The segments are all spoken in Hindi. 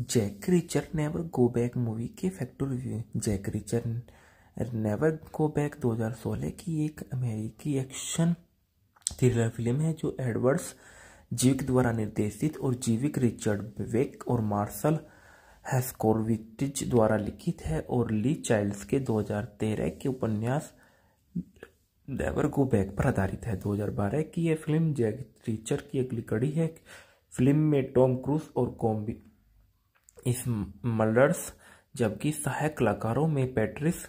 Jack Reacher never go back movie के factor review Jack Reacher never go back 2016 की एक अमेरिकी एक्शन थ्रिलर फिल्म है जो एडवर्ड्स जीविक द्वारा निर्देशित और जीविक रिचर्ड विवेक और मार्शल हैस्कोरविटिज द्वारा लिखित है और ली चाइल्ड्स के 2013 के उपन्यास नेवर गो बैक पर आधारित है 2012 की यह फिल्म जैक रिचर की अगली कड़ी है फिल्म में टॉम क्रूज और कॉम्बी इस मर्डर्स जबकि सहायक कलाकारों में पेट्रिस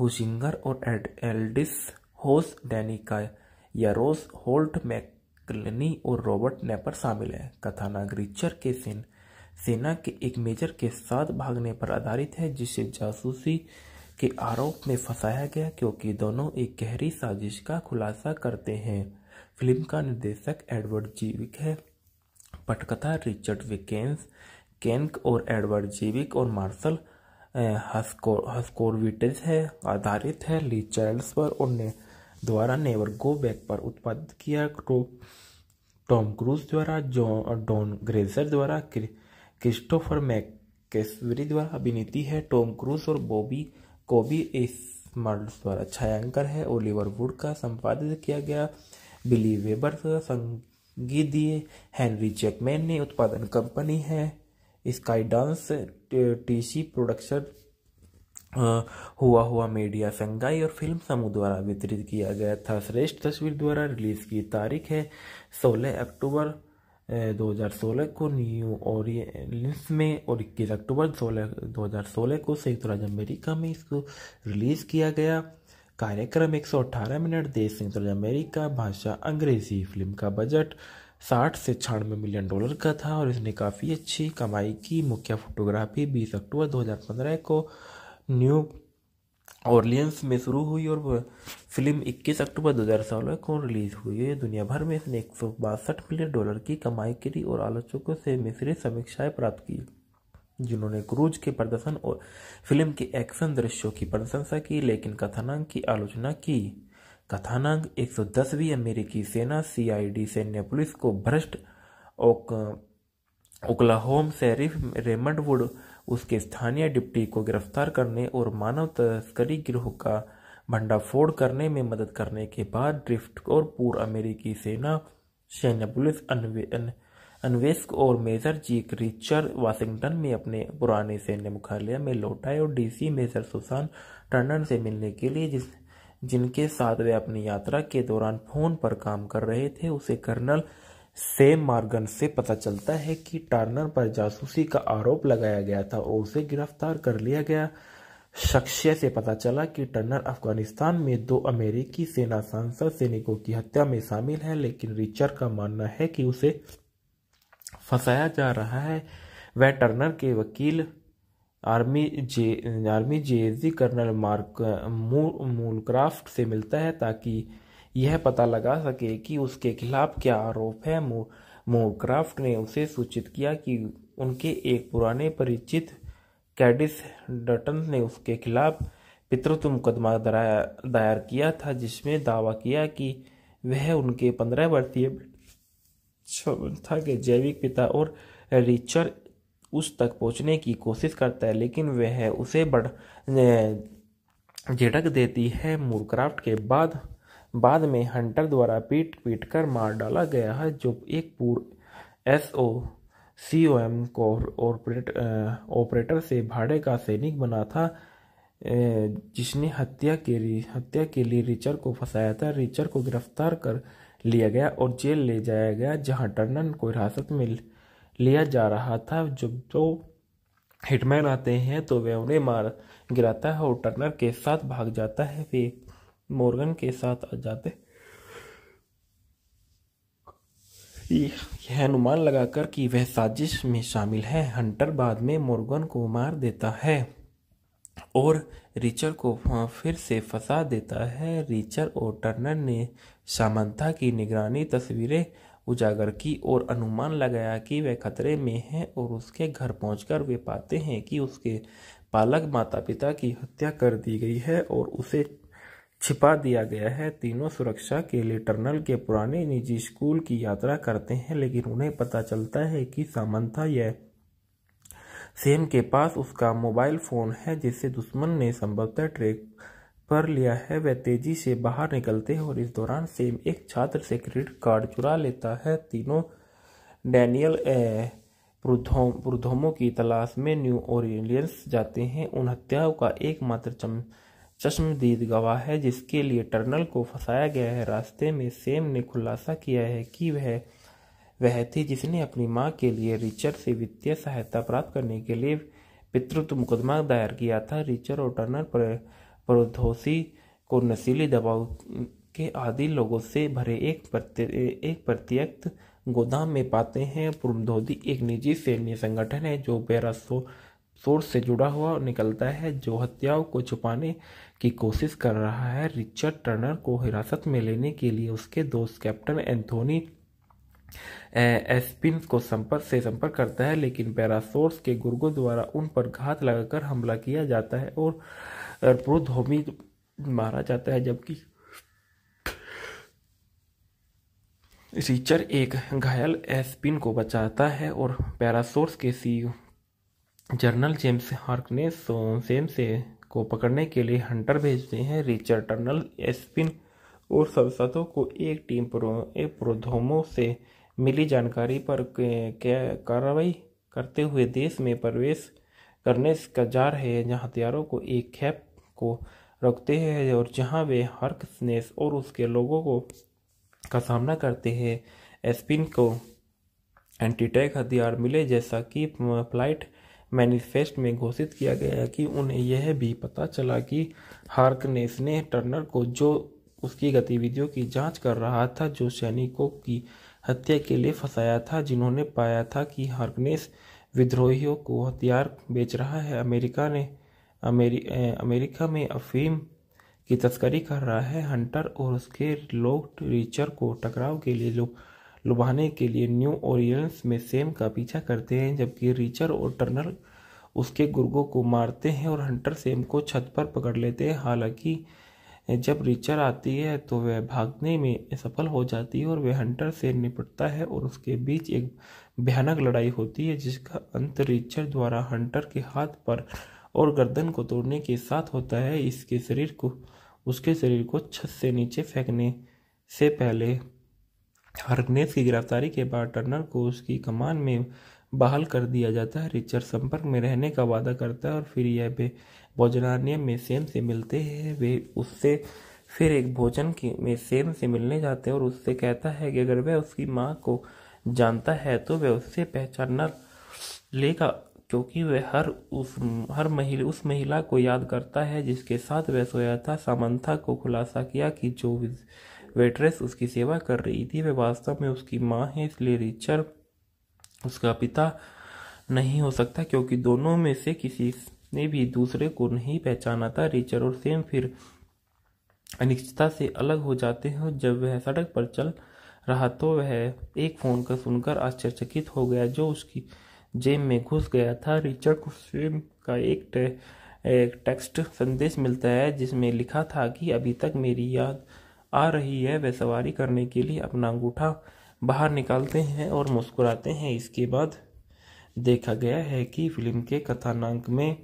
हुजिंगर और एल्डिस होस डेनिका यरोस होल्ट मैकलनी और रॉबर्ट नेपर शामिल हैं कथानक रिचर के सिन सेना के एक मेजर के साथ भागने पर आधारित है जिसे जासूसी के आरोप में फंसाया गया क्योंकि दोनों एक गहरी साजिश का खुलासा करते हैं फिल्म का निर्देशक एडवर्ड जीविक है पटकथा रिचर्ड विकेंस केंक और एडवर्ड जीविक और मार्शल हस्कोरविटेज है आधारित है ली चार्ल्स पर और ने द्वारा नेवर गो बैक पर उत्पादित किया टॉम क्रूज द्वारा जो डॉन ग्रेजर द्वारा क्रिस्टोफर केसवरी द्वारा अभिनीति है टॉम क्रूज और बॉबी कोबी स्मर्ल्स द्वारा छायांकर है ओलिवर वुड का संपादित किया गया बिली वेबर का संगीत दिए हेनरी जैकमैन ने उत्पादन कंपनी है स्काइडांस टीसी प्रोडक्शन हुआ हुआ मीडिया संघाई और फिल्म समूह द्वारा वितरित किया गया था श्रेष्ठ तस्वीर द्वारा रिलीज की तारीख है 16 अक्टूबर 2016 को न्यू ओरियंस में और 21 अक्टूबर 16 2016 को संयुक्त राज्य अमेरिका में इसको रिलीज किया गया कार्यक्रम 118 मिनट देश संयुक्त राज्य अमेरिका भाषा अंग्रेजी फिल्म का बजट साठ से छियानवे मिलियन डॉलर का था और इसने काफ़ी अच्छी कमाई की मुख्य फोटोग्राफी बीस अक्टूबर पंद्रह को न्यू ऑर्लियंस में शुरू हुई और फिल्म 21 अक्टूबर 2016 को रिलीज हुई है दुनिया भर में इसने एक मिलियन डॉलर की कमाई करी और आलोचकों से मिश्रित समीक्षाएं प्राप्त की जिन्होंने क्रूज के प्रदर्शन और फिल्म के एक्शन दृश्यों की प्रशंसा की लेकिन कथानक की आलोचना की सौ 110वीं अमेरिकी सेना सीआईडी सैन्य पुलिस को भ्रष्ट ओकलाहोम शेरिफ रेमंड वुड उसके स्थानीय डिप्टी को गिरफ्तार करने और मानव तस्करी गिरोह का भंडाफोड़ करने में मदद करने के बाद ड्रिफ्ट और पूर्व अमेरिकी सेना सैन्य पुलिस अन्वेषक और मेजर जी रिचर वाशिंगटन में अपने पुराने सैन्य मुख्यालय में लौटाए और डीसी मेजर सुसान टंडन से मिलने के लिए जिस जिनके साथ वे अपनी यात्रा के दौरान फोन पर काम कर रहे थे उसे कर्नल से मार्गन से पता चलता है कि टार्नर पर जासूसी का आरोप लगाया गया था और उसे गिरफ्तार कर लिया गया शख्स से पता चला कि टर्नर अफगानिस्तान में दो अमेरिकी सेना सांसद सैनिकों की हत्या में शामिल है लेकिन रिचर्ड का मानना है कि उसे फंसाया जा रहा है वह टर्नर के वकील army J army JAG colonel Mark Moorcroft से मिलता है ताकि यह पता लगा सके कि उसके खिलाफ क्या आरोप है मूलक्राफ्ट ने उसे सूचित किया कि उनके एक पुराने परिचित कैडिस डटन ने उसके खिलाफ पितृत्व मुकदमा दायर किया था जिसमें दावा किया कि वह उनके पंद्रह वर्षीय क्षमता के जैविक पिता और रिचर्ड उस तक पहुंचने की कोशिश करता है लेकिन वह उसे बढ़ झिटक देती है मूरक्राफ्ट के बाद बाद में हंटर द्वारा पीट पीट कर मार डाला गया है जो एक पूर्व S O C O M को ऑपरेटर से भाड़े का सैनिक बना था जिसने हत्या के हत्या के लिए रिचर को फंसाया था रिचर को गिरफ्तार कर लिया गया और जेल ले जाया गया जहां टर्नन को हिरासत में लिया जा रहा था जब जो हिटमैन आते हैं तो वह उन्हें मार गिराता है और टर्नर के साथ भाग जाता है वे मोर्गन के साथ आ जाते यह अनुमान लगाकर कि वह साजिश में शामिल है हंटर बाद में मोर्गन को मार देता है और रिचर को फिर से फंसा देता है रिचर और टर्नर ने सामंथा की निगरानी तस्वीरें उजागर की और अनुमान लगाया कि वह खतरे में है और उसके घर पहुंचकर वे पाते हैं कि उसके पालक माता पिता की हत्या कर दी गई है और उसे छिपा दिया गया है तीनों सुरक्षा के लिए टर्नल के पुराने निजी स्कूल की यात्रा करते हैं लेकिन उन्हें पता चलता है कि सामंथा यह सेम के पास उसका मोबाइल फोन है जिसे दुश्मन ने संभवतः ट्रैक पर लिया है वह तेजी से बाहर निकलते हैं और इस दौरान सेम एक छात्र से क्रेडिट कार्ड चुरा लेता है तीनों डैनियल प्रुधोमो की तलाश में न्यू ओरियंस जाते हैं उन हत्याओं का एकमात्र चम चश्मदीद गवाह है जिसके लिए टर्नल को फंसाया गया है रास्ते में सेम ने खुलासा किया है कि वह वह थी जिसने अपनी मां के लिए रिचर से वित्तीय सहायता प्राप्त करने के लिए पितृत्व मुकदमा दायर किया था रिचर और टर्नल पर प्रोधोसी को नशीली दवाओं के आदि लोगों से भरे एक एक प्रत्यक्त गोदाम में पाते हैं प्रोधोदी एक निजी सैन्य संगठन है जो पैरासो सोर्स से जुड़ा हुआ निकलता है जो हत्याओं को छुपाने की कोशिश कर रहा है रिचर्ड टर्नर को हिरासत में लेने के लिए उसके दोस्त कैप्टन एंथोनी एस्पिन को संपर्क से संपर्क करता है लेकिन पैरासोर्स के गुर्गों द्वारा उन पर घात लगाकर हमला किया जाता है और अर्पुद मारा जाता है जबकि रिचर एक घायल एस्पिन को बचाता है और पैरासोर्स के सी जर्नल जेम्स हार्क ने से को पकड़ने के लिए हंटर भेजते हैं रिचर टर्नल एस्पिन और संसदों को एक टीम प्रो प्रोधोमो से मिली जानकारी पर कार्रवाई करते हुए देश में प्रवेश करने का जा रहे हैं जहाँ हथियारों को एक खेप को रखते हैं और जहां वे हर्क स्नेस और उसके लोगों को का सामना करते हैं एस्पिन को एंटी टैक हथियार मिले जैसा कि फ्लाइट मैनिफेस्ट में घोषित किया गया कि उन्हें यह भी पता चला कि हार्कनेस ने टर्नर को जो उसकी गतिविधियों की जांच कर रहा था जो सैनिकों की हत्या के लिए फंसाया था जिन्होंने पाया था कि हार्कनेस विद्रोहियों को हथियार बेच रहा है अमेरिका ने अमेरि, अमेरिका में अफीम की तस्करी कर रहा है हंटर और उसके लोग रिचर को टकराव के लिए लोग लुभाने के लिए न्यू ओरियंस में सेम का पीछा करते हैं जबकि रिचर और टर्नर उसके गुर्गों को मारते हैं और हंटर सेम को छत पर पकड़ लेते हैं हालांकि जब रिचर आती है तो वह भागने में सफल हो जाती है और वह हंटर से निपटता है और उसके बीच एक भयानक लड़ाई होती है जिसका अंत रिचर द्वारा हंटर के हाथ पर और गर्दन को तोड़ने के साथ होता है इसके शरीर को उसके शरीर को छत से नीचे फेंकने से पहले हरगनेस की गिरफ्तारी के बाद टर्नर को उसकी कमान में बहाल कर दिया जाता है रिचर्ड संपर्क में रहने का वादा करता है और फिर यह वे भोजनानियम में सेम से मिलते हैं वे उससे फिर एक भोजन के में सेम से मिलने जाते हैं और उससे कहता है कि अगर वह उसकी माँ को जानता है तो वह उससे पहचानना लेगा क्योंकि वह हर उस हर महिला उस महिला को याद करता है जिसके साथ वह सोया था सामंथा को खुलासा किया कि जो वेट्रेस उसकी सेवा कर रही थी वह वास्तव में उसकी माँ है इसलिए रिचर्ड उसका पिता नहीं हो सकता क्योंकि दोनों में से किसी ने भी दूसरे को नहीं पहचाना था रिचर्ड और सेम फिर अनिश्चितता से अलग हो जाते हैं जब वह सड़क पर चल रहा तो वह एक फ़ोन का सुनकर आश्चर्यचकित हो गया जो उसकी जेब में घुस गया था रिचर्ड को स्वयं का एक, टे, एक टेक्स्ट संदेश मिलता है जिसमें लिखा था कि अभी तक मेरी याद आ रही है वे सवारी करने के लिए अपना अंगूठा बाहर निकालते हैं और मुस्कुराते हैं इसके बाद देखा गया है कि फिल्म के कथानांक में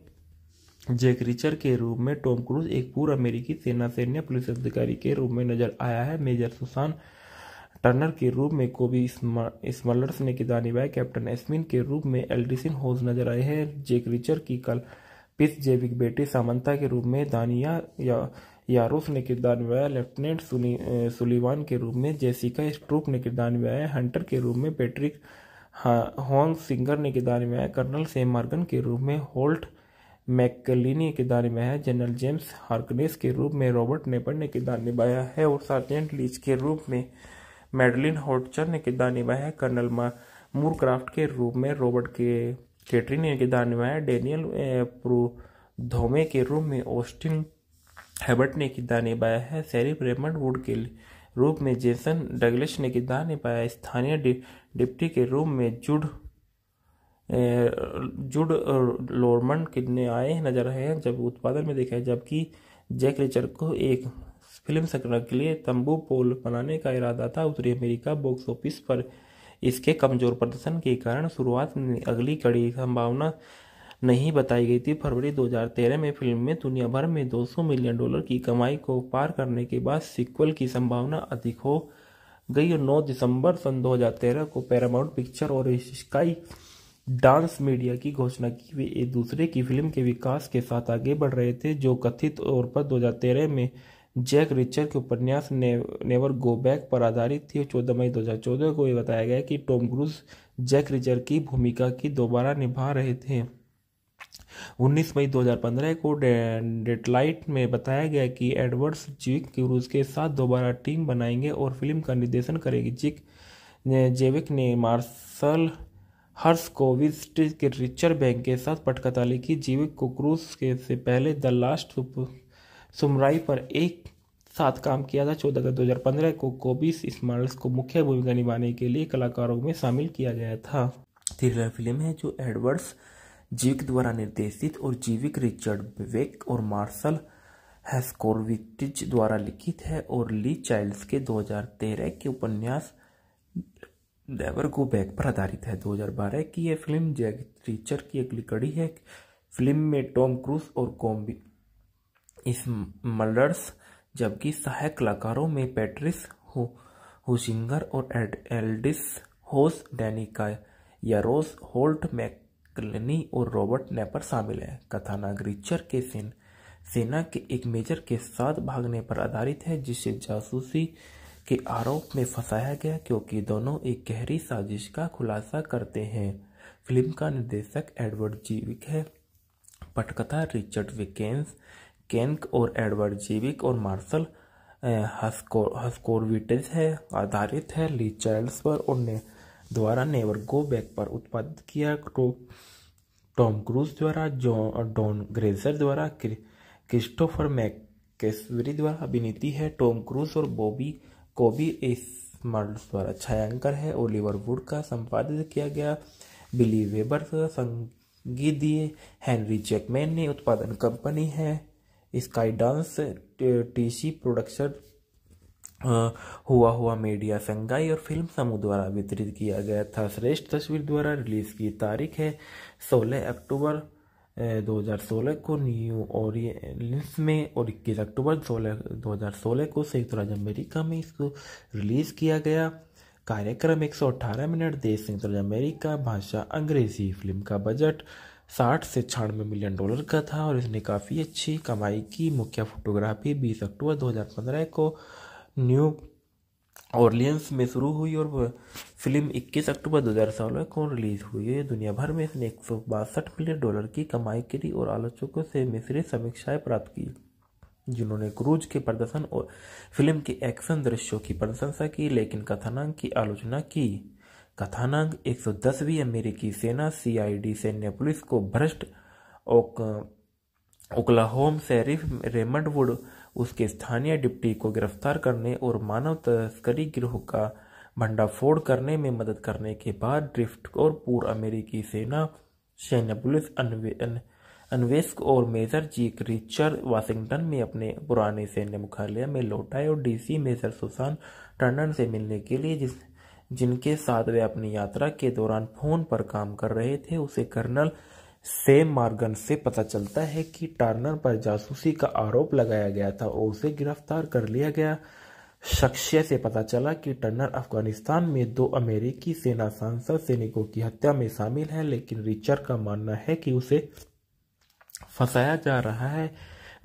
जैक रिचर के रूप में टॉम क्रूज एक पूर्व अमेरिकी सेना सैन्य पुलिस अधिकारी के रूप में नजर आया है मेजर सुशांत टर्नर के रूप में कोबी स्मलर्स ने दानिबाई कैप्टन एस्मिन के रूप में एल्डिसन होज नजर आए हैं जेक रिचर की कल पिस जेविक बेटे सामंता के रूप में दानिया या यारोस ने किरदार निभाया लेफ्टिनेंट सुलीवान के रूप में जेसिका स्ट्रोक ने किरदार निभाया हंटर के रूप में पेट्रिक हॉन्ग सिंगर ने किरदार निभाया कर्नल सेम मार्गन के रूप में होल्ट मैकलिनी किरदार निभाया है जनरल जेम्स हार्कनेस के रूप में रॉबर्ट नेपर ने किरदार निभाया है और सार्जेंट लीच के रूप में मेडलिन हॉटचर ने किरदार निभाया है कर्नल मूरक्राफ्ट के रूप में रॉबर्ट के केटरी ने किरदार निभाया डेनियल प्रोधोमे के रूप में ऑस्टिन हेबर्ट ने किरदार निभाया है सैरी रेमंड वुड के रूप में जेसन डगलिश ने किरदार निभाया स्थानीय डिप्टी के रूप में जुड जुड लोरमंड आए नजर आए हैं जब उत्पादन में देखा है जबकि जैक रिचर को एक फिल्म संग्रह के लिए तंबू पोल बनाने का इरादा था उत्तरी अमेरिका बॉक्स ऑफिस पर इसके कमजोर प्रदर्शन के कारण शुरुआत में अगली कड़ी संभावना नहीं बताई गई थी फरवरी 2013 में फिल्म में दुनिया भर में 200 मिलियन डॉलर की कमाई को पार करने के बाद सीक्वल की संभावना अधिक हो गई और 9 दिसंबर सन 2013 को पैरामाउंट पिक्चर और स्काई डांस मीडिया की घोषणा की वे एक दूसरे की फिल्म के विकास के साथ आगे बढ़ रहे थे जो कथित तौर पर 2013 में जैक रिचर के उपन्यास ने, नेवर गो बैक पर आधारित थी चौदह मई 2014 को यह बताया गया कि टॉम क्रूज जैक रिचर की भूमिका की दोबारा निभा रहे थे 19 मई 2015 को डेटलाइट दे, में बताया गया कि एडवर्ड्स जिक क्रूज के साथ दोबारा टीम बनाएंगे और फिल्म का निर्देशन करेगी जिक जेविक ने मार्शल हर्ष कोविस्ट के रिचर बैंक के साथ पटकथा लिखी जीविक को क्रूज के से पहले द लास्ट सुमराई पर एक साथ काम किया था चौदह अगस्त 2015 को कोबिस स्मार्ल्स को मुख्य भूमिका निभाने के लिए कलाकारों में शामिल किया गया था थ्रिलर फिल्म है जो एडवर्ड्स जीविक द्वारा निर्देशित और जीविक रिचर्ड विवेक और मार्शल हेस्कोरविटिज द्वारा लिखित है और ली चाइल्ड्स के 2013 के उपन्यास नेवर गो बैक पर आधारित है 2012 की यह फिल्म जैक रिचर की अगली कड़ी है फिल्म में टॉम क्रूज और कॉम्बी स्मलर्स जबकि सहायक कलाकारों में पेट्रिस हुसिंगर और एड एल्डिस होस यारोस होल्ट मैकलनी और रॉबर्ट नेपर शामिल है कथानक रिचर के सिन सेना के एक मेजर के साथ भागने पर आधारित है जिसे जासूसी के आरोप में फंसाया गया क्योंकि दोनों एक गहरी साजिश का खुलासा करते हैं फिल्म का निर्देशक एडवर्ड जीविक है पटकथा रिचर्ड विकेंस केंक और एडवर्ड जीविक और मार्शल हस्कोरविटेज है आधारित है ली चाइल्ड्स पर और ने द्वारा नेवर गो बैक पर उत्पादित किया टॉम क्रूज द्वारा जॉन डॉन ग्रेजर द्वारा क्रिस्टोफर मैकेस्वरी द्वारा अभिनीति है टॉम क्रूज और बॉबी कॉबी स्मर्ल्स द्वारा छायांकर है ओलिवर वुड का संपादित किया गया बिली वेबर का संगीत दिए हेनरी चेकमैन ने उत्पादन कंपनी है स्काइडांस टीसी प्रोडक्शन हुआ हुआ मीडिया संगाई और फिल्म समूह द्वारा वितरित किया गया था श्रेष्ठ तस्वीर द्वारा रिलीज की तारीख है 16 अक्टूबर 2016 को न्यू ऑरियंस में और 21 अक्टूबर 16 2016 को संयुक्त राज्य अमेरिका में इसको रिलीज किया गया कार्यक्रम 118 मिनट देश संयुक्त राज्य अमेरिका भाषा अंग्रेजी फिल्म का बजट साठ से छियानवे मिलियन डॉलर का था और इसने काफ़ी अच्छी कमाई की मुख्य फोटोग्राफी बीस अक्टूबर 2015 को न्यू ऑर्लियंस में शुरू हुई और फिल्म 21 अक्टूबर 2016 को रिलीज हुई है दुनिया भर में इसने एक मिलियन डॉलर की कमाई करी और आलोचकों से मिश्रित समीक्षाएं प्राप्त की जिन्होंने क्रूज के प्रदर्शन और फिल्म के एक्शन दृश्यों की प्रशंसा की लेकिन कथानक की आलोचना की कथानांक 110वीं अमेरिकी सेना सीआईडी सैन्य पुलिस को भ्रष्ट ओकलाहोम शरीफ रेमंड वुड उसके स्थानीय डिप्टी को गिरफ्तार करने और मानव तस्करी गिरोह का भंडाफोड़ करने में मदद करने के बाद ड्रिफ्ट और पूर्व अमेरिकी सेना सैन्य पुलिस अन्वेषक और मेजर जी रिचर वाशिंगटन में अपने पुराने सैन्य मुख्यालय में लौटाए और डीसी मेजर सुसान टंडन से मिलने के लिए जिस जिनके साथ वे अपनी यात्रा के दौरान फोन पर काम कर रहे थे उसे कर्नल से मार्गन से पता चलता है कि टार्नर पर जासूसी का आरोप लगाया गया था और उसे गिरफ्तार कर लिया गया शख्स से पता चला कि टर्नर अफगानिस्तान में दो अमेरिकी सेना सांसद सैनिकों की हत्या में शामिल है लेकिन रिचर का मानना है कि उसे फंसाया जा रहा है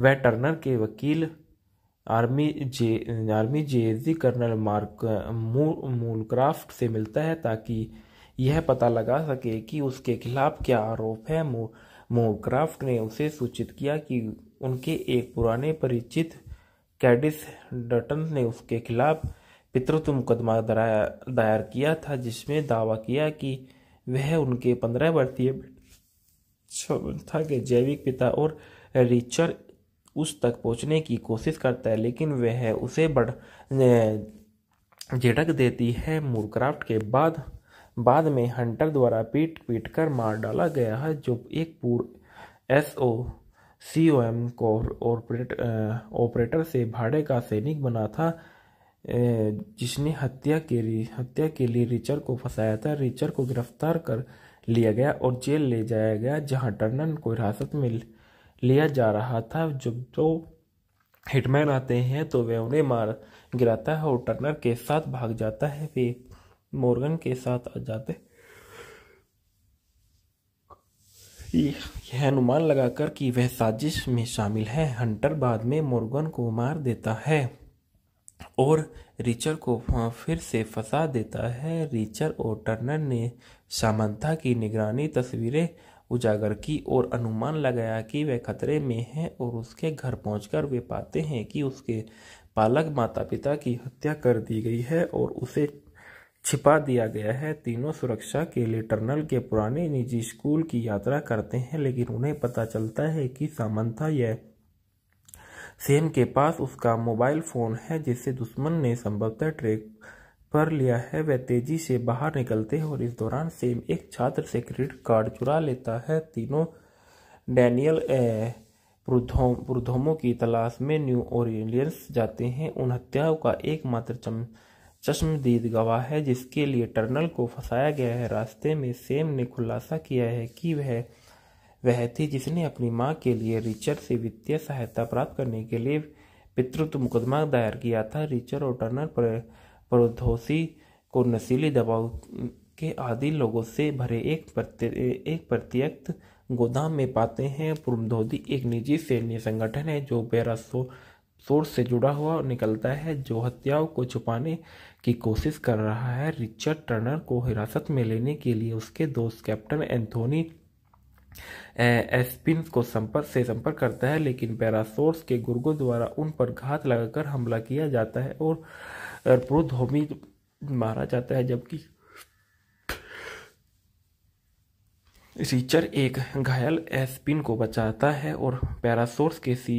वह टर्नर के वकील army J army JAG colonel Mark Moorcroft से मिलता है ताकि यह पता लगा सके कि उसके खिलाफ क्या आरोप है मूलक्राफ्ट ने उसे सूचित किया कि उनके एक पुराने परिचित कैडिस डटन ने उसके खिलाफ पितृत्व मुकदमा दायर किया था जिसमें दावा किया कि वह उनके पंद्रह वर्षीय था के जैविक पिता और रिचर्ड उस तक पहुंचने की कोशिश करता है लेकिन वह उसे बढ़ झिड़क देती है मूरक्राफ्ट के बाद बाद में हंटर द्वारा पीट पीट कर मार डाला गया है जो एक पूर्व S O C O M को ऑपरेटर से भाड़े का सैनिक बना था जिसने हत्या के हत्या के लिए रिचर को फंसाया था रिचर को गिरफ्तार कर लिया गया और जेल ले जाया गया जहां टर्नन को हिरासत में लिया जा रहा था जब जो हिटमैन आते हैं तो वह उन्हें मार गिराता है और टर्नर के साथ भाग जाता है वे मोर्गन के साथ आ जाते यह अनुमान लगाकर कि वह साजिश में शामिल है हंटर बाद में मोर्गन को मार देता है और रिचर को फिर से फंसा देता है रिचर और टर्नर ने सामंथा की निगरानी तस्वीरें उजागर की और अनुमान लगाया कि वह खतरे में है और उसके घर पहुंचकर वे पाते हैं कि उसके पालक माता पिता की हत्या कर दी गई है और उसे छिपा दिया गया है तीनों सुरक्षा के लिए टर्नल के पुराने निजी स्कूल की यात्रा करते हैं लेकिन उन्हें पता चलता है कि सामंथा यह सेम के पास उसका मोबाइल फोन है जिसे दुश्मन ने संभवतः ट्रैक पर लिया है वह तेजी से बाहर निकलते हैं और इस दौरान सेम एक छात्र से क्रेडिट कार्ड चुरा लेता है तीनों डैनियल प्रुधोम की तलाश में न्यू ओरियंस जाते हैं उन हत्याओं का एकमात्र चम चश्मदीद गवाह है जिसके लिए टर्नल को फंसाया गया है रास्ते में सेम ने खुलासा किया है कि वह वह थी जिसने अपनी मां के लिए रिचर्ड से वित्तीय सहायता प्राप्त करने के लिए पितृत्व मुकदमा दायर किया था रिचर्ड और टर्नल पर प्रौद्योषी को नशीली दवाओं के आदि लोगों से भरे एक प्रत्य एक प्रत्यक्त गोदाम में पाते हैं पुरमधोधी एक निजी सैन्य संगठन है जो पैरासो सोर्स से जुड़ा हुआ निकलता है जो हत्याओं को छुपाने की कोशिश कर रहा है रिचर्ड टर्नर को हिरासत में लेने के लिए उसके दोस्त कैप्टन एंथोनी एस्पिन को संपर्क से संपर्क करता है लेकिन पैरासोर्स के गुर्गों द्वारा उन पर घात लगाकर हमला किया जाता है और पुरुधोमी मारा जाता है जबकि रिचर एक घायल एस्पिन को बचाता है और पैरासोर्स के सी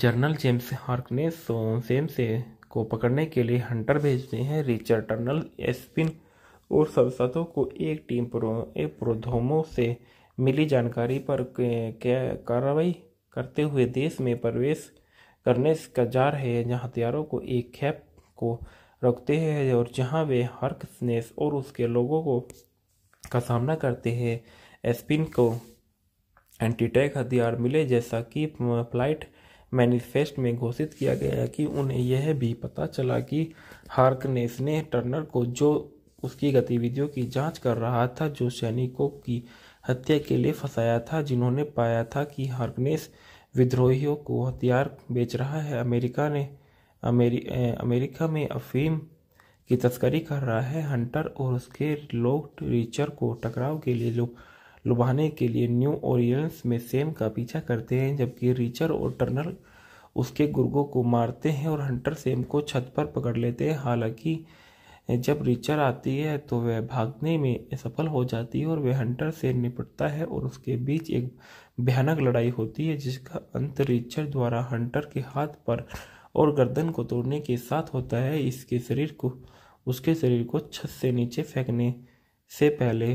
जर्नल जेम्स हार्कनेस से को पकड़ने के लिए हंटर भेजते हैं रिचर टर्नल एस्पिन और सदस्यों को एक टीम प्रो एक प्रोधोमो से मिली जानकारी पर कार्रवाई करते हुए देश में प्रवेश करने का जा रहे हैं जहाँ हथियारों को एक खेप को रोकते हैं और जहां वे स्नेस और उसके लोगों को का सामना करते हैं एस्पिन को एंटी टैक हथियार मिले जैसा कि फ्लाइट मैनिफेस्ट में घोषित किया गया कि उन्हें यह भी पता चला कि हार्कनेस ने टर्नर को जो उसकी गतिविधियों की जांच कर रहा था जो सैनिकों की हत्या के लिए फंसाया था जिन्होंने पाया था कि हार्कनेस विद्रोहियों को हथियार बेच रहा है अमेरिका ने अमेरि, अमेरिका में अफीम की तस्करी कर रहा है हंटर और उसके लोग रिचर को टकराव के लिए लोग लुभाने के लिए न्यू ओरियंस में सेम का पीछा करते हैं जबकि रिचर और टर्नर उसके गुर्गों को मारते हैं और हंटर सेम को छत पर पकड़ लेते हैं हालांकि जब रिचर आती है तो वह भागने में सफल हो जाती है और वह हंटर से निपटता है और उसके बीच एक भयानक लड़ाई होती है जिसका अंत रिचर द्वारा हंटर के हाथ पर और गर्दन को तोड़ने के साथ होता है इसके शरीर को उसके शरीर को छत से नीचे फेंकने से पहले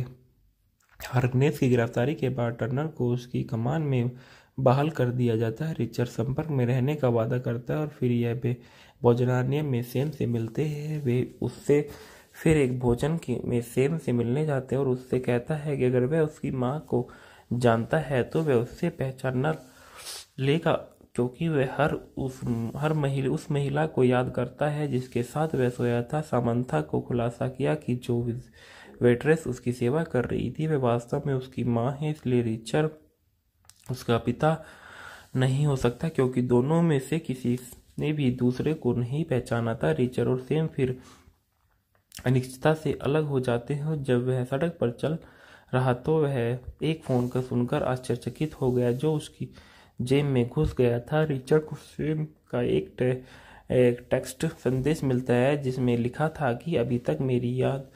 हरनेस की गिरफ्तारी के बाद टर्नर को उसकी कमान में बहाल कर दिया जाता है रिचर्ड संपर्क में रहने का वादा करता है और फिर यह वे भोजनालय में सेम से मिलते हैं वे उससे फिर एक भोजन के में सेम से मिलने जाते हैं और उससे कहता है कि अगर वह उसकी माँ को जानता है तो वह उससे पहचानना लेगा क्योंकि वह हर उस हर महिला उस महिला को याद करता है जिसके साथ वह सोया था सामंथा को खुलासा किया कि जो वेट्रेस उसकी सेवा कर रही थी वह वास्तव में उसकी माँ है इसलिए रिचर्ड उसका पिता नहीं हो सकता क्योंकि दोनों में से किसी ने भी दूसरे को नहीं पहचाना था रिचर्ड और सेम फिर अनिश्चितता से अलग हो जाते हैं जब वह सड़क पर चल रहा तो वह एक फ़ोन का सुनकर आश्चर्यचकित हो गया जो उसकी जेब में घुस गया था रिचर्ड को फिल्म का एक एक टेक्स्ट संदेश मिलता है जिसमें लिखा था कि अभी तक मेरी याद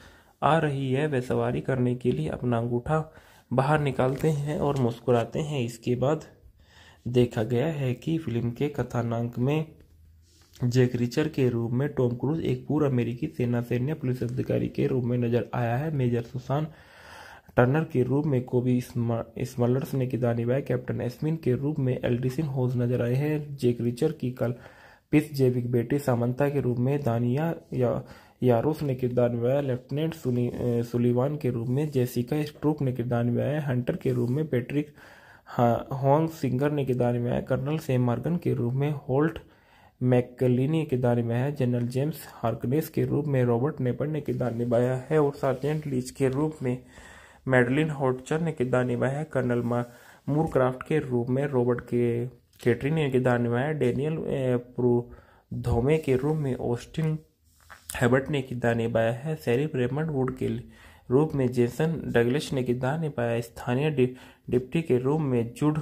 आ रही है वे सवारी करने के लिए अपना अंगूठा बाहर निकालते हैं और मुस्कुराते हैं इसके बाद देखा गया है कि फिल्म के कथानांक में जैक रिचर के रूप में टॉम क्रूज एक पूर्व अमेरिकी सेना सैन्य पुलिस अधिकारी के रूप में नजर आया है मेजर सुसान टर्नर के रूप में कोबी स्मलर्स ने दानिबाय कैप्टन एस्मिन के रूप में एल्डिसन होज नजर आए हैं जेक रिचर की कल पिस जेविक बेटे सामंता के रूप में दानिया या यारोस ने किरदार निभाया लेफ्टिनेंट सुलीवान के रूप में जेसिका स्ट्रूक ने किरदार निभाया हंटर के रूप में पेट्रिक हॉन्ग सिंगर ने किरदार निभाया कर्नल सेम मार्गन के रूप में होल्ट मैकलिनी किरदार निभाया जनरल जेम्स हार्कनेस के रूप में रॉबर्ट नेपर ने किरदार निभाया है और सार्जेंट लीच के रूप में मेडलिन हॉटचर ने किरदार निभाया है कर्नल मूरक्राफ्ट के रूप में रॉबर्ट के केटरी ने किरदार निभाया डेनियल प्रोधोमे के रूप में ऑस्टिन हैबर्ट ने किरदार निभाया है सैरिफ रेमंड वुड के रूप में जेसन डगलिश ने किरदार निभाया स्थानीय डिप्टी के रूप में जुड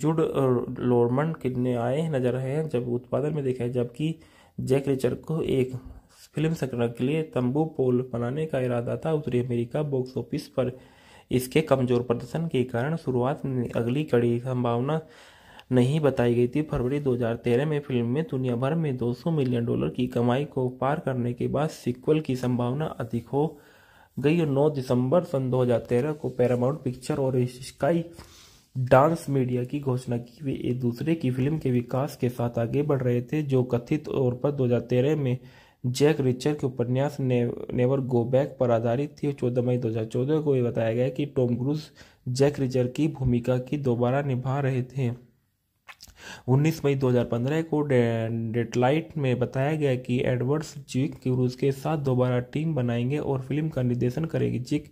जुड लोरमंड कितने आए नजर आए हैं जब उत्पादन में देखा है जबकि जैक रिचर को एक फिल्म संग्रह के लिए तंबू पोल बनाने का इरादा था उत्तरी अमेरिका बॉक्स ऑफिस पर इसके कमजोर प्रदर्शन के कारण शुरुआत में अगली कड़ी संभावना नहीं बताई गई थी फरवरी 2013 में फिल्म में दुनिया भर में 200 मिलियन डॉलर की कमाई को पार करने के बाद सीक्वल की संभावना अधिक हो गई और 9 दिसंबर सन 2013 को पैरामाउंट पिक्चर और स्काई डांस मीडिया की घोषणा की वे एक दूसरे की फिल्म के विकास के साथ आगे बढ़ रहे थे जो कथित तौर पर 2013 में जैक रिचर के उपन्यास ने, नेवर गो बैक पर आधारित थी चौदह मई दो हजार चौदह को यह बताया गया कि टॉम क्रूज जैक रिचर की भूमिका की दोबारा निभा रहे थे 19 मई 2015 को डेटलाइट में बताया गया कि एडवर्ड्स जिक क्रूज के साथ दोबारा टीम बनाएंगे और फिल्म का निर्देशन करेगी जिक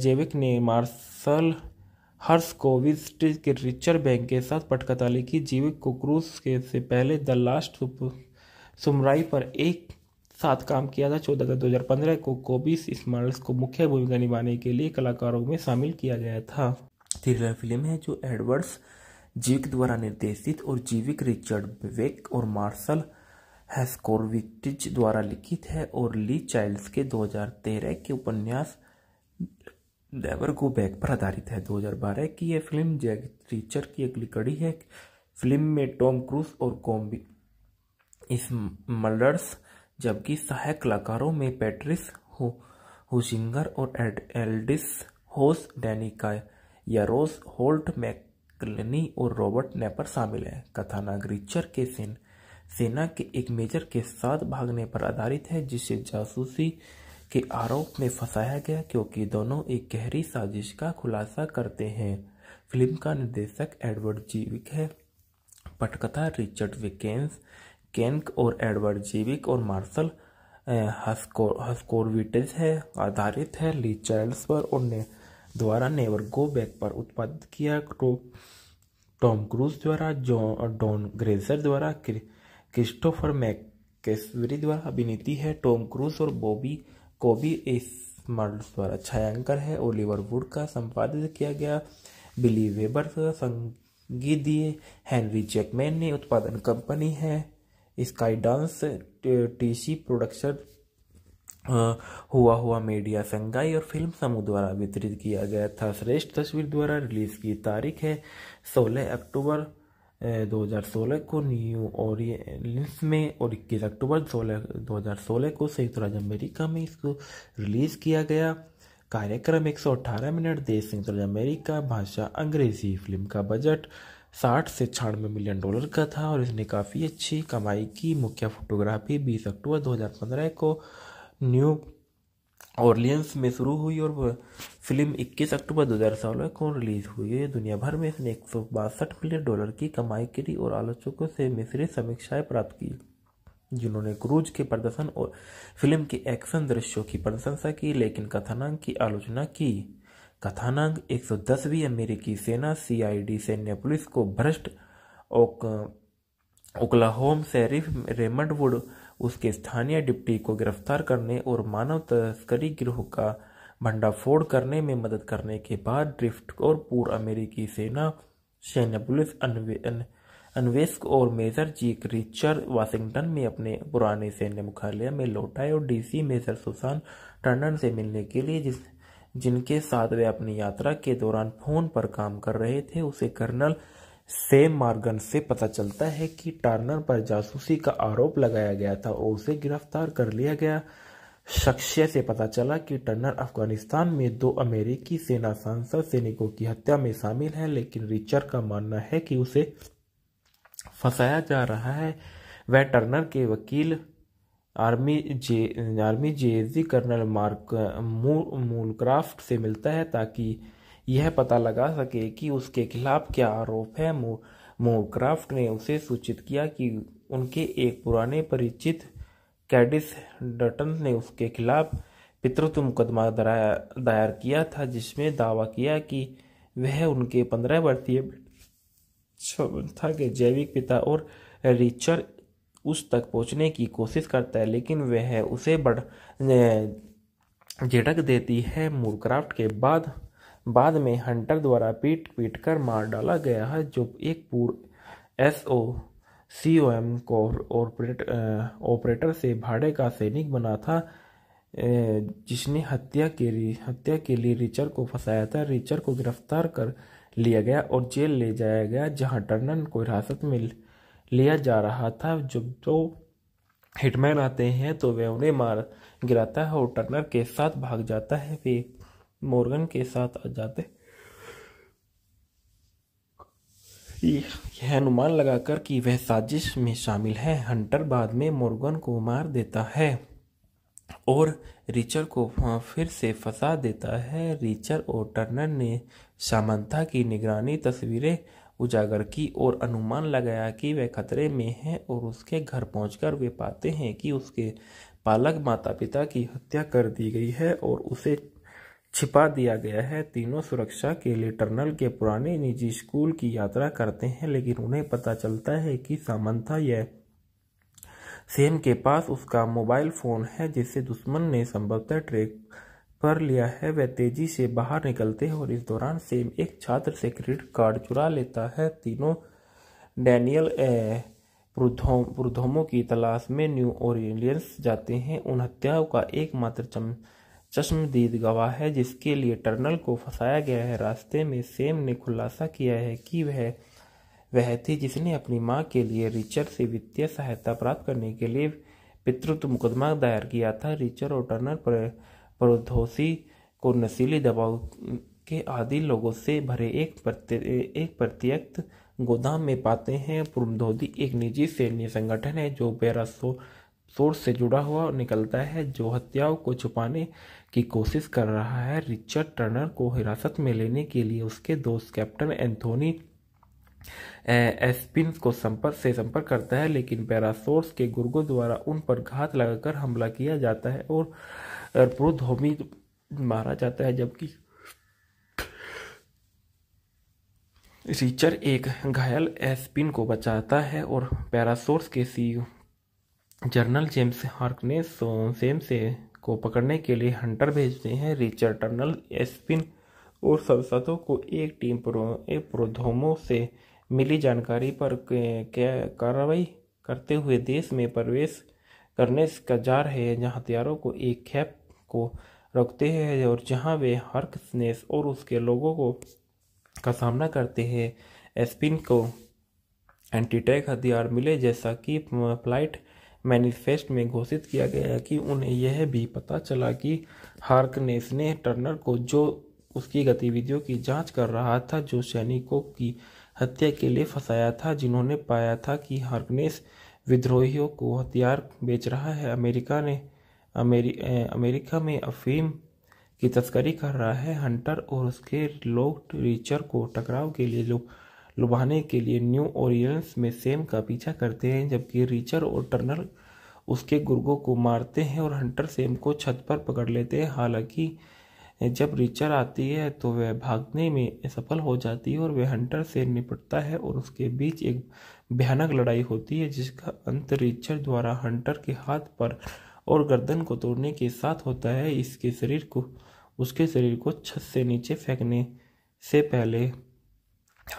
जेविक ने मार्शल हर्सकोविस्ट के रिचर बैंक के साथ पटकथा लिखी जीविक को क्रूज के से पहले द लास्ट सुमराई पर एक साथ काम किया था चौदह अगस्त पंद्रह को कोबिस स्मार्ट को मुख्य भूमिका निभाने के लिए कलाकारों में शामिल किया गया था थ्रिलर फिल्म है जो एडवर्ड्स जीविक द्वारा निर्देशित और जीविक रिचर्ड विवेक और मार्शल हैस्कोरविटिज द्वारा लिखित है और ली चाइल्ड्स के 2013 के उपन्यास नेवर गो बैक पर आधारित है 2012 की यह फिल्म जैक रिचर की अगली कड़ी है फिल्म में टॉम क्रूज और कॉम्बी स्मलर्स जबकि सहायक कलाकारों में पेट्रिस हुशिंगर और एड एल्डिस होस डेनिका यरोस होल्ट मैकलनी और रॉबर्ट नेपर शामिल हैं कथानक रिचर के सेन सेना के एक मेजर के साथ भागने पर आधारित है जिसे जासूसी के आरोप में फंसाया गया क्योंकि दोनों एक गहरी साजिश का खुलासा करते हैं फिल्म का निर्देशक एडवर्ड जीविक है पटकथा रिचर्ड विकेंस केंक और एडवर्ड जीविक और मार्सल हस्कोरविटेज है आधारित है ली चाइल्ड्स पर और ने द्वारा नेवर गो बैक पर उत्पादित किया टॉम क्रूज द्वारा जॉन डॉन ग्रेजर द्वारा क्रिस्टोफर मैकेस्वरी द्वारा अभिनीति है टॉम क्रूज और बॉबी कोबी स्मर्ल द्वारा छायांकर है ओलिवर वुड का संपादित किया गया बिली वेबर का संगीत दिए हेनरी जैकमैन ने उत्पादन कंपनी है स्काइडांस टीसी प्रोडक्शन हुआ हुआ मीडिया संगाई और फिल्म समूह द्वारा वितरित किया गया था श्रेष्ठ तस्वीर द्वारा रिलीज की तारीख है 16 अक्टूबर 2016 को न्यू ऑरियंस में और 21 अक्टूबर 16 2016 को संयुक्त राज्य अमेरिका में इसको रिलीज किया गया कार्यक्रम 118 मिनट देश संयुक्त राज्य अमेरिका भाषा अंग्रेजी फिल्म का बजट साठ से छियानवे मिलियन डॉलर का था और इसने काफ़ी अच्छी कमाई की मुख्य फोटोग्राफी बीस अक्टूबर पंद्रह को न्यू ऑर्लियंस में शुरू हुई और फिल्म 21 अक्टूबर 2016 को रिलीज हुई है दुनिया भर में इसने एक मिलियन डॉलर की कमाई करी और आलोचकों से मिश्रित समीक्षाएं प्राप्त की जिन्होंने क्रूज के प्रदर्शन और फिल्म के एक्शन दृश्यों की प्रशंसा की लेकिन कथानक की आलोचना की कथानक 110वीं अमेरिकी सेना सीआईडी सैन्य पुलिस को भ्रष्ट ओक्लाहोम शरीफ रेमंड वुड उसके स्थानीय डिप्टी को गिरफ्तार करने और मानव तस्करी गिरोह का भंडाफोड़ करने में मदद करने के बाद ड्रिफ्ट और पूर्व अमेरिकी सेना सैन्य पुलिस अन्वेषक और मेजर जी रिचर वाशिंगटन में अपने पुराने सैन्य मुख्यालय में लौटाए और डीसी मेजर सुसान टंडन से मिलने के लिए जिस जिनके साथ वे अपनी यात्रा के दौरान फोन पर काम कर रहे थे उसे कर्नल से मार्गन से पता चलता है कि टार्नर पर जासूसी का आरोप लगाया गया था और उसे गिरफ्तार कर लिया गया शख्स से पता चला कि टर्नर अफगानिस्तान में दो अमेरिकी सेना सांसद सैनिकों की हत्या में शामिल है लेकिन रिचर का मानना है कि उसे फंसाया जा रहा है वह टर्नर के वकील army J army JAG colonel Mark Moorcroft से मिलता है ताकि यह पता लगा सके कि उसके खिलाफ क्या आरोप है मूलक्राफ्ट ने उसे सूचित किया कि उनके एक पुराने परिचित कैडिस डटन ने उसके खिलाफ पितृत्व मुकदमा दायर किया था जिसमें दावा किया कि वह उनके पंद्रह वर्षीय क्षमता के जैविक पिता और रिचर्ड उस तक पहुंचने की कोशिश करता है लेकिन वह उसे बढ़ झिड़क देती है मूरक्राफ्ट के बाद बाद में हंटर द्वारा पीट पीट कर मार डाला गया है जो एक पूर्व S O C O M को ऑपरेटर से भाड़े का सैनिक बना था जिसने हत्या के हत्या के लिए रिचर को फंसाया था रिचर को गिरफ्तार कर लिया गया और जेल ले जाया गया जहां टर्नन को हिरासत में लिया जा रहा था जब जो हिटमैन आते हैं तो वह उन्हें मार गिराता है और टर्नर के साथ भाग जाता है वे मोर्गन के साथ आ जाते यह अनुमान लगाकर कि वह साजिश में शामिल है हंटर बाद में मोर्गन को मार देता है और रिचर को फिर से फंसा देता है रिचर और टर्नर ने सामंथा की निगरानी तस्वीरें उजागर की और अनुमान लगाया कि वह खतरे में है और उसके घर पहुंचकर वे पाते हैं कि उसके पालक माता पिता की हत्या कर दी गई है और उसे छिपा दिया गया है तीनों सुरक्षा के लिए टर्नल के पुराने निजी स्कूल की यात्रा करते हैं लेकिन उन्हें पता चलता है कि सामंथा यह सेम के पास उसका मोबाइल फोन है जिसे दुश्मन ने संभवतः ट्रैक पर लिया है वह तेजी से बाहर निकलते हैं और इस दौरान सेम एक छात्र से क्रेडिट कार्ड चुरा लेता है तीनों डैनियल पुरुधोमों की तलाश में न्यू ओरियंस जाते हैं उन हत्याओं का एकमात्र चम चश्मदीद गवाह है जिसके लिए टर्नल को फंसाया गया है रास्ते में सेम ने खुलासा किया है कि वह वह थी जिसने अपनी मां के लिए रिचर्ड से वित्तीय सहायता प्राप्त करने के लिए पितृत्व मुकदमा दायर किया था रिचर्ड और टर्नल पर प्रौद्योषी को नशीली दवाओं के आदि लोगों से भरे एक एक प्रत्यक्त गोदाम में पाते हैं पुरमधोधी एक निजी सैन्य संगठन है जो बेरा सो सोर से जुड़ा हुआ निकलता है जो हत्याओं को छुपाने की कोशिश कर रहा है रिचर्ड टर्नर को हिरासत में लेने के लिए उसके दोस्त कैप्टन एंथोनी एस्पिन को संपर्क से संपर्क करता है लेकिन पैरासोर्स के गुर्गों द्वारा उन पर घात लगाकर हमला किया जाता है और रुद्ध तो मारा जाता है जबकि रिचर एक घायल एस्पिन को बचाता है और पैरासोर्स के सी जर्नल जेम्स हार्कनेस से को पकड़ने के लिए हंटर भेजते हैं रिचर टर्नल एस्पिन और सवसतों को एक टीम प्रो एक प्रोधोमो से मिली जानकारी पर कार्रवाई करते हुए देश में प्रवेश करने का जा रहे हैं जहाँ हथियारों को एक खेप को रोकते हैं और जहाँ वे हर्क स्नेस और उसके लोगों को का सामना करते हैं एस्पिन को एंटी टैक हथियार मिले जैसा कि फ्लाइट मैनिफेस्ट में घोषित किया गया कि उन्हें यह भी पता चला कि हार्कनेस ने टर्नर को जो उसकी गतिविधियों की जांच कर रहा था जो सैनिकों की हत्या के लिए फंसाया था जिन्होंने पाया था कि हार्कनेस विद्रोहियों को हथियार बेच रहा है अमेरिका ने अमेरी, अमेरिका में अफीम की तस्करी कर रहा है हंटर और उसके लोग रिचर को टकराव के लिए लोग लुभाने के लिए न्यू ओरियंस में सेम का पीछा करते हैं जबकि रिचर और टर्नर उसके गुर्गों को मारते हैं और हंटर सेम को छत पर पकड़ लेते हैं हालांकि जब रिचर आती है तो वह भागने में सफल हो जाती है और वह हंटर से निपटता है और उसके बीच एक भयानक लड़ाई होती है जिसका अंत रिचर्ड द्वारा हंटर के हाथ पर और गर्दन को तोड़ने के साथ होता है इसके शरीर को उसके शरीर को छत से नीचे फेंकने से पहले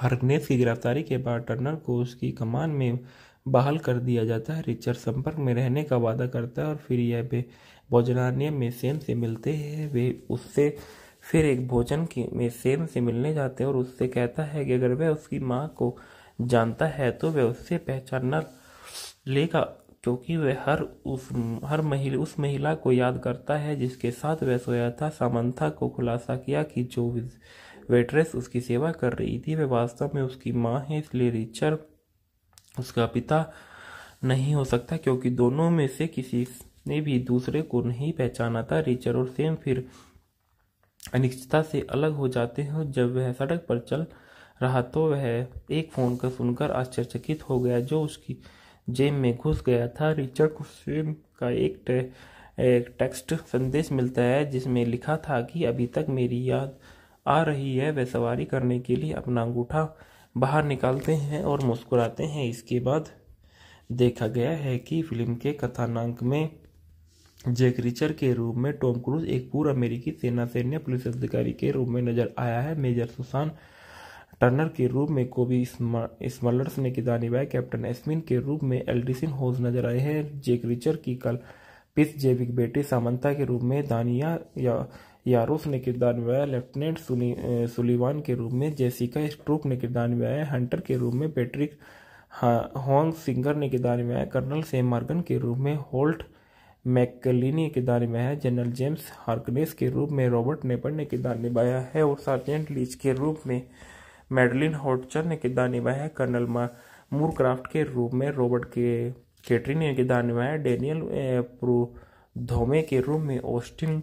हरनेस की गिरफ्तारी के बाद टर्नर को उसकी कमान में बहाल कर दिया जाता है रिचर्ड संपर्क में रहने का वादा करता है और फिर यह वे भोजनालय में सेम से मिलते हैं वे उससे फिर एक भोजन के में सेम से मिलने जाते हैं और उससे कहता है कि अगर वह उसकी माँ को जानता है तो वह उससे पहचानना लेगा क्योंकि वह हर उस हर महिला उस महिला को याद करता है जिसके साथ वह सोया था सामंथा को खुलासा किया कि जो वेट्रेस उसकी सेवा कर रही थी वह वास्तव में उसकी माँ है इसलिए रिचर उसका पिता नहीं हो सकता क्योंकि दोनों में से किसी ने भी दूसरे को नहीं पहचाना था रिचर और सेम फिर अनिश्चितता से अलग हो जाते हैं जब वह सड़क पर चल रहा तो वह एक फ़ोन का सुनकर आश्चर्यचकित हो गया जो उसकी जेब में घुस गया था रिचर्ड को स्वयं का एक, एक टेक्स्ट संदेश मिलता है जिसमें लिखा था कि अभी तक मेरी याद आ रही है वह सवारी करने के लिए अपना अंगूठा बाहर निकालते हैं और मुस्कुराते हैं इसके बाद देखा गया है कि फिल्म के कथानांक में जैक रिचर के रूप में टॉम क्रूज एक पूर्व अमेरिकी सेना सैन्य पुलिस अधिकारी के रूप में नजर आया है मेजर सुसान टर्नर के रूप में कोबी स्मलर्स ने बाय कैप्टन एस्मिन के रूप में एल्डिसिन होज नजर आए हैं जेक रिचर की कल पिस जेविक बेटे सामंता के रूप में दानिया या यारोस ने किरदार निभाया लेफ्टिनेंट सुलीवान के रूप में जेसिका स्ट्रूक ने किरदार निभाया हंटर के रूप में पेट्रिक हॉन्ग सिंगर ने किरदार निभाया कर्नल सेम मार्गन के रूप में होल्ट मैकली ने किरदार निभाया जनरल जेम्स हार्कनेस के रूप में रॉबर्ट नेपर ने किरदार निभाया है और सार्जेंट लीच के रूप में मेडलिन होटचर ने किरदार निभाया है कर्नल मूरक्राफ्ट के रूप में रॉबर्ट के केटरी ने किरदार निभाया डेनियल प्रोधोमे के रूप में ऑस्टिन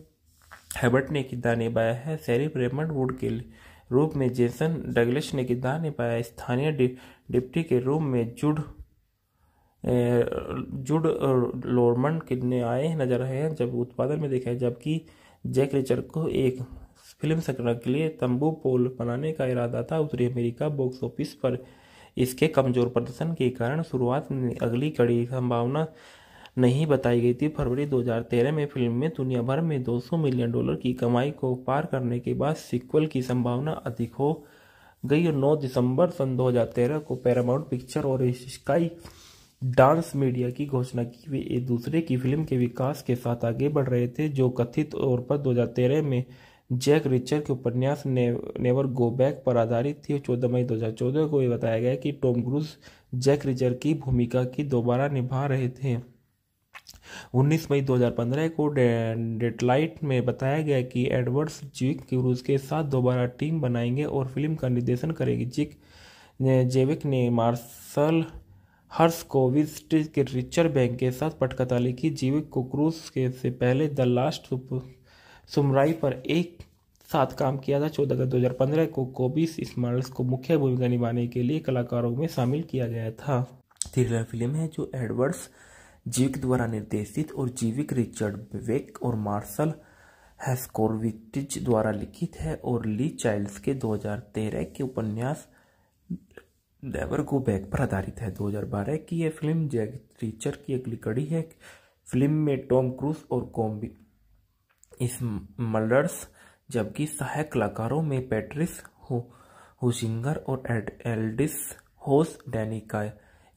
हेबर्ट ने किरदार निभाया है सैरी रेमंड वुड के रूप में जेसन डगलिश ने किरदार निभाया स्थानीय डिप्टी के रूप में जुड जुड लोरमन कितने आए नजर आए हैं जब उत्पादन में देखा है जबकि जैक रिचर को एक फिल्म संग्रह के लिए तंबू पोल बनाने का इरादा था उत्तरी अमेरिका बॉक्स ऑफिस पर इसके कमजोर प्रदर्शन के कारण शुरुआत में अगली कड़ी संभावना नहीं बताई गई थी फरवरी 2013 में फिल्म में दुनिया भर में 200 मिलियन डॉलर की कमाई को पार करने के बाद सीक्वल की संभावना अधिक हो गई और 9 दिसंबर सन 2013 को पैरामाउंट पिक्चर और स्काई डांस मीडिया की घोषणा की वे एक दूसरे की फिल्म के विकास के साथ आगे बढ़ रहे थे जो कथित तौर पर 2013 में जैक रिचर के उपन्यास ने, नेवर गो बैक पर आधारित थी चौदह मई 2014 को यह बताया गया कि टॉम क्रूज जैक रिचर की भूमिका की दोबारा निभा रहे थे 19 मई 2015 को डेटलाइट में बताया गया कि एडवर्ड्स जिक क्रूज के साथ दोबारा टीम बनाएंगे और फिल्म का निर्देशन करेगी जिक जेविक ने मार्शल हर्ष कोविस्ट के रिचर बैंक के साथ पटकथा लिखी जीविक को क्रूज के से पहले द लास्ट सुमराई पर एक साथ काम किया था चौदह अगस्त दो पंद्रह को कोबिस मॉडल्स को मुख्य भूमिका निभाने के लिए कलाकारों में शामिल किया गया था थ्रिलर फिल्म है जो एडवर्ड्स जीविक द्वारा निर्देशित और जीविक रिचर्ड विवेक और मार्शल हैस्कोरविटिज द्वारा लिखित है और ली चाइल्ड्स के 2013 के उपन्यास नेवर गो बैक पर आधारित है 2012 की यह फिल्म जैक रिचर की अगली कड़ी है फिल्म में टॉम क्रूज और कॉम्बी इस मलर्स जबकि सहायक कलाकारों में पेट्रिस हु हुशिंगर और एल्डिस होस डेनिका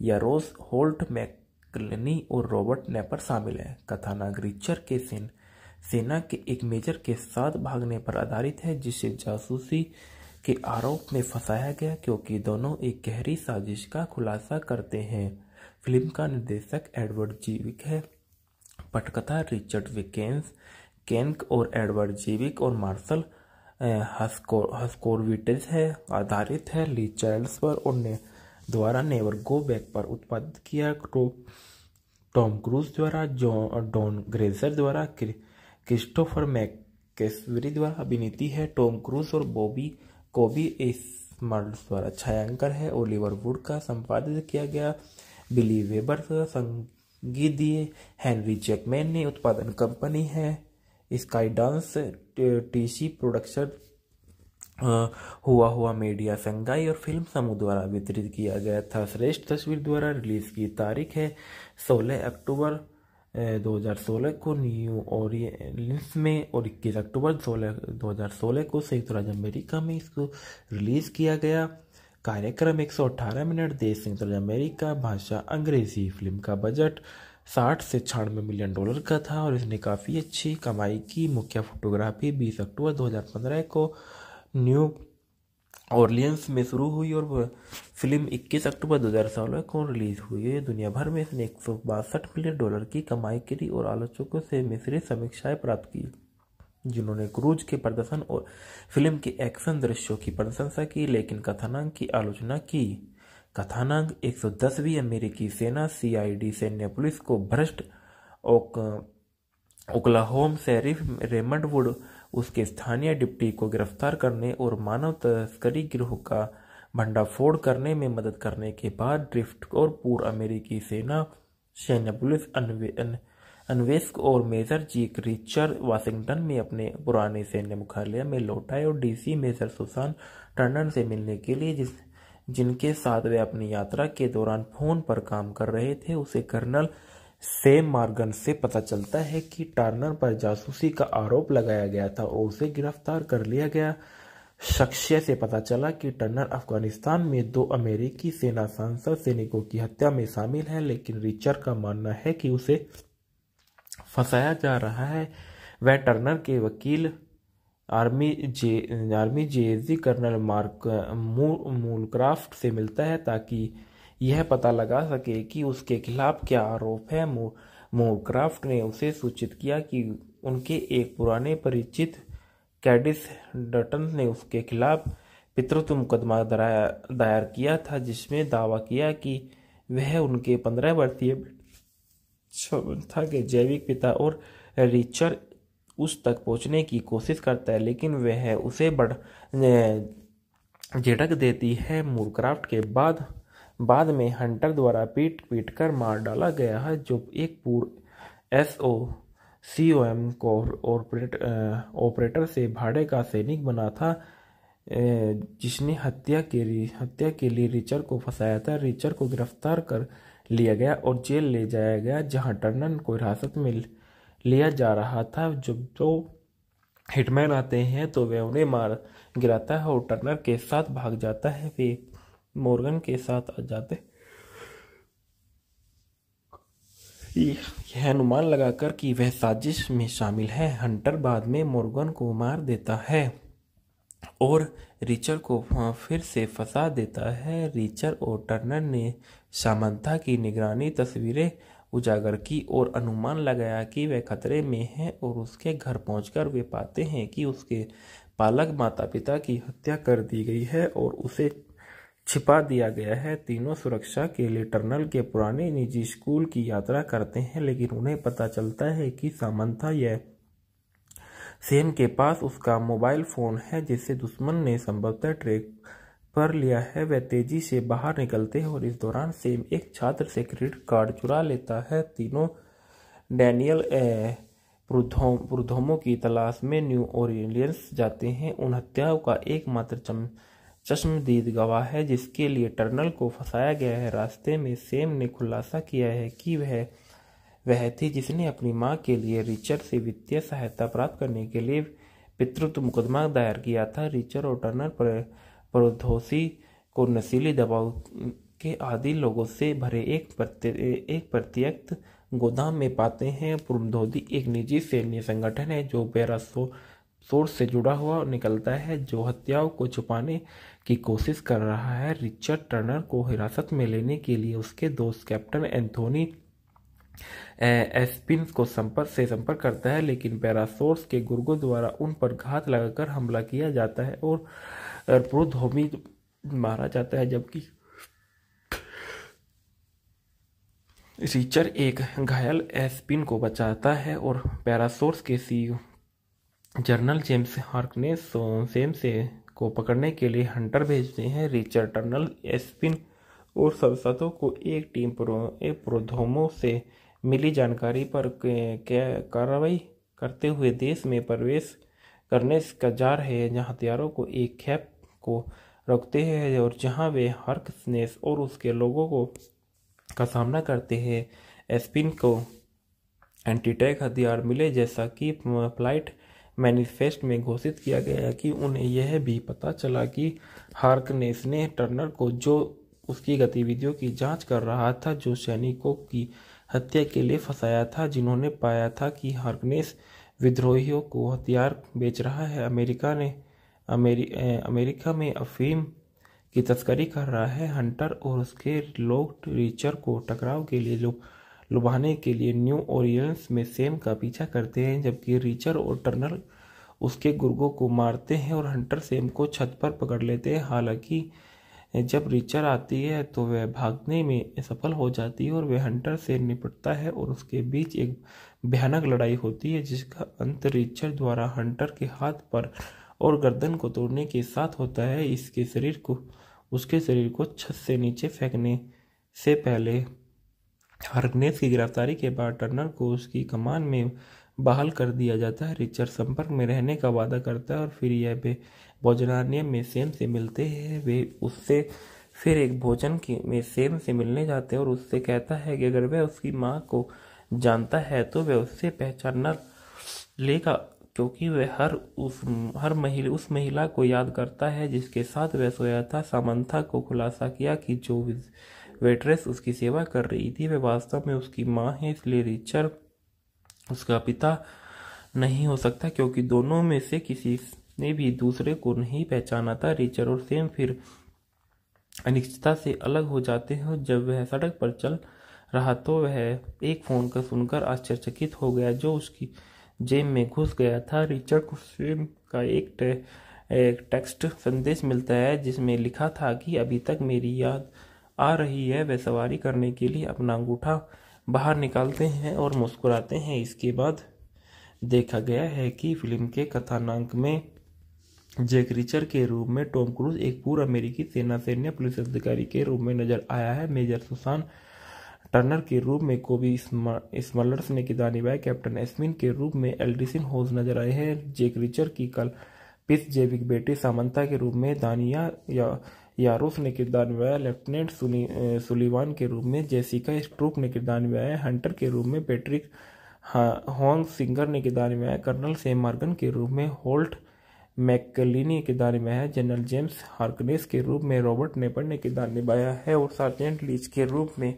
यारोस होल्ट मैकलनी और रॉबर्ट नेपर शामिल हैं कथानक रिचर के सेन सेना के एक मेजर के साथ भागने पर आधारित है जिसे जासूसी के आरोप में फंसाया गया क्योंकि दोनों एक गहरी साजिश का खुलासा करते हैं फिल्म का निर्देशक एडवर्ड जीविक है पटकथा रिचर्ड विकेंस केंक और एडवर्ड जीविक और मार्शल हस्कोरविटेज है आधारित है ली चार्ल्स पर और ने द्वारा नेवर गो बैक पर उत्पादित किया टॉम क्रूज द्वारा डॉन ग्रेजर द्वारा क्रिस्टोफर मैकेस्वरी द्वारा अभिनीति है टॉम क्रूज और बॉबी कोबी स्मर्ल्स द्वारा छायांकर है ओलिवर वुड का संपादित किया गया बिली वेबर संगीत दिए हेनरी जैकमैन ने उत्पादन कंपनी है स्काइडांस टीसी प्रोडक्शन हुआ हुआ मीडिया संघाई और फिल्म समूह द्वारा वितरित किया गया था श्रेष्ठ तस्वीर द्वारा रिलीज की तारीख है 16 अक्टूबर 2016 को न्यू ओरियंस में और 21 अक्टूबर 16 2016 को संयुक्त राज्य अमेरिका में इसको रिलीज़ किया गया कार्यक्रम 118 मिनट देश संयुक्त राज्य अमेरिका भाषा अंग्रेजी फिल्म का बजट साठ से छियानवे मिलियन डॉलर का था और इसने काफ़ी अच्छी कमाई की मुख्य फोटोग्राफी बीस अक्टूबर दो हजार पंद्रह को न्यू ऑर्लियंस में शुरू हुई और फिल्म 21 अक्टूबर 2016 को रिलीज़ हुई दुनिया भर में इसने एक मिलियन डॉलर की कमाई करी और आलोचकों से मिश्रित समीक्षाएं प्राप्त की जिन्होंने क्रूज के प्रदर्शन और फिल्म के एक्शन दृश्यों की प्रशंसा की लेकिन कथनांक की आलोचना की कथानक 110वीं अमेरिकी सेना सीआईडी सैन्य पुलिस को भ्रष्ट ओकलाहोम शेरिफ रेमंड वुड उसके स्थानीय डिप्टी को गिरफ्तार करने और मानव तस्करी गिरोह का भंडाफोड़ करने में मदद करने के बाद ड्रिफ्ट और पूर्व अमेरिकी सेना सैन्य पुलिस अन्वेषक और मेजर जी रिचर्ड वाशिंगटन में अपने पुराने सैन्य मुख्यालय में लौटाए और डीसी मेजर सुसान टंडन से मिलने के लिए जिस जिनके साथ वे अपनी यात्रा के दौरान फोन पर काम कर रहे थे उसे कर्नल से मार्गन से पता चलता है कि टार्नर पर जासूसी का आरोप लगाया गया था और उसे गिरफ्तार कर लिया गया शख्स से पता चला कि टर्नर अफगानिस्तान में दो अमेरिकी सेना सांसद सैनिकों की हत्या में शामिल है लेकिन रिचर का मानना है कि उसे फंसाया जा रहा है वह टर्नर के वकील army J army JAG colonel Mark Moorcroft से मिलता है ताकि यह पता लगा सके कि उसके खिलाफ क्या आरोप है मूलक्राफ्ट ने उसे सूचित किया कि उनके एक पुराने परिचित कैडिस डटन ने उसके खिलाफ पितृत्व मुकदमा दायर किया था जिसमें दावा किया कि वह उनके पंद्रह वर्षीय क्षमता के जैविक पिता और रिचर्ड उस तक पहुंचने की कोशिश करता है लेकिन वह उसे बढ़ झटक देती है मूरक्राफ्ट के बाद बाद में हंटर द्वारा पीट पीट कर मार डाला गया है जो एक पूर्व S O C O M को ऑपरेटर से भाड़े का सैनिक बना था जिसने हत्या के हत्या के लिए रिचर को फंसाया था रिचर को गिरफ्तार कर लिया गया और जेल ले जाया गया जहां टर्नन को हिरासत में लिया जा रहा था जब जो हिटमैन आते हैं तो वह उन्हें मार गिराता है और टर्नर के साथ भाग जाता है वे मोर्गन के साथ आ जाते यह अनुमान लगाकर कि वह साजिश में शामिल है हंटर बाद में मोर्गन को मार देता है और रिचर को फिर से फंसा देता है रिचर और टर्नर ने सामंथा की निगरानी तस्वीरें उजागर की और अनुमान लगाया कि वह खतरे में है और उसके घर पहुंचकर वे पाते हैं कि उसके पालक माता पिता की हत्या कर दी गई है और उसे छिपा दिया गया है तीनों सुरक्षा के लिए टर्नल के पुराने निजी स्कूल की यात्रा करते हैं लेकिन उन्हें पता चलता है कि सामंथा यह सेम के पास उसका मोबाइल फोन है जिसे दुश्मन ने संभवतः ट्रैक कर लिया है वह तेजी से बाहर निकलते हैं और इस दौरान सेम एक छात्र से क्रेडिट कार्ड चुरा लेता है तीनों डैनियल प्रुधोमो की तलाश में न्यू ओरियंस जाते हैं उन हत्याओं का एकमात्र चम चश्मदीद गवाह है जिसके लिए टर्नल को फंसाया गया है रास्ते में सेम ने खुलासा किया है कि वह वह थी जिसने अपनी माँ के लिए रिचर्ड से वित्तीय सहायता प्राप्त करने के लिए पितृत्व मुकदमा दायर किया था रिचर्ड और टर्नल पर पड़ोसी को नशीली दवाओं के आदि लोगों से भरे एक प्रत्य एक प्रत्यक्त गोदाम में पाते हैं पुरमधोधी एक निजी सैन्य संगठन है जो बेरा सो सोर्स से जुड़ा हुआ निकलता है जो हत्याओं को छुपाने की कोशिश कर रहा है रिचर्ड टर्नर को हिरासत में लेने के लिए उसके दोस्त कैप्टन एंथोनी एस्पिन को संपर्क से संपर्क करता है लेकिन पैरासोर्स के गुर्गों द्वारा उन पर घात लगाकर हमला किया जाता है और अर्पुद मारा जाता है जबकि रिचर एक घायल एस्पिन को बचाता है और पैरासोर्स के सी जर्नल जेम्स हार्कनेस से को पकड़ने के लिए हंटर भेजते हैं रिचर टर्नल एस्पिन और सदस्यों को एक टीम प्रो एक प्रोधोमो से मिली जानकारी पर कार्रवाई करते हुए देश में प्रवेश करने का जा रहे जहां हथियारों को एक खेप को रखते हैं और जहां वे हर्कसनेस और उसके लोगों को का सामना करते हैं एस्पिन को एंटीटैक हथियार मिले जैसा कि फ्लाइट मैनिफेस्ट में घोषित किया गया कि उन्हें यह भी पता चला कि हार्कनेस ने टर्नर को जो उसकी गतिविधियों की जांच कर रहा था जो सैनिकों की हत्या के लिए फंसाया था जिन्होंने पाया था कि हार्कनेस विद्रोहियों को हथियार बेच रहा है अमेरिका ने अमेरि, अमेरिका में अफीम की तस्करी कर रहा है हंटर और उसके लोग रिचर को टकराव के लिए लो, लुभाने के लिए न्यू ओरियंस में सेम का पीछा करते हैं जबकि रिचर और टर्नर उसके गुर्गों को मारते हैं और हंटर सेम को छत पर पकड़ लेते हैं हालांकि जब रिचर आती है तो वह भागने में सफल हो जाती है और वह हंटर से निपटता है और उसके बीच एक भयानक लड़ाई होती है जिसका अंत रिचर द्वारा हंटर के हाथ पर और गर्दन को तोड़ने के साथ होता है इसके शरीर को उसके शरीर को छत से नीचे फेंकने से पहले हरनेस की गिरफ्तारी के बाद टर्नर को उसकी कमान में बहाल कर दिया जाता है रिचर्ड संपर्क में रहने का वादा करता है और फिर यह वे भोजनालय में सेम से मिलते हैं वे उससे फिर एक भोजन के में सेम से मिलने जाते हैं और उससे कहता है कि अगर वह उसकी माँ को जानता है तो वह उससे पहचानना लेगा क्योंकि वह हर उस हर महिला उस महिला को याद करता है जिसके साथ वह सोया था सामंथा को खुलासा किया कि जो वेट्रेस उसकी सेवा कर रही थी वह वास्तव में उसकी माँ है इसलिए रिचर उसका पिता नहीं हो सकता क्योंकि दोनों में से किसी ने भी दूसरे को नहीं पहचाना था रिचर और सेम फिर अनिश्चितता से अलग हो जाते हैं जब वह सड़क पर चल रहा तो वह एक फ़ोन का सुनकर आश्चर्यचकित हो गया जो उसकी जेब में घुस गया था रिचर्ड को स्वयं का एक एक टेक्स्ट संदेश मिलता है जिसमें लिखा था कि अभी तक मेरी याद आ रही है वे सवारी करने के लिए अपना अंगूठा बाहर निकालते हैं और मुस्कुराते हैं इसके बाद देखा गया है कि फिल्म के कथानांक में जैक रिचर के रूप में टॉम क्रूज एक पूर्व अमेरिकी सेना सैन्य पुलिस अधिकारी के रूप में नजर आया है मेजर सुसान टर्नर के रूप में कोबी स्मलर्स ने दानिबाय कैप्टन एस्मिन के रूप में एल्डिसन होज नजर आए हैं जेक रिचर की कल पिस जेविक बेटे सामंता के रूप में दानिया या यारूस ने किरदार निभाया लेफ्टिनेंट सुलीवान के रूप में जेसिका स्ट्रूक ने किरदार निभाया हंटर के रूप में पेट्रिक हॉन्ग सिंगर ने किरदार निभाया कर्नल सेम मार्गन के रूप में होल्ट मैकलिनी किरदार निभाया जनरल जेम्स हार्कनेस के रूप में रॉबर्ट नेपर ने किरदार निभाया है और सार्जेंट लीच के रूप में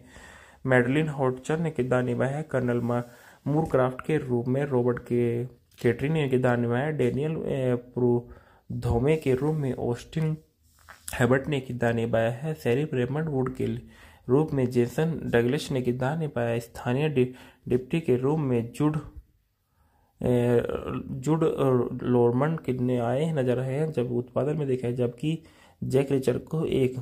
मेडलिन हॉटचर ने किरदार निभाया है कर्नल मूरक्राफ्ट के रूप में रॉबर्ट के केटरी ने किरदार निभाया है डेनियल प्रोधोमे के रूप में ऑस्टिन हेबर्ट ने किरदार निभाया है सैरी रेमंड वुड के रूप में जेसन डगलिश ने किरदार निभाया स्थानीय डिप्टी के रूप में जुड जुड लोरमंड कितने आए नजर आए हैं जब उत्पादन में देखा है जबकि जैक रिचर्ड को एक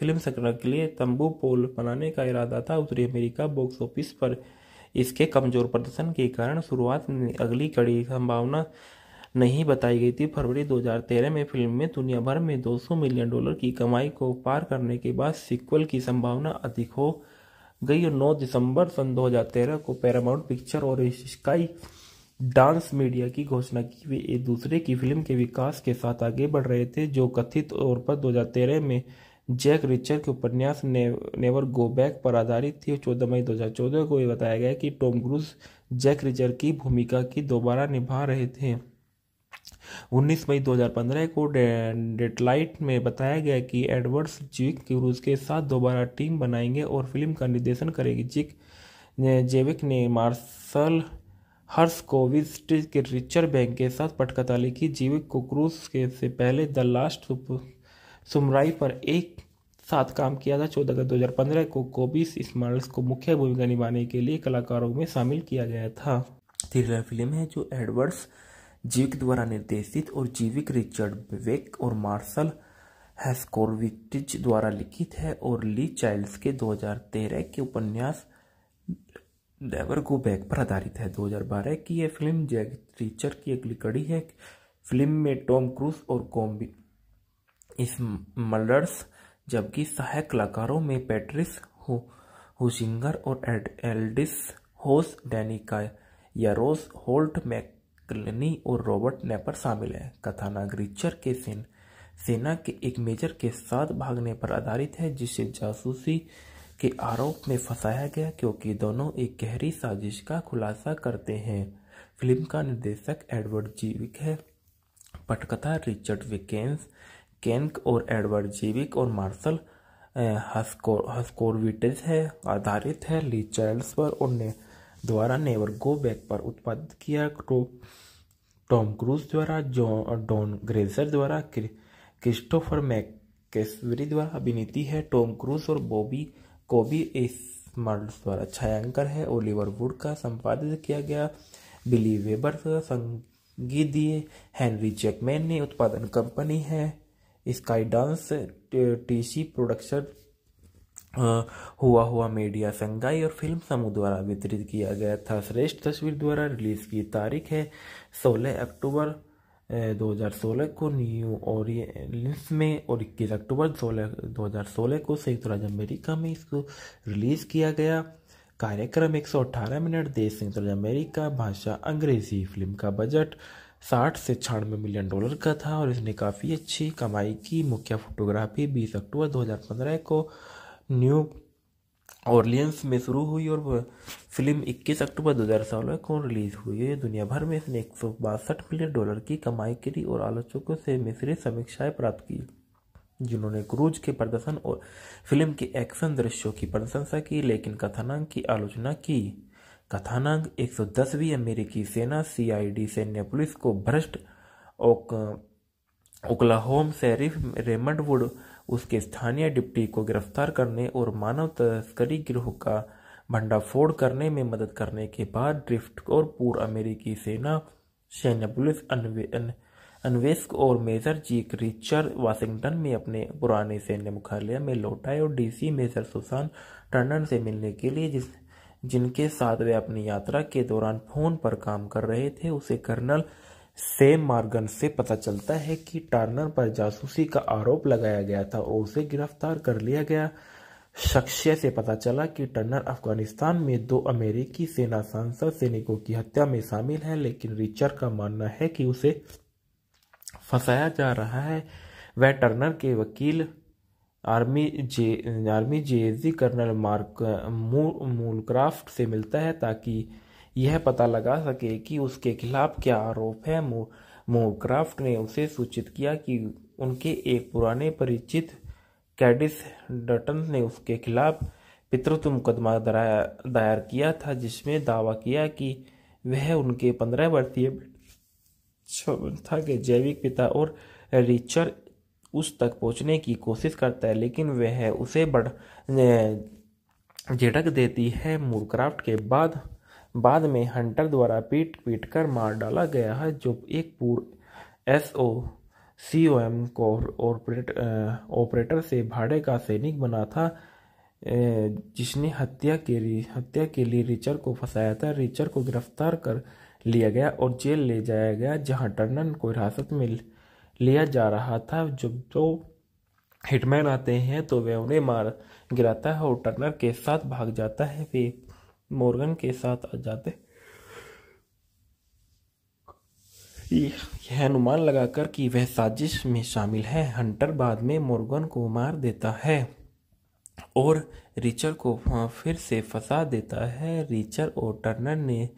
फिल्म संग्रह के लिए तंबू पोल बनाने का इरादा था उत्तरी अमेरिका बॉक्स ऑफिस पर इसके कमजोर प्रदर्शन के कारण शुरुआत में अगली कड़ी संभावना नहीं बताई गई थी फरवरी 2013 में फिल्म में दुनिया भर में 200 मिलियन डॉलर की कमाई को पार करने के बाद सीक्वल की संभावना अधिक हो गई और 9 दिसंबर सन 2013 को पैरामाउंट पिक्चर और स्काई डांस मीडिया की घोषणा की वे एक दूसरे की फिल्म के विकास के साथ आगे बढ़ रहे थे जो कथित तौर पर 2013 में जैक रिचर के उपन्यास ने, नेवर गो बैक पर आधारित थी चौदह मई 2014 को यह बताया गया कि टॉम क्रूज जैक रिचर की भूमिका की दोबारा निभा रहे थे 19 मई 2015 को डेटलाइट में बताया गया कि एडवर्ड्स जिक क्रूज के साथ दोबारा टीम बनाएंगे और फिल्म का निर्देशन करेगी जिक जेविक ने मार्शल कोविस्ट के रिचर बैंक के साथ पटकथा लिखी जीविक को क्रूज के से पहले द लास्ट सुमराई पर एक साथ काम किया था चौदह अगस्त दो पंद्रह को कोबिस स्मार्ल्स को मुख्य भूमिका निभाने के लिए कलाकारों में शामिल किया गया था थ्रिलर फिल्म है जो एडवर्ड्स जीविक द्वारा निर्देशित और जीविक रिचर्ड विवेक और मार्शल हेस्कोरविटिज द्वारा लिखित है और ली चाइल्ड्स के 2013 के उपन्यास नेवर गो बैक पर आधारित है 2012 की यह फिल्म जैक रिचर की अगली कड़ी है फिल्म में टॉम क्रूज और कॉम्बी इस मलर्स जबकि सहायक कलाकारों में पेट्रिस हुशिंगर और एल्डिस होस डेनिका यारोस होल्ट मैकलनी और रॉबर्ट नेपर शामिल हैं कथानक रिचर के सिन सेना के एक मेजर के साथ भागने पर आधारित है जिसे जासूसी के आरोप में फंसाया गया क्योंकि दोनों एक गहरी साजिश का खुलासा करते हैं फिल्म का निर्देशक एडवर्ड जीविक है पटकथा रिचर्ड विकेंस केंक और एडवर्ड जीविक और मार्शल हस्कोरविटेज है आधारित है ली चार्ल्स पर और ने द्वारा नेवर गो बैक पर उत्पादित किया तो, टॉम क्रूज द्वारा डॉन ग्रेजर द्वारा क्रिस्टोफर केसवरी द्वारा अभिनेती है टॉम क्रूज और बॉबी कोबी इस्मर्स द्वारा छायांकर है ओलिवर वुड का संपादित किया गया बिली वेबर संगीत दिए हेनरी जैकमैन ने उत्पादन कंपनी है स्काइडांस टीसी प्रोडक्शन हुआ हुआ मीडिया संघाई और फिल्म समूह द्वारा वितरित किया गया था श्रेष्ठ तस्वीर द्वारा रिलीज की तारीख है 16 अक्टूबर 2016 को न्यू और में और 21 अक्टूबर 16 2016 को संयुक्त राज्य अमेरिका में इसको रिलीज किया गया कार्यक्रम 118 मिनट देश संयुक्त राज्य अमेरिका भाषा अंग्रेजी फिल्म का बजट साठ से छियानवे मिलियन डॉलर का था और इसने काफ़ी अच्छी कमाई की मुख्य फोटोग्राफी 20 अक्टूबर 2015 को न्यू ऑर्लियंस में शुरू हुई और फिल्म 21 अक्टूबर 2016 को रिलीज हुई है दुनिया भर में इसने एक मिलियन डॉलर की कमाई करी और आलोचकों से मिश्रित समीक्षाएं प्राप्त की जिन्होंने क्रूज के प्रदर्शन और फिल्म के एक्शन दृश्यों की प्रशंसा की लेकिन कथानांग की आलोचना की कथानांग 110वीं अमेरिकी सेना सीआईडी सैन्य पुलिस को भ्रष्ट ओकलाहोम शेरिफ रेमंड वुड उसके स्थानीय डिप्टी को गिरफ्तार करने और मानव तस्करी गिरोह का भंडाफोड़ करने में मदद करने के बाद ड्रिफ्ट और पूर्व अमेरिकी सेना सैन्य पुलिस अन्वे, अनवेस्क और मेजर जीक रिचर्ड वाशिंगटन में अपने पुराने सैन्य मुख्यालय में लौटाए और डीसी मेजर सुसान टंडन से मिलने के लिए जिस जिनके साथ वे अपनी यात्रा के दौरान फोन पर काम कर रहे थे उसे कर्नल सेम मार्गन से पता चलता है कि टर्नर पर जासूसी का आरोप लगाया गया था और उसे गिरफ्तार कर लिया गया शख्स से पता चला कि टर्नर अफगानिस्तान में दो अमेरिकी सेना सांसद सैनिकों की हत्या में शामिल है लेकिन रिचर्ड का मानना है कि उसे फंसाया जा रहा है वह टर्नर के वकील army J army JAG colonel Mark Moorcroft से मिलता है ताकि यह पता लगा सके कि उसके खिलाफ क्या आरोप है मूलक्राफ्ट ने उसे सूचित किया कि उनके एक पुराने परिचित कैडिस डटन ने उसके खिलाफ पितृत्व मुकदमा दायर किया था जिसमें दावा किया कि वह उनके पंद्रह वर्षीय था कि जैविक पिता और रिचर उस तक पहुंचने की कोशिश करता है लेकिन वह उसे बढ़ झटक देती है मूरक्राफ्ट के बाद बाद में हंटर द्वारा पीट पीट कर मार डाला गया है जो एक पूर्व S O C O M को ऑपरेटर से भाड़े का सैनिक बना था जिसने हत्या के हत्या के लिए रिचर को फंसाया था रिचर को गिरफ्तार कर लिया गया और जेल ले जाया गया जहां टंडन को हिरासत में लिया जा रहा था जब जो हिटमैन आते हैं तो वह उन्हें मार गिराता है और टर्नर के साथ भाग जाता है वे मोर्गन के साथ आ जाते यह अनुमान लगाकर कि वह साजिश में शामिल है हंटर बाद में मोर्गन को मार देता है और रिचर को फिर से फंसा देता है रिचर और टर्नर ने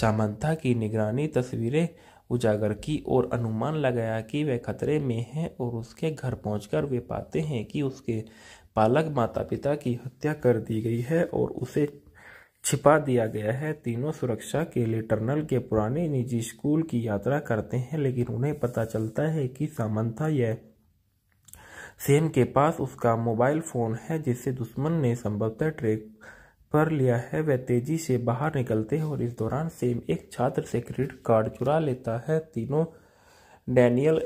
सामंता की निगरानी तस्वीरें उजागर की और अनुमान लगाया कि वह खतरे में है और उसके घर पहुंचकर वे पाते हैं कि उसके पालक माता पिता की हत्या कर दी गई है और उसे छिपा दिया गया है तीनों सुरक्षा के लिए टर्नल के पुराने निजी स्कूल की यात्रा करते हैं लेकिन उन्हें पता चलता है कि सामंता यह सेम के पास उसका मोबाइल फोन है जिसे दुश्मन ने संभवतः ट्रैक कर लिया है वह तेजी से बाहर निकलते हैं और इस दौरान सेम एक छात्र से क्रेडिट कार्ड चुरा लेता है तीनों डैनियल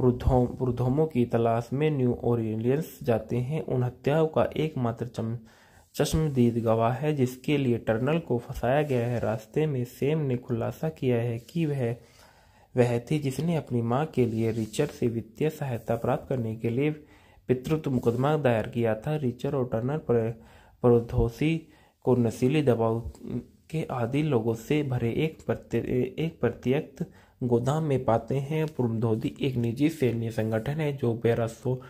प्रुधोमो की तलाश में न्यू ओरियंस जाते हैं उन हत्याओं का एकमात्र चम चश्मदीद गवाह है जिसके लिए टर्नल को फंसाया गया है रास्ते में सेम ने खुलासा किया है कि वह वह थी जिसने अपनी मां के लिए रिचर्ड से वित्तीय सहायता प्राप्त करने के लिए पितृत्व मुकदमा दायर किया था रिचर्ड और टर्नल पर पड़ोसी को नशीली दवाओं के आदि लोगों से भरे एक एक प्रत्यक्त गोदाम में पाते हैं पुरमधोधी एक निजी सैन्य संगठन है जो सो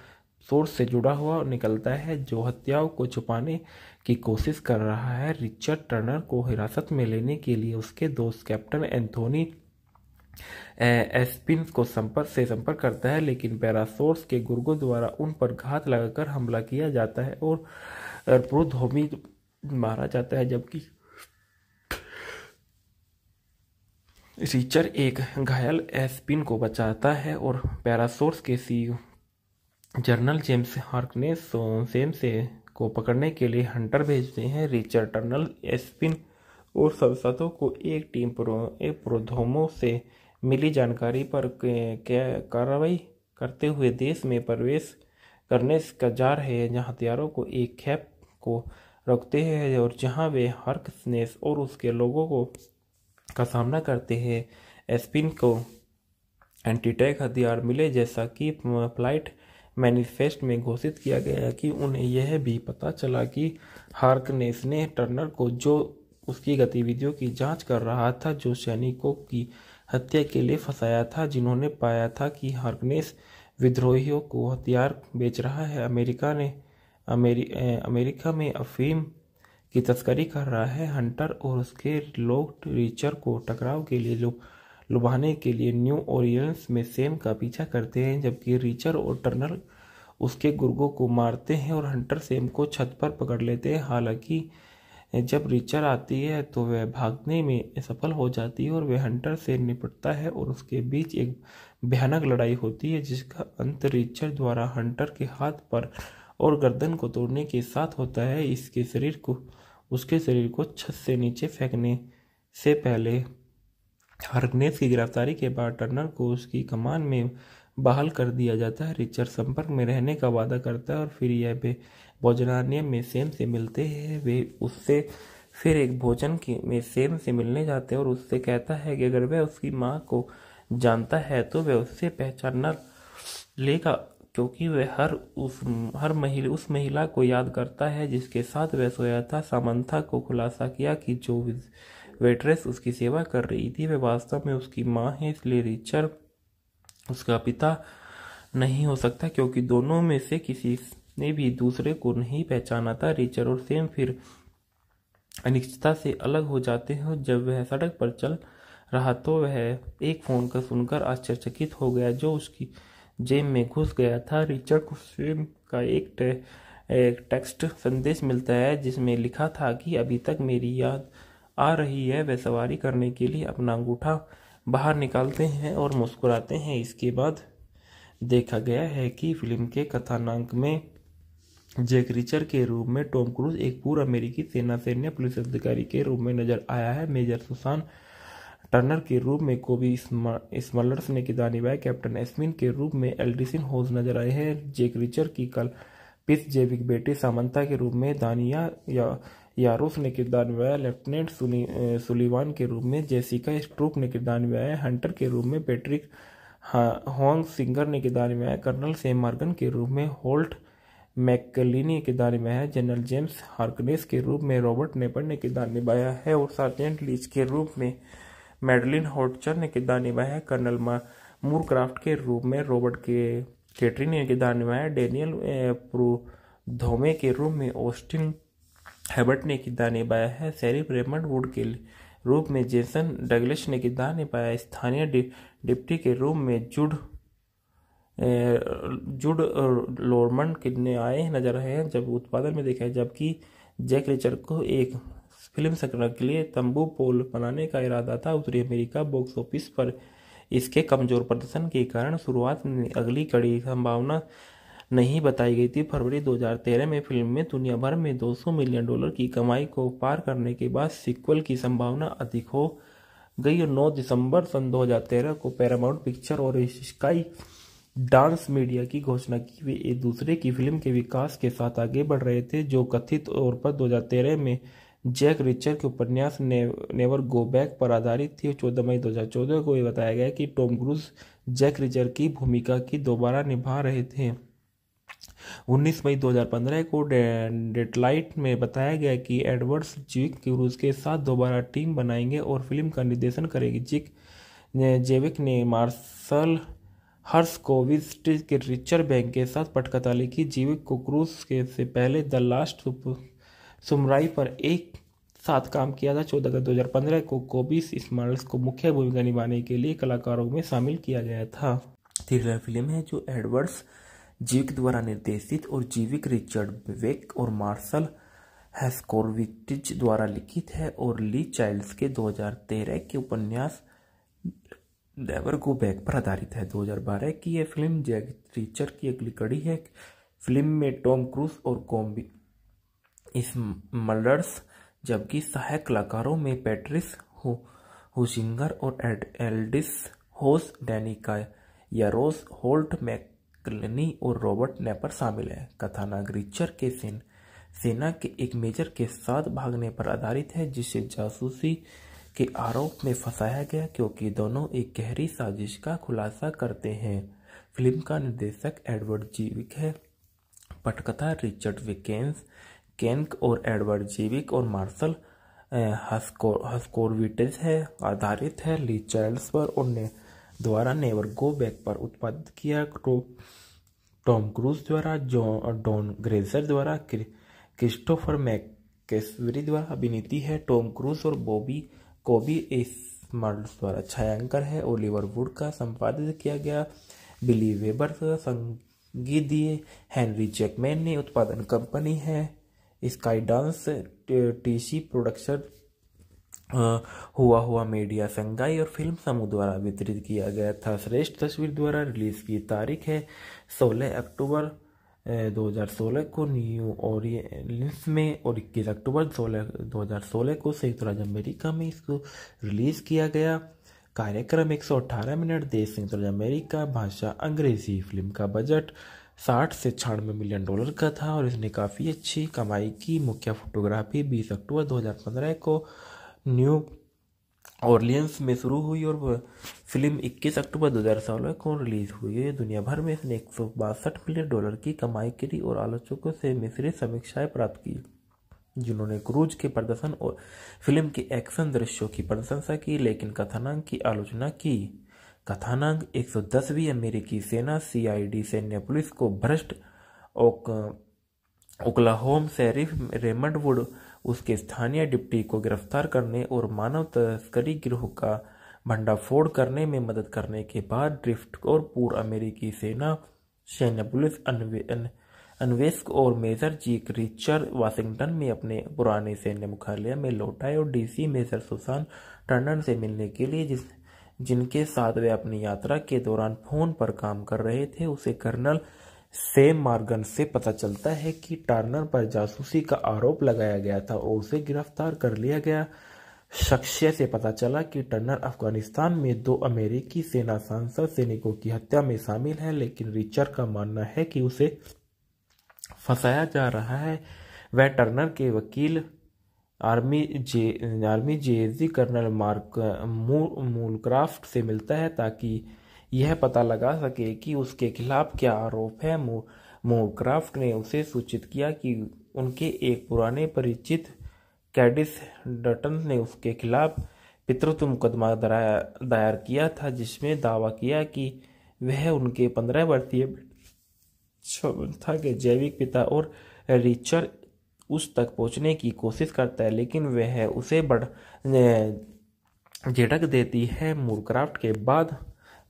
सोर्स से जुड़ा हुआ निकलता है जो हत्याओं को छुपाने की कोशिश कर रहा है रिचर्ड टर्नर को हिरासत में लेने के लिए उसके दोस्त कैप्टन एंथोनी एस्पिन्स को संपर्क से संपर्क करता है लेकिन पैरासोर्स के गुर्गो द्वारा उन पर घात लगाकर हमला किया जाता है और प्रोधोमी मारा जाता है जबकि रिचर एक घायल एस्पिन को बचाता है और पैरासोर्स के सी जर्नल जेम्स हार्कनेस से को पकड़ने के लिए हंटर भेजते हैं रिचर टर्नल एस्पिन और संसदों को एक टीम प्रो, एक प्रोधोमो से मिली जानकारी पर कार्रवाई करते हुए देश में प्रवेश करने का जा रहे हैं जहां हथियारों को एक खेप को रखते हैं और जहां वे स्नेस और उसके लोगों को का सामना करते हैं एस्पिन को एंटीटैक हथियार मिले जैसा कि फ्लाइट मैनिफेस्ट में घोषित किया गया कि उन्हें यह भी पता चला कि हार्कनेस ने टर्नर को जो उसकी गतिविधियों की जांच कर रहा था जो सैनिकों की हत्या के लिए फंसाया था जिन्होंने पाया था कि हार्कनेस विद्रोहियों को हथियार बेच रहा है अमेरिका ने अमेरि, अमेरिका में अफीम की तस्करी कर रहा है हंटर और उसके लोग रिचर को टकराव के लिए लो, लुभाने के लिए न्यू ओरियंस में सेम का पीछा करते हैं जबकि रिचर और टर्नर उसके गुर्गों को मारते हैं और हंटर सेम को छत पर पकड़ लेते हैं हालांकि जब रिचर आती है तो वह भागने में सफल हो जाती है और वह हंटर से निपटता है और उसके बीच एक भयानक लड़ाई होती है जिसका अंत रिचर द्वारा हंटर के हाथ पर और गर्दन को तोड़ने के साथ होता है इसके शरीर को उसके शरीर को छत से नीचे फेंकने से पहले हरगनेस की गिरफ्तारी के बाद टर्नर को उसकी कमान में बहाल कर दिया जाता है रिचर्ड संपर्क में रहने का वादा करता है और फिर यह वज्रानियम में सेम से मिलते हैं वे उससे फिर एक भोजन के में सेम से मिलने जाते हैं और उससे कहता है कि अगर वह उसकी माँ को जानता है तो वह उससे पहचानना लेगा क्योंकि वह हर उस हर महिला उस महिला को याद करता है जिसके साथ वह सोया था सामंथा को खुलासा किया कि जो वेट्रेस उसकी सेवा कर रही थी वह वास्तव में उसकी माँ है इसलिए रिचर्ड उसका पिता नहीं हो सकता क्योंकि दोनों में से किसी ने भी दूसरे को नहीं पहचाना था रिचर और सेम फिर अनिश्चितता से अलग हो जाते हैं और जब वह सड़क पर चल रहा तो वह एक फ़ोन का सुनकर आश्चर्यचकित हो गया जो उसकी जेब में घुस गया था रिचर्ड को सेम का एक, एक टेक्स्ट संदेश मिलता है जिसमें लिखा था कि अभी तक मेरी याद आ रही है वह सवारी करने के लिए अपना अंगूठा बाहर निकालते हैं और मुस्कुराते हैं इसके बाद देखा गया है कि फिल्म के कथानांक में जैक रिचर के रूप में टॉम क्रूज एक पूर्व अमेरिकी सेना सैन्य पुलिस अधिकारी के रूप में नजर आया है मेजर सुसान टर्नर के रूप में कोबी स्मलर्स ने किरदार निभाया कैप्टन एस्मिन के रूप में एल्डिसिन होज नजर आए हैं जेक रिचर की कल पिस जेविक बेटे सामंता के रूप में दानिया या यारोस ने किरदार निभाया लेफ्टिनेंट सुलीवान के रूप में जेसिका स्ट्रोक ने किरदार निभाया हंटर के रूप में पैट्रिक हॉन्ग सिंगर ने किरदार निभाया कर्नल सेम मार्गन के रूप में होल्ट मैकलिनी किरदार निभाया है जनरल जेम्स हार्कनेस के रूप में रॉबर्ट नेपर ने किरदार निभाया है और सार्जेंट लीच के रूप में मेडलिन होटचर ने किरदार निभाया है कर्नल मूरक्राफ्ट के रूप में रॉबर्ट के केटरी ने किरदार निभाया डेनियल प्रोधोमे के रूप में ऑस्टिन हेबर्ट ने किरदार निभाया है सैरिफ रेमंड वुड के रूप में जेसन डगलिश ने किरदार निभाया स्थानीय डिप्टी के रूप में जुड जुड लोरमन कितने आए नजर आए हैं जब उत्पादन में देखा है जबकि जैक रिचर को एक फिल्म संग्रह के लिए तंबू पोल बनाने का इरादा था उत्तरी अमेरिका बॉक्स ऑफिस पर इसके कमजोर प्रदर्शन के कारण शुरुआत में अगली कड़ी संभावना नहीं बताई गई थी फरवरी 2013 में फिल्म में दुनिया भर में 200 मिलियन डॉलर की कमाई को पार करने के बाद सीक्वल की संभावना अधिक हो गई और 9 दिसंबर सन 2013 को पैरामाउंट पिक्चर और स्काई डांस मीडिया की घोषणा की वे एक दूसरे की फिल्म के विकास के साथ आगे बढ़ रहे थे जो कथित तौर पर 2013 में जैक रिचर के उपन्यास ने, नेवर गो बैक पर आधारित थी चौदह मई 2014 को यह बताया गया कि टॉम क्रूज जैक रिचर की भूमिका की दोबारा निभा रहे थे 19 मई 2015 को डेटलाइट में बताया गया कि एडवर्ड्स जिक क्रूज के साथ दोबारा टीम बनाएंगे और फिल्म का निर्देशन करेगी जिक जेविक ने मार्शल कोविस्ट के रिचर बैंक के साथ पटकथा की जीविक कुकरूज के से पहले द लास्ट सुमराई पर एक साथ काम किया था चौदह अगस्त पंद्रह को कोबिस स्मार्ल्स को मुख्य भूमिका निभाने के लिए कलाकारों में शामिल किया गया था थ्रिलर फिल्म है जो एडवर्ड्स जीविक द्वारा निर्देशित और जीविक रिचर्ड वेक और मार्शल हेस्कोरविटिज द्वारा लिखित है और ली चाइल्ड्स के 2013 के उपन्यास नेवर गो बैक पर आधारित है 2012 की यह फिल्म जैक रिचर की अगली कड़ी है फिल्म में टॉम क्रूज और कॉम्बी इस मर्डर्स जबकि सहायक कलाकारों में पैट्रिस हो हुशिंगर और एड, Aldis Hodge Danika Yarosh Holt McCallany और रॉबर्ट नेपर शामिल है कथानाग रिचर के सेन सेना के एक मेजर के साथ भागने पर आधारित है जिसे जासूसी के आरोप में फंसाया गया क्योंकि दोनों एक गहरी साजिश का खुलासा करते हैं फिल्म का निर्देशक एडवर्ड जीविक है पटकथा रिचर्ड विकेंस केंक और एडवर्ड जीविक और मार्शल हस्कोरविटेज है आधारित है ली चार्ल्स पर और ने द्वारा नेवर गो बैक पर उत्पादित किया टॉम क्रूज द्वारा जॉन डॉन ग्रेजर द्वारा क्रिस्टोफर मैकेस्वरी द्वारा अभिनीति है टॉम क्रूज और बॉबी कोबी इस्मार्ट्स द्वारा अच्छा छायांकर है ओलिवर वुड का संपादित किया गया बिली वेबर संगीत दिए हेनरी चेकमैन ने उत्पादन कंपनी है स्काई डांस टीसी प्रोडक्शन हुआ हुआ मीडिया संगाई और फिल्म समूह द्वारा वितरित किया गया था श्रेष्ठ तस्वीर द्वारा रिलीज की तारीख है 16 अक्टूबर 2016 को न्यू और में और 21 अक्टूबर हज़ार 2016 को संयुक्त राज्य अमेरिका में इसको रिलीज़ किया गया कार्यक्रम 118 मिनट देश संयुक्त राज्य अमेरिका भाषा अंग्रेजी फिल्म का बजट साठ से छियानवे मिलियन डॉलर का था और इसने काफ़ी अच्छी कमाई की मुख्य फोटोग्राफी 20 अक्टूबर 2015 को न्यू ऑर्लियंस में शुरू हुई और फिल्म 21 अक्टूबर 2016 को रिलीज हुई है दुनिया भर में इसने एक मिलियन डॉलर की कमाई करी और आलोचकों से मिश्रित समीक्षाएं प्राप्त की जिन्होंने क्रूज के प्रदर्शन और फिल्म के एक्शन दृश्यों की प्रशंसा की लेकिन कथानांग की आलोचना की कथानांग 110वीं अमेरिकी सेना सीआईडी सैन्य पुलिस को भ्रष्ट ओक ओकलाहोम शेरिफ रेमंड वुड उसके स्थानीय डिप्टी को गिरफ्तार करने और मानव तस्करी गिरोह का भंडाफोड़ करने में मदद करने के बाद ड्रिफ्ट और पूर्व अमेरिकी सेना सैन्य पुलिस अन्वेषक और मेजर जी रिचर वाशिंगटन में अपने पुराने सैन्य मुख्यालय में लौट आए और डीसी मेजर सुसान टंडन से मिलने के लिए जिस जिनके साथ वे अपनी यात्रा के दौरान फोन पर काम कर रहे थे उसे कर्नल सेम मार्गन से पता चलता है कि टार्नर पर जासूसी का आरोप लगाया गया था और उसे गिरफ्तार कर लिया गया शख्स से पता चला कि टर्नर अफगानिस्तान में दो अमेरिकी सेना सांसद सैनिकों की हत्या में शामिल है लेकिन रिचर का मानना है कि उसे फंसाया जा रहा है वह टर्नर के वकील army J army JAG colonel Mark Moorcroft से मिलता है ताकि यह पता लगा सके कि उसके खिलाफ क्या आरोप है मोवक्राफ्ट ने उसे सूचित किया कि उनके एक पुराने परिचित कैडिस डटन ने उसके खिलाफ पितृत्व मुकदमा दायर किया था जिसमें दावा किया कि वह उनके पंद्रह वर्षीय क्षमता के जैविक पिता और रिचर उस तक पहुंचने की कोशिश करता है लेकिन वह उसे बढ़ झिड़क देती है मूरक्राफ्ट के बाद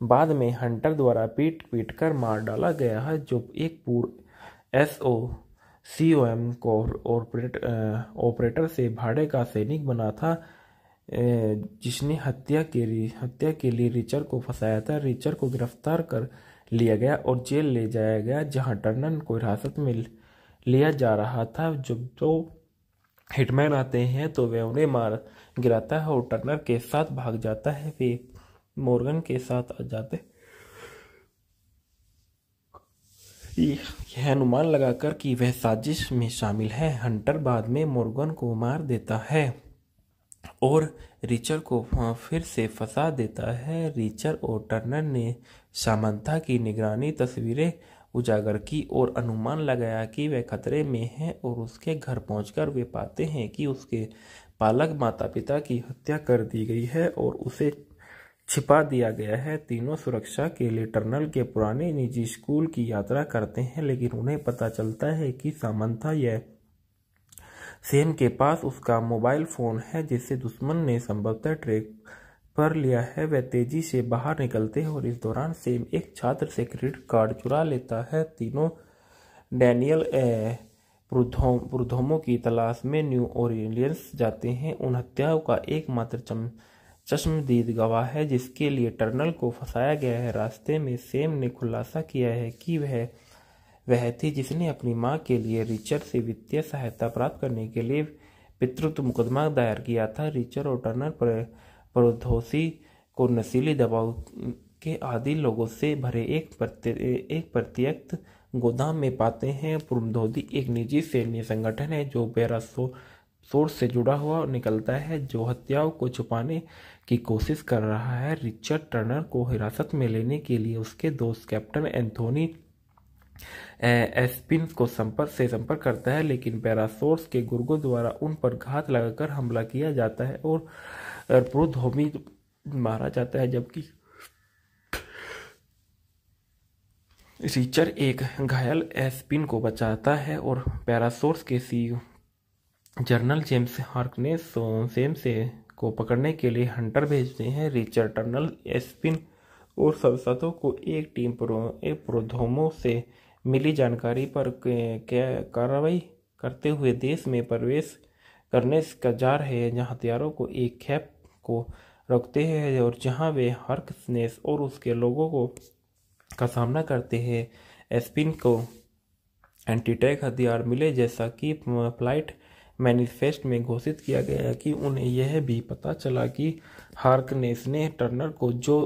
बाद में हंटर द्वारा पीट पीट कर मार डाला गया है जो एक पूर्व S O C O M को ऑपरेटर से भाड़े का सैनिक बना था जिसने हत्या के हत्या के लिए रिचर को फंसाया था रिचर को गिरफ्तार कर लिया गया और जेल ले जाया गया जहां टर्नन को हिरासत में लिया जा रहा था जब जो हिटमैन आते हैं तो वे उन्हें मार गिराता है और टर्नर के साथ भाग जाता है वे मोर्गन के साथ आ जाते यह अनुमान लगाकर कि वह साजिश में शामिल है हंटर बाद में मोर्गन को मार देता है और रिचर को फिर से फंसा देता है रिचर और टर्नर ने सामंथा की निगरानी तस्वीरें उजागर की और अनुमान लगाया कि वह खतरे में है और उसके घर पहुंचकर वे पाते हैं कि उसके पालक माता पिता की हत्या कर दी गई है और उसे छिपा दिया गया है तीनों सुरक्षा के लिए टर्नल के पुराने निजी स्कूल की यात्रा करते हैं लेकिन उन्हें पता चलता है कि सामंथा यह सेम के पास उसका मोबाइल फोन है जिसे दुश्मन ने संभवतः ट्रैक पर लिया है वह तेजी से बाहर निकलते हैं और इस दौरान सेम एक छात्र से क्रेडिट कार्ड चुरा लेता है तीनों डैनियल प्रुधोम प्रुधोमों की तलाश में न्यू ओरियंस जाते हैं उन हत्याओं का एकमात्र चम चश्मदीद गवाह है जिसके लिए टर्नल को फंसाया गया है रास्ते में सेम ने खुलासा किया है कि वह वह थी जिसने अपनी मां के लिए रिचर्ड से वित्तीय सहायता प्राप्त करने के लिए पितृत्व मुकदमा दायर किया था रिचर्ड और टर्नर पर परोधोसी को नशीली दबाव के आदि लोगों से भरे एक प्रत्य एक प्रत्यक्त गोदाम में पाते हैं पुरमधोधी एक निजी सैन्य संगठन है जो पैरासो सोर्स से जुड़ा हुआ निकलता है जो हत्याओं को छुपाने की कोशिश कर रहा है रिचर्ड टर्नर को हिरासत में लेने के लिए उसके दोस्त कैप्टन एंथोनी एस्पिन को संपर्क से संपर्क करता है लेकिन पैरासोर्स के गुर्गो द्वारा उन पर घात लगाकर हमला किया जाता है और प्रोधोमी मारा जाता है जबकि रिचर एक घायल एस्पिन को बचाता है और पैरासोर्स के सी जर्नल जेम्स हार्कनेस सेम से को पकड़ने के लिए हंटर भेजते हैं रिचर्ड टर्नल एस्पिन और सदस्यों को एक टीम प्रोधोमो से मिली जानकारी पर कार्रवाई करते हुए देश में प्रवेश करने का जा रहे हैं जहाँ हथियारों को एक खेप को रखते हैं और जहाँ वे हर्कनेस और उसके लोगों को का सामना करते हैं एस्पिन को एंटीटैक हथियार मिले जैसा कि फ्लाइट मैनिफेस्ट में घोषित किया गया कि उन्हें यह भी पता चला कि हार्कनेस ने टर्नर को जो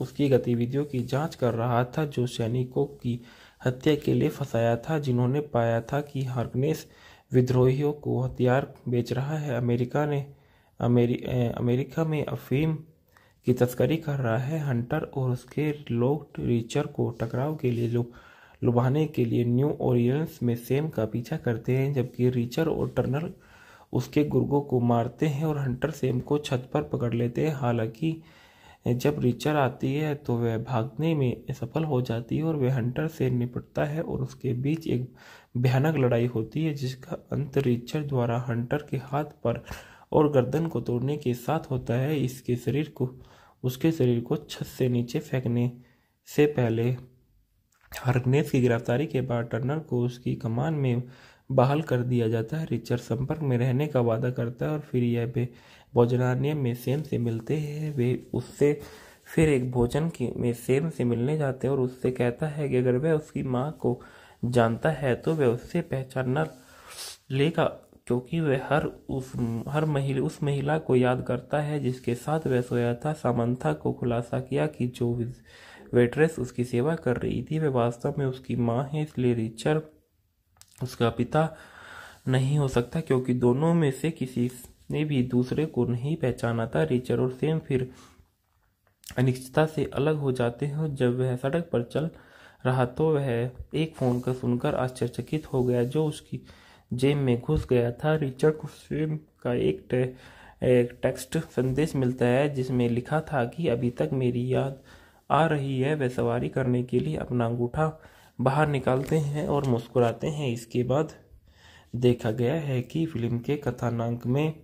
उसकी गतिविधियों की जांच कर रहा था जो सैनिकों की हत्या के लिए फंसाया था जिन्होंने पाया था कि हार्कनेस विद्रोहियों को हथियार बेच रहा है अमेरिका ने अमेरि, अमेरिका में अफीम की तस्करी कर रहा है हंटर और उसके लोग टीचर को टकराव के लिए जो लुभाने के लिए न्यू ओरियंस में सेम का पीछा करते हैं जबकि रिचर और टर्नर उसके गुर्गों को मारते हैं और हंटर सेम को छत पर पकड़ लेते हैं हालांकि जब रीचर आती है तो वह भागने में सफल हो जाती है और वह हंटर से निपटता है और उसके बीच एक भयानक लड़ाई होती है जिसका अंत रिचर द्वारा हंटर के हाथ पर और गर्दन को तोड़ने के साथ होता है इसके शरीर को उसके शरीर को छत से नीचे फेंकने से पहले हरगनेस की गिरफ्तारी के बाद टर्नर को उसकी कमान में बहाल कर दिया जाता है रिचर्ड संपर्क में रहने का वादा करता है और फिर यह भोजनालय में सेम से मिलते हैं वे उससे फिर एक भोजन के में सेम से मिलने जाते हैं और उससे कहता है कि अगर वह उसकी माँ को जानता है तो वह उससे पहचानना लेगा क्योंकि वह हर उस हर महिला उस महिला को याद करता है जिसके साथ वह सोया था सामंथा को खुलासा किया कि जो वेट्रेस उसकी सेवा कर रही थी वह वास्तव में उसकी माँ है इसलिए रिचर्ड उसका पिता नहीं हो सकता क्योंकि दोनों में से किसी ने भी दूसरे को नहीं पहचाना था रिचर्ड और सेम फिर अनिश्चितता से अलग हो जाते हैं जब वह सड़क पर चल रहा तो वह एक फ़ोन का सुनकर आश्चर्यचकित हो गया जो उसकी जेब में घुस गया था रिचर्ड को सेम का एक, टे, एक टेक्स्ट संदेश मिलता है जिसमें लिखा था कि अभी तक मेरी याद आ रही है वह सवारी करने के लिए अपना अंगूठा बाहर निकालते हैं और मुस्कुराते हैं इसके बाद देखा गया है कि फिल्म के कथानांक में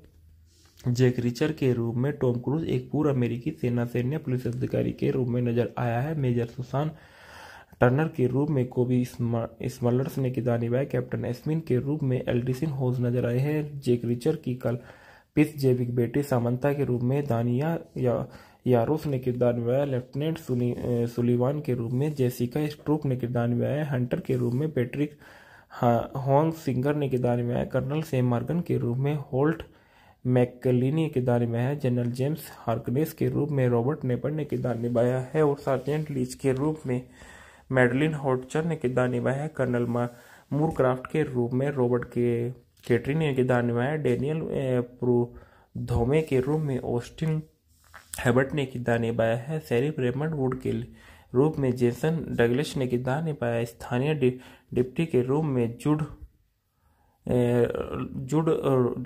जैक रिचर के रूप में टॉम क्रूज एक पूर्व अमेरिकी सेना सैन्य पुलिस अधिकारी के रूप में नजर आया है मेजर सुसान टर्नर के रूप में कोबी स्मलर्स ने किदानी निभाया कैप्टन एस्मिन के रूप में एल्डिसन होज नजर आए हैं जेक रिचर की कल पिस जेविक बेटे सामंता के रूप में दानिया या यारोस ने किरदार निभाया लेफ्टिनेंट सुलीवान के रूप में जेसिका स्ट्रोक ने किरदार निभाया हंटर के रूप में पैट्रिक हॉन्ग सिंगर ने किरदार निभाया कर्नल सेम मार्गन के रूप में होल्ट मैकलिनी किरदार निभाया है जनरल जेम्स हार्कनेस के रूप में रॉबर्ट नेपर ने किरदार निभाया है और सार्जेंट लीच के रूप में मेडलिन हॉटचर ने किरदार निभाया है कर्नल मूरक्राफ्ट के रूप में रॉबर्ट के केटरी ने किरदार निभाया डेनियल प्रो धोमे के रूप में ऑस्टिन हैबर्ट ने किरदार निभाया है सैरिफ रेमंड वुड के रूप में जेसन डगलस ने किरदार निभाया स्थानीय डिप्टी के रूप में जुड जुड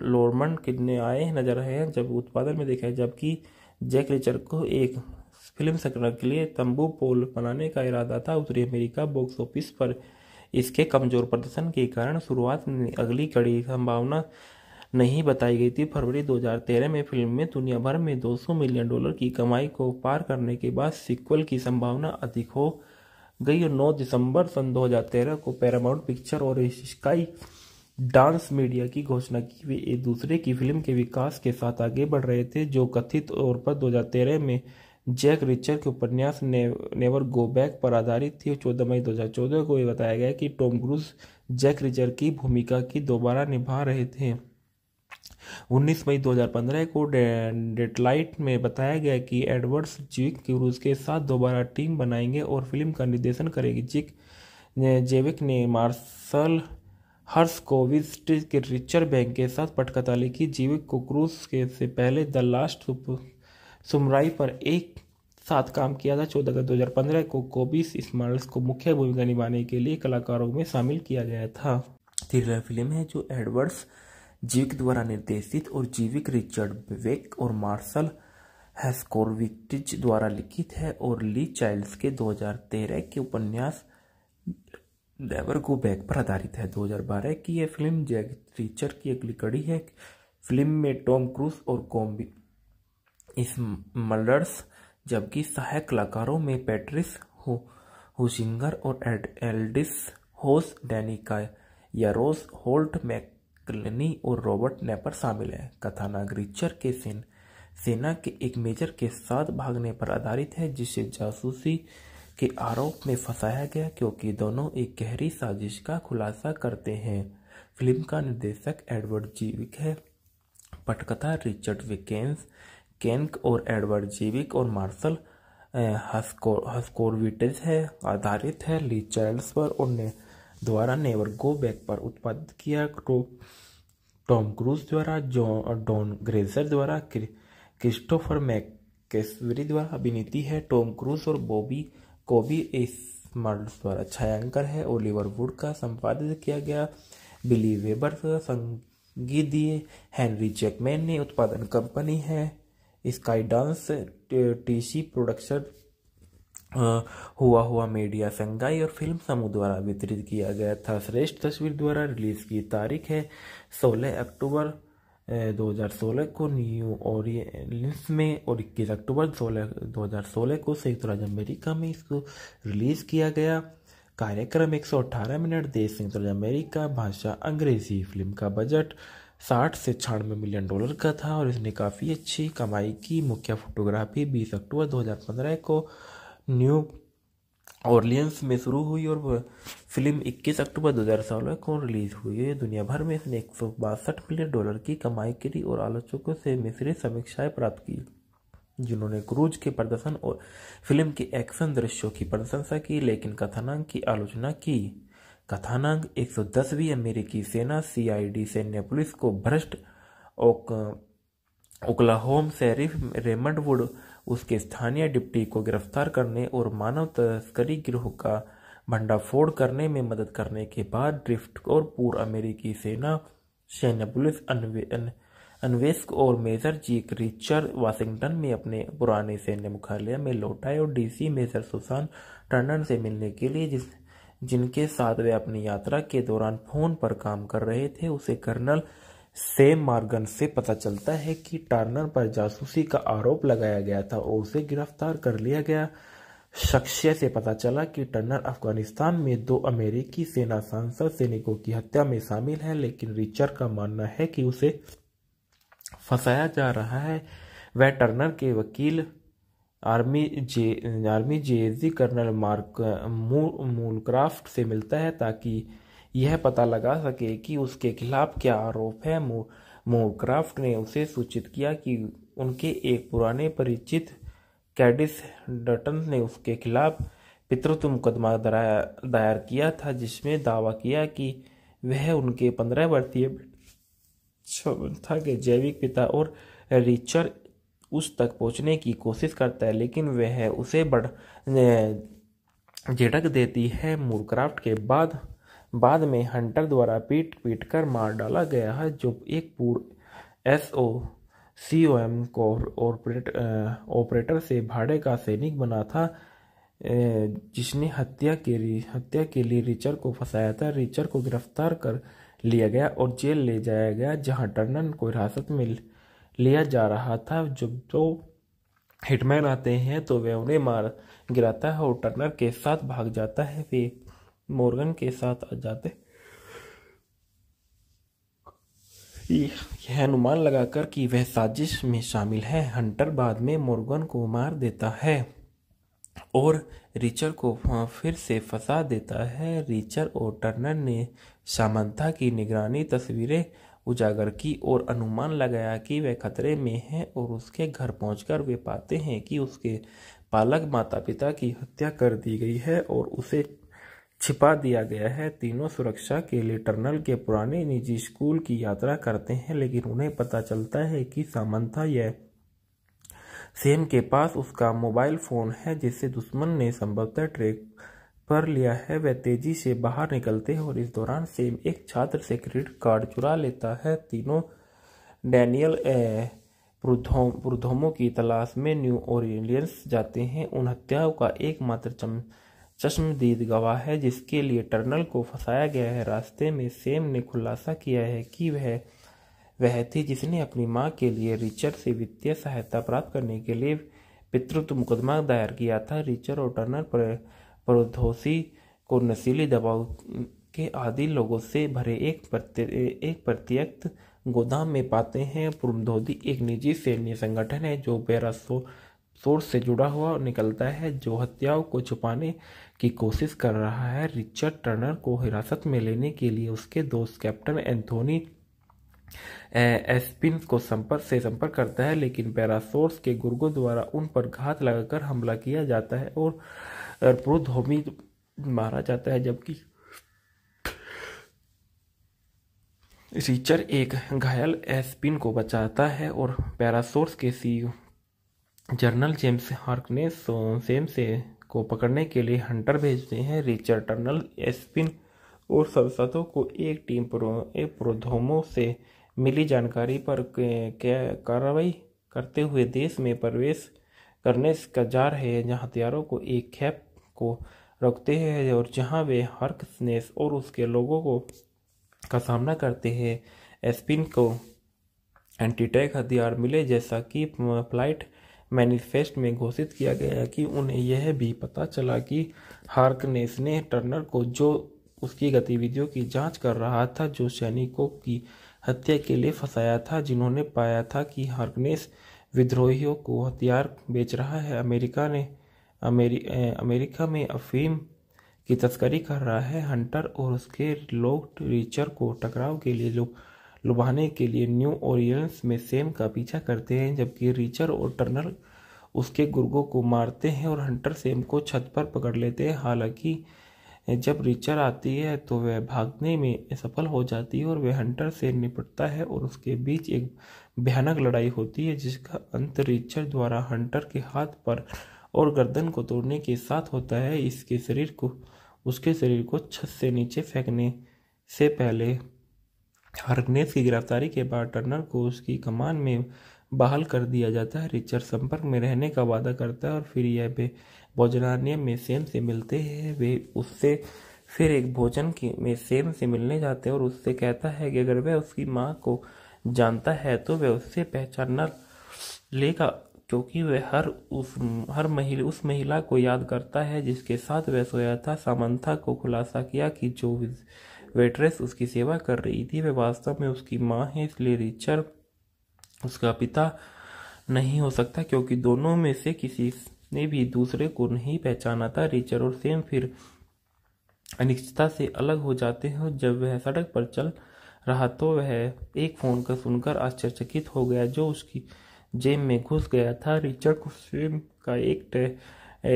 लोरमन कितने आए नजर आए हैं जब उत्पादन में देखा है जबकि जैक रिचर को एक फिल्म संग्रह के लिए तंबू पोल बनाने का इरादा था उत्तरी अमेरिका बॉक्स ऑफिस पर इसके कमजोर प्रदर्शन के कारण शुरुआत में अगली कड़ी संभावना नहीं बताई गई थी फरवरी 2013 में फिल्म में दुनिया भर में 200 मिलियन डॉलर की कमाई को पार करने के बाद सीक्वल की संभावना अधिक हो गई और 9 दिसंबर सन 2013 को पैरामाउंट पिक्चर और स्काई डांस मीडिया की घोषणा की वे एक दूसरे की फिल्म के विकास के साथ आगे बढ़ रहे थे जो कथित तौर पर 2013 में जैक रिचर के उपन्यास ने, नेवर गो बैक पर आधारित थी चौदह मई 2014 को यह बताया गया कि टॉम क्रूज जैक रिचर की भूमिका की दोबारा निभा रहे थे 19 मई 2015 को डेटलाइट दे, में बताया गया कि एडवर्ड्स जिक क्रूज के साथ दोबारा टीम बनाएंगे और फिल्म का निर्देशन करेगी जिक जेविक ने हर्स कोविस्ट के रिचर बैंक के साथ पटकथा लिखी जीविक को क्रूज के से पहले द लास्ट सुमराई पर एक साथ काम किया था चौदह अगस्त दो पंद्रह को कोबिस स्मार्ल्स को मुख्य भूमिका निभाने के लिए कलाकारों में शामिल किया गया था थ्रिलर फिल्म है जो एडवर्ड्स जीविक द्वारा निर्देशित और जीविक रिचर्ड विवेक और मार्शल हेस्कोरविटिज द्वारा लिखित है और ली चाइल्ड्स के 2013 के उपन्यास नेवर गो बैक पर आधारित है 2012 की यह फिल्म जैक रिचर की अगली कड़ी है फिल्म में टॉम क्रूज और कॉम्बी इस मलर्स जबकि सहायक कलाकारों में पैट्रिस हो हुशिंगर और एल्डिस होस डैनिका या होल्ट मैक क्लनी और रॉबर्ट नेपर शामिल हैं कथानक रिचर के सिन सेना के एक मेजर के साथ भागने पर आधारित है जिसे जासूसी के आरोप में फंसाया गया क्योंकि दोनों एक गहरी साजिश का खुलासा करते हैं फिल्म का निर्देशक एडवर्ड जीविक है पटकथा रिचर्ड विकेंस केंक और एडवर्ड जीविक और मार्शल हस्कोरविटेज है आधारित है ली चार्ल्स पर और ने द्वारा नेवर गो बैक पर उत्पादित किया टॉम क्रूज द्वारा जॉन डॉन ग्रेजर द्वारा क्रिस्टोफर मैकेस्वरी द्वारा अभिनीति है टॉम क्रूज और बॉबी कॉबी एसमर्ड द्वारा छायांकर है ओलिवर वुड का संपादित किया गया बिली वेबर संगीत दिए हेनरी जैकमैन ने उत्पादन कंपनी है स्काई डांस टीसी प्रोडक्शन हुआ हुआ मीडिया संघाई और फिल्म समूह द्वारा वितरित किया गया था श्रेष्ठ तस्वीर द्वारा रिलीज की तारीख है 16 अक्टूबर 2016 को न्यू ऑरियंस में और 21 अक्टूबर 16 2016 को संयुक्त राज्य अमेरिका में इसको रिलीज किया गया कार्यक्रम 118 मिनट देश संयुक्त राज्य अमेरिका भाषा अंग्रेजी फिल्म का बजट साठ से छियानवे मिलियन डॉलर का था और इसने काफ़ी अच्छी कमाई की मुख्य फोटोग्राफी 20 अक्टूबर 2015 को न्यू ऑर्लियंस में शुरू हुई और फिल्म 21 अक्टूबर 2016 को रिलीज हुई है दुनिया भर में इसने एक मिलियन डॉलर की कमाई करी और आलोचकों से मिश्रित समीक्षाएं प्राप्त की जिन्होंने क्रूज के प्रदर्शन और फिल्म के एक्शन दृश्यों की प्रशंसा की लेकिन कथानांग की आलोचना की कथानांग 110वीं अमेरिकी सेना सीआईडी सैन्य पुलिस को भ्रष्ट ओक ओक्लाहोम शरीफ रेमंड वुड उसके स्थानीय डिप्टी को गिरफ्तार करने और मानव तस्करी गिरोह का भंडाफोड़ करने में मदद करने के बाद ड्रिफ्ट और पूर्व अमेरिकी सेना सैन्य पुलिस अन्वेषक और मेजर जी रिचर वाशिंगटन में अपने पुराने सैन्य मुख्यालय में लौटाए और डीसी मेजर सुसान टंडन से मिलने के लिए जिस जिनके साथ वे अपनी यात्रा के दौरान फोन पर काम कर रहे थे उसे कर्नल सेम मार्गन से पता चलता है कि टार्नर पर जासूसी का आरोप लगाया गया था और उसे गिरफ्तार कर लिया गया शख्सिय से पता चला कि टर्नर अफगानिस्तान में दो अमेरिकी सेना सांसद सैनिकों की हत्या में शामिल है लेकिन रिचर का मानना है कि उसे फंसाया जा रहा है वह टर्नर के वकील army J army JAG colonel Mark Moorcroft से मिलता है ताकि यह पता लगा सके कि उसके खिलाफ क्या आरोप है मोक्राफ्ट ने उसे सूचित किया कि उनके एक पुराने परिचित कैडिस डटन ने उसके खिलाफ पितृत्व मुकदमा दायर किया था जिसमें दावा किया कि वह उनके पंद्रह वर्षीय क्षमता के जैविक पिता और रिचर उस तक पहुंचने की कोशिश करता है लेकिन वह उसे बढ़ झिड़क देती है मूरक्राफ्ट के बाद बाद में हंटर द्वारा पीट पीट कर मार डाला गया है जो एक पूर्व S O C O M को ऑपरेटर से भाड़े का सैनिक बना था जिसने हत्या के हत्या के लिए रिचर को फंसाया था रिचर को गिरफ्तार कर लिया गया और जेल ले जाया गया जहां टर्नन को हिरासत में लिया जा रहा था जब जो तो हिटमैन आते हैं तो वे उन्हें मार गिराता है और टर्नर के साथ भाग जाता है वे मोर्गन के साथ आ जाते यह अनुमान लगाकर कि वह साजिश में शामिल है हंटर बाद में मोर्गन को मार देता है और रिचर को फिर से फंसा देता है रिचर और टर्नर ने सामंथा की निगरानी तस्वीरें उजागर की और अनुमान लगाया कि वह खतरे में है और उसके घर पहुंचकर वे पाते हैं कि उसके पालक माता पिता की हत्या कर दी गई है और उसे छिपा दिया गया है तीनों सुरक्षा के लिए टर्नल के पुराने निजी स्कूल की यात्रा करते हैं लेकिन उन्हें पता चलता है कि सामंथा यह सेम के पास उसका मोबाइल फोन है जिसे दुश्मन ने संभवतः ट्रैक पर लिया है वह तेजी से बाहर निकलते हैं और इस दौरान सेम एक छात्र से क्रेडिट कार्ड चुरा लेता है तीनों डैनियल प्रुधोम की तलाश में न्यू ओरियंस जाते हैं उन हत्याओं का एकमात्र चम चश्मदीद गवाह है जिसके लिए टर्नल को फंसाया गया है रास्ते में सेम ने खुलासा किया है कि वह वह थी जिसने अपनी मां के लिए रिचर्ड से वित्तीय सहायता प्राप्त करने के लिए पितृत्व मुकदमा दायर किया था रिचर्ड और टर्नर पर परोधोसी को नशीली दबाव के आदि लोगों से भरे एक प्रत्य एक प्रत्यक्त गोदाम में पाते हैं पुरुधोदी एक निजी सैन्य संगठन है जो सो सोर्स से जुड़ा हुआ निकलता है जो हत्याओं को छुपाने की कोशिश कर रहा है रिचर्ड टर्नर को हिरासत में लेने के लिए उसके दोस्त कैप्टन एंथोनी एस्पिन को संपर्क से संपर्क करता है लेकिन पैरासोर्स के गुर्गों द्वारा उन पर घात लगाकर हमला किया जाता है और प्रोधोमी मारा जाता है जबकि रिचर एक घायल एस्पिन को बचाता है और पैरासोर्स के सी जर्नल जेम्स हार्कनेस सेम से को पकड़ने के लिए हंटर भेजते हैं रिचर्ड टर्नल एस्पिन और सदसतों को एक टीम प्रोधोमो से मिली जानकारी पर कार्रवाई करते हुए देश में प्रवेश करने का जा रहे हैं जहाँ हथियारों को एक खेप को रखते हैं और जहाँ वे हर्कनेस और उसके लोगों को का सामना करते हैं एस्पिन को एंटीटैक हथियार मिले जैसा कि फ्लाइट मैनिफेस्ट में घोषित किया गया कि उन्हें यह भी पता चला कि हार्कनेस ने टर्नर को जो उसकी गतिविधियों की जांच कर रहा था जो सैनिकों की हत्या के लिए फंसाया था जिन्होंने पाया था कि हार्कनेस विद्रोहियों को हथियार बेच रहा है अमेरिका ने अमेरि, अमेरिका में अफीम की तस्करी कर रहा है हंटर और उसके लोग टीचर को टकराव के लिए लोग लुभाने के लिए न्यू ओरियंस में सेम का पीछा करते हैं जबकि रिचर और टर्नर उसके गुर्गों को मारते हैं और हंटर सेम को छत पर पकड़ लेते हैं हालांकि जब रिचर आती है तो वह भागने में सफल हो जाती है और वह हंटर से निपटता है और उसके बीच एक भयानक लड़ाई होती है जिसका अंत रिचर द्वारा हंटर के हाथ पर और गर्दन को तोड़ने के साथ होता है इसके शरीर को उसके शरीर को छत से नीचे फेंकने से पहले हरनेस की गिरफ्तारी के बाद टर्नर को उसकी कमान में बहाल कर दिया जाता है रिचर्ड संपर्क में रहने का वादा करता है और फिर यह भोजनालय में सेम से मिलते हैं वे उससे फिर एक भोजन के में सेम से मिलने जाते हैं और उससे कहता है कि अगर वह उसकी माँ को जानता है तो वह उससे पहचानना लेगा क्योंकि वह हर उस हर महिला उस महिला को याद करता है जिसके साथ वह सोया था सामंथा को खुलासा किया कि जो वेट्रेस उसकी सेवा कर रही थी वह वास्तव में उसकी माँ है इसलिए रिचर उसका पिता नहीं हो सकता क्योंकि दोनों में से किसी ने भी दूसरे को नहीं पहचाना था रिचर और सेम फिर अनिश्चितता से अलग हो जाते हैं जब वह सड़क पर चल रहा तो वह एक फ़ोन का सुनकर आश्चर्यचकित हो गया जो उसकी जेब में घुस गया था रिचर्ड को सेम का एक, टे,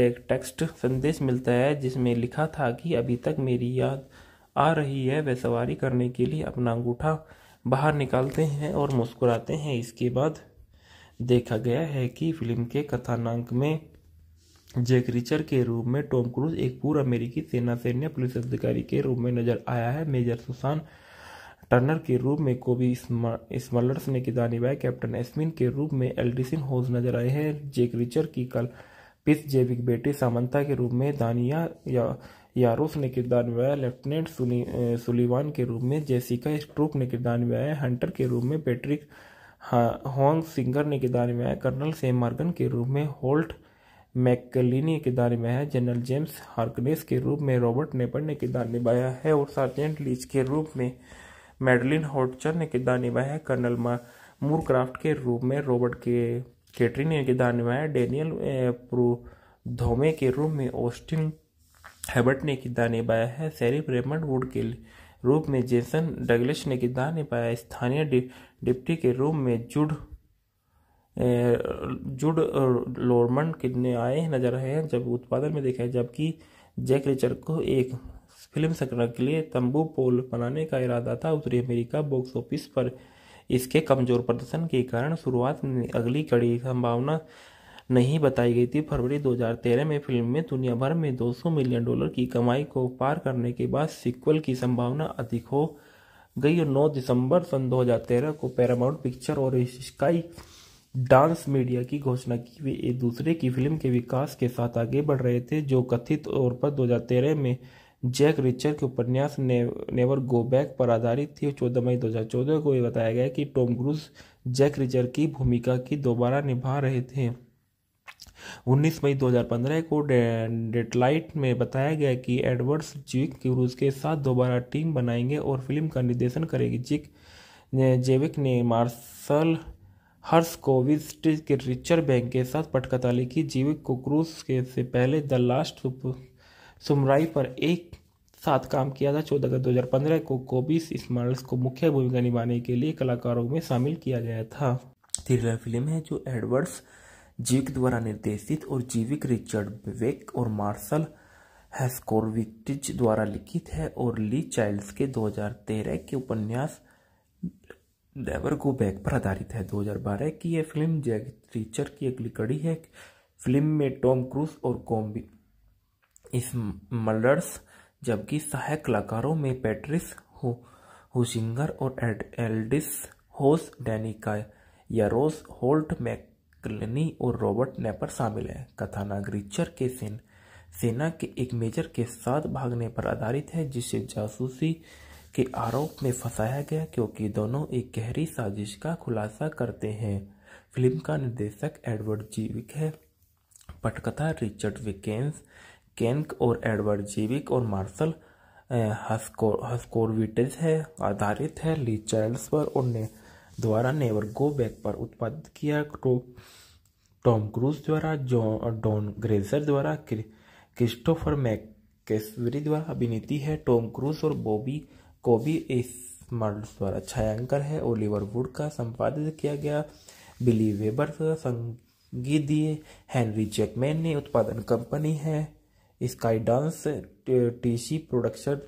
एक टेक्स्ट संदेश मिलता है जिसमें लिखा था कि अभी तक मेरी याद आ रही है वह सवारी करने के लिए अपना अंगूठा बाहर निकालते हैं और मुस्कुराते हैं इसके बाद देखा गया है कि फिल्म के कथानांक में जैक रिचर के रूप में टॉम क्रूज एक पूर्व अमेरिकी सेना सैन्य पुलिस अधिकारी के रूप में नजर आया है मेजर सुसान टर्नर के रूप में कोबी स्मलर्स ने किदा बाय कैप्टन एस्मिन के रूप में एल्डिसिन होज नजर आए हैं जेक रिचर की कल पिस जैविक बेटे सामंता के रूप में दानिया या यारोस ने किरदार निभाया लेफ्टिनेंट सुलीवान के रूप में जेसिका स्ट्रोक ने किरदार निभाया हंटर के रूप में पैट्रिक हॉन्ग सिंगर ने किरदार निभाया कर्नल सेम मार्गन के रूप में होल्ट मैकली ने किरदार निभाया जनरल जेम्स हार्कनेस के रूप में रॉबर्ट नेपर ने किरदार निभाया है और सार्जेंट लीच के रूप में मेडलिन होटचर ने किरदार निभाया है कर्नल मूरक्राफ्ट के रूप में रॉबर्ट के केटरी ने किरदार निभाया डेनियल प्रो धोमे के रूप में ऑस्टिन हैबर्ट ने किरदार निभाया है सैरिफ रेमंड वुड के रूप में जेसन डगलिश ने किरदार निभाया स्थानीय डिप्टी के रूप में जुड जुड लोरमन कितने आए नजर आए हैं जब उत्पादन में देखा है जबकि जैक रिचर को एक फिल्म संग्रह के लिए तंबू पोल बनाने का इरादा था उत्तरी अमेरिका बॉक्स ऑफिस पर इसके कमजोर प्रदर्शन के कारण शुरुआत में अगली कड़ी संभावना नहीं बताई गई थी फरवरी 2013 में फिल्म में दुनिया भर में 200 मिलियन डॉलर की कमाई को पार करने के बाद सीक्वल की संभावना अधिक हो गई और 9 दिसंबर सन 2013 को पैरामाउंट पिक्चर और स्काई डांस मीडिया की घोषणा की वे एक दूसरे की फिल्म के विकास के साथ आगे बढ़ रहे थे जो कथित तौर पर 2013 में जैक रिचर के उपन्यास ने, नेवर गो बैक पर आधारित थी चौदह मई 2014 को यह बताया गया कि टॉम क्रूज जैक रिचर की भूमिका की दोबारा निभा रहे थे 19 मई 2015 को डेटलाइट में बताया गया कि एडवर्ड्स जिक क्रूज के साथ दोबारा टीम बनाएंगे और फिल्म का निर्देशन करेगी जिक जेविक ने मार्शल हर्सकोविच के रिचर बैंक के साथ पटकथा लिखी जीविक को क्रूज के से पहले द लास्ट सुमराई पर एक साथ काम किया था चौदह अगस्त दो पंद्रह को कोबिस स्मार्ल्स को मुख्य भूमिका निभाने के लिए कलाकारों में शामिल किया गया था थ्रिलर फिल्म है जो एडवर्ड्स जीक द्वारा निर्देशित और जीविक रिचर्ड विवेक और मार्शल हेस्कोरविटिज द्वारा लिखित है और ली चाइल्ड्स के 2013 के उपन्यास नेवर गो बैक पर आधारित है 2012 की यह फिल्म जैक रिचर की अगली कड़ी है फिल्म में टॉम क्रूज और कॉम्बी इस मलर्स जबकि सहायक कलाकारों में पैट्रिस हो हुशिंगर और एल्डिस होस डेनिका या रोस होल्ट मैक क्लनी और रॉबर्ट नेपर शामिल हैं कथानाग्रीचर के सिन सेना के एक मेजर के साथ भागने पर आधारित है जिसे जासूसी के आरोप में फंसाया गया क्योंकि दोनों एक गहरी साजिश का खुलासा करते हैं फिल्म का निर्देशक एडवर्ड जीविक है पटकथा रिचर्ड विकेंस केंक और एडवर्ड जीविक और मार्शल हस्कोरविटेज है आधारित है ली चार्ल्स पर और ने द्वारा नेवर गो बैक पर उत्पादित किया टॉम क्रूज द्वारा जॉन डॉन ग्रेजर द्वारा क्रिस्टोफर मैकेसवरी द्वारा अभिनीति है टॉम क्रूज और बॉबी कोबी स्मर्ड द्वारा छायांकर है ओलिवर वुड का संपादित किया गया बिली वेबर संगीत दिए हेनरी जैकमैन ने उत्पादन कंपनी है स्काई डांस टीसी प्रोडक्शन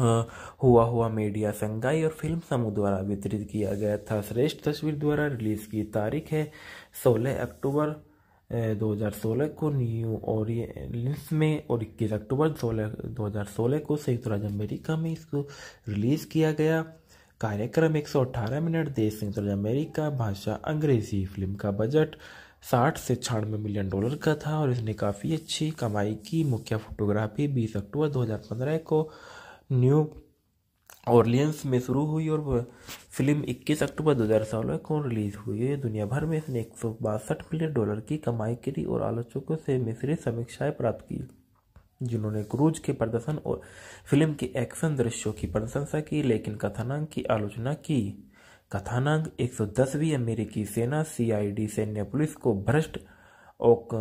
हुआ हुआ मीडिया संघाई और फिल्म समूह द्वारा वितरित किया गया था श्रेष्ठ तस्वीर द्वारा रिलीज की तारीख है 16 अक्टूबर 2016 को न्यू ओरियंस में और 21 अक्टूबर 16 2016 को संयुक्त राज्य अमेरिका में इसको रिलीज किया गया कार्यक्रम 118 मिनट देश संयुक्त राज्य अमेरिका भाषा अंग्रेजी फिल्म का बजट साठ से छियानवे मिलियन डॉलर का था और इसने काफ़ी अच्छी कमाई की मुख्य फोटोग्राफी 20 अक्टूबर 2015 को न्यू ऑर्लियंस में शुरू हुई और फिल्म 21 अक्टूबर 2016 को रिलीज हुई है दुनिया भर में इसने एक मिलियन डॉलर की कमाई करी और आलोचकों से मिश्रित समीक्षाएं प्राप्त की जिन्होंने क्रूज के प्रदर्शन और फिल्म के एक्शन दृश्यों की प्रशंसा की लेकिन कथानांग की आलोचना की कथानांक 110वीं अमेरिकी सेना सीआईडी सैन्य पुलिस को भ्रष्ट ओक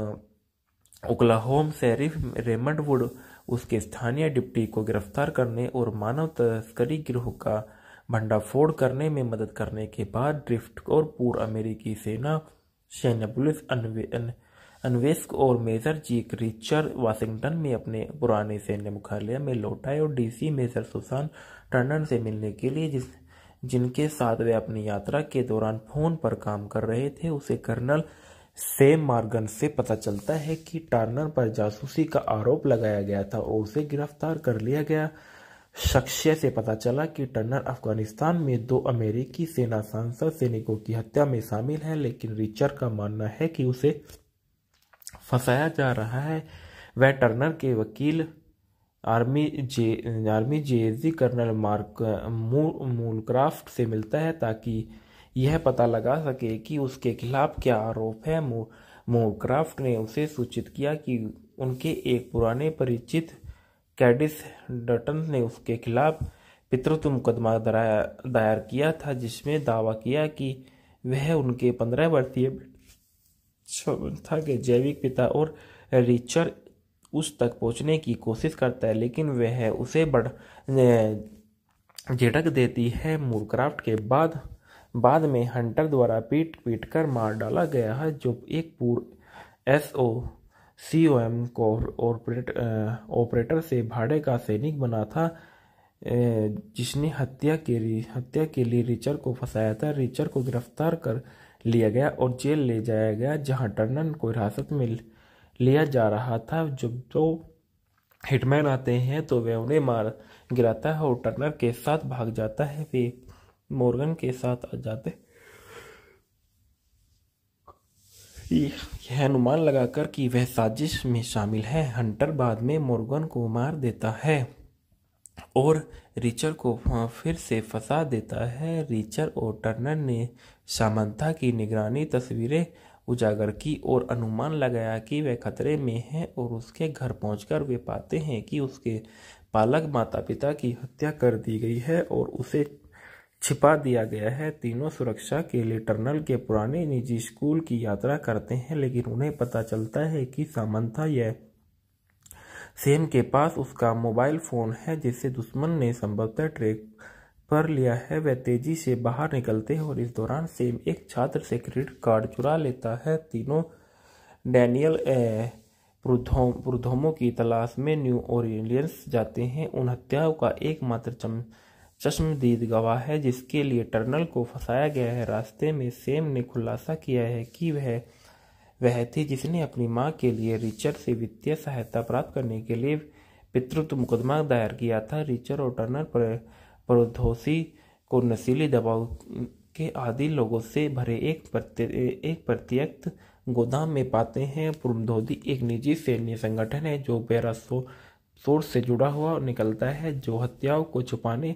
ओक्लाहोम शेरिफ रेमंड वुड उसके स्थानीय डिप्टी को गिरफ्तार करने और मानव तस्करी गिरोह का भंडाफोड़ करने में मदद करने के बाद ड्रिफ्ट और पूर्व अमेरिकी सेना सैन्य पुलिस अन्वेषक और मेजर जी रिचर्ड वाशिंगटन में अपने पुराने सैन्य मुख्यालय में लौटाए और डीसी मेजर सुसान टंडन से मिलने के लिए जिस जिनके साथ वे अपनी यात्रा के दौरान फोन पर काम कर रहे थे उसे कर्नल सेम मार्गन से पता चलता है कि टार्नर पर जासूसी का आरोप लगाया गया था और उसे गिरफ्तार कर लिया गया शख्सिय से पता चला कि टर्नर अफगानिस्तान में दो अमेरिकी सेना सांसद सैनिकों की हत्या में शामिल है लेकिन रिचर का मानना है कि उसे फंसाया जा रहा है वह टर्नर के वकील army J army JAG colonel Mark Moorcroft से मिलता है ताकि यह पता लगा सके कि उसके खिलाफ क्या आरोप है मोवक्राफ्ट ने उसे सूचित किया कि उनके एक पुराने परिचित कैडिस डटन ने उसके खिलाफ पितृत्व मुकदमा दायर किया था जिसमें दावा किया कि वह उनके पंद्रह वर्षीय क्षमता के जैविक पिता और रिचर उस तक पहुंचने की कोशिश करता है लेकिन वह उसे बढ़ झटक देती है मूरक्राफ्ट के बाद बाद में हंटर द्वारा पीट पीट कर मार डाला गया है जो एक पूर्व S O C O M operator से भाड़े का सैनिक बना था जिसने हत्या के हत्या के लिए रिचर को फंसाया था रिचर को गिरफ्तार कर लिया गया और जेल ले जाया गया जहां टर्नन को हिरासत में लिया जा रहा था जब दो हिटमैन आते हैं तो वे उन्हें मार गिराता है और टर्नर के साथ भाग जाता है वे मॉर्गन के साथ आ जाते यह अनुमान लगाकर कि वह साजिश में शामिल है हंटर बाद में मॉर्गन को मार देता है और रिचर को फिर से फंसा देता है रिचर और टर्नर ने सामंथा की निगरानी तस्वीरें उजागर की और अनुमान लगाया कि वह खतरे में है और उसके घर पहुंचकर वे पाते हैं कि उसके पालक माता पिता की हत्या कर दी गई है और उसे छिपा दिया गया है तीनों सुरक्षा के लिए टर्नल के पुराने निजी स्कूल की यात्रा करते हैं लेकिन उन्हें पता चलता है कि सामंथा यह सेम के पास उसका मोबाइल फोन है जिसे दुश्मन ने संभवतः ट्रैक पर लिया है वह तेजी से बाहर निकलते हैं और इस दौरान सेम एक छात्र से क्रेडिट कार्ड चुरा लेता है तीनों डैनियल प्रुधोमों की तलाश में न्यू ओरियंस जाते हैं उन हत्याओं का एकमात्र चश्मदीद गवाह है जिसके लिए टर्नल को फंसाया गया है रास्ते में सेम ने खुलासा किया है कि वह वह थी जिसने अपनी मां के लिए रिचर्ड से वित्तीय सहायता प्राप्त करने के लिए पितृत्व मुकदमा दायर किया था रिचर्ड और टर्नर पर परोधोसी को नशीली दबाव के आदि लोगों से भरे एक प्रत्य एक प्रत्यक्त गोदाम में पाते हैं पुरमधोधी एक निजी सैन्य संगठन है जो बेरा सो सोर्स से जुड़ा हुआ निकलता है जो हत्याओं को छुपाने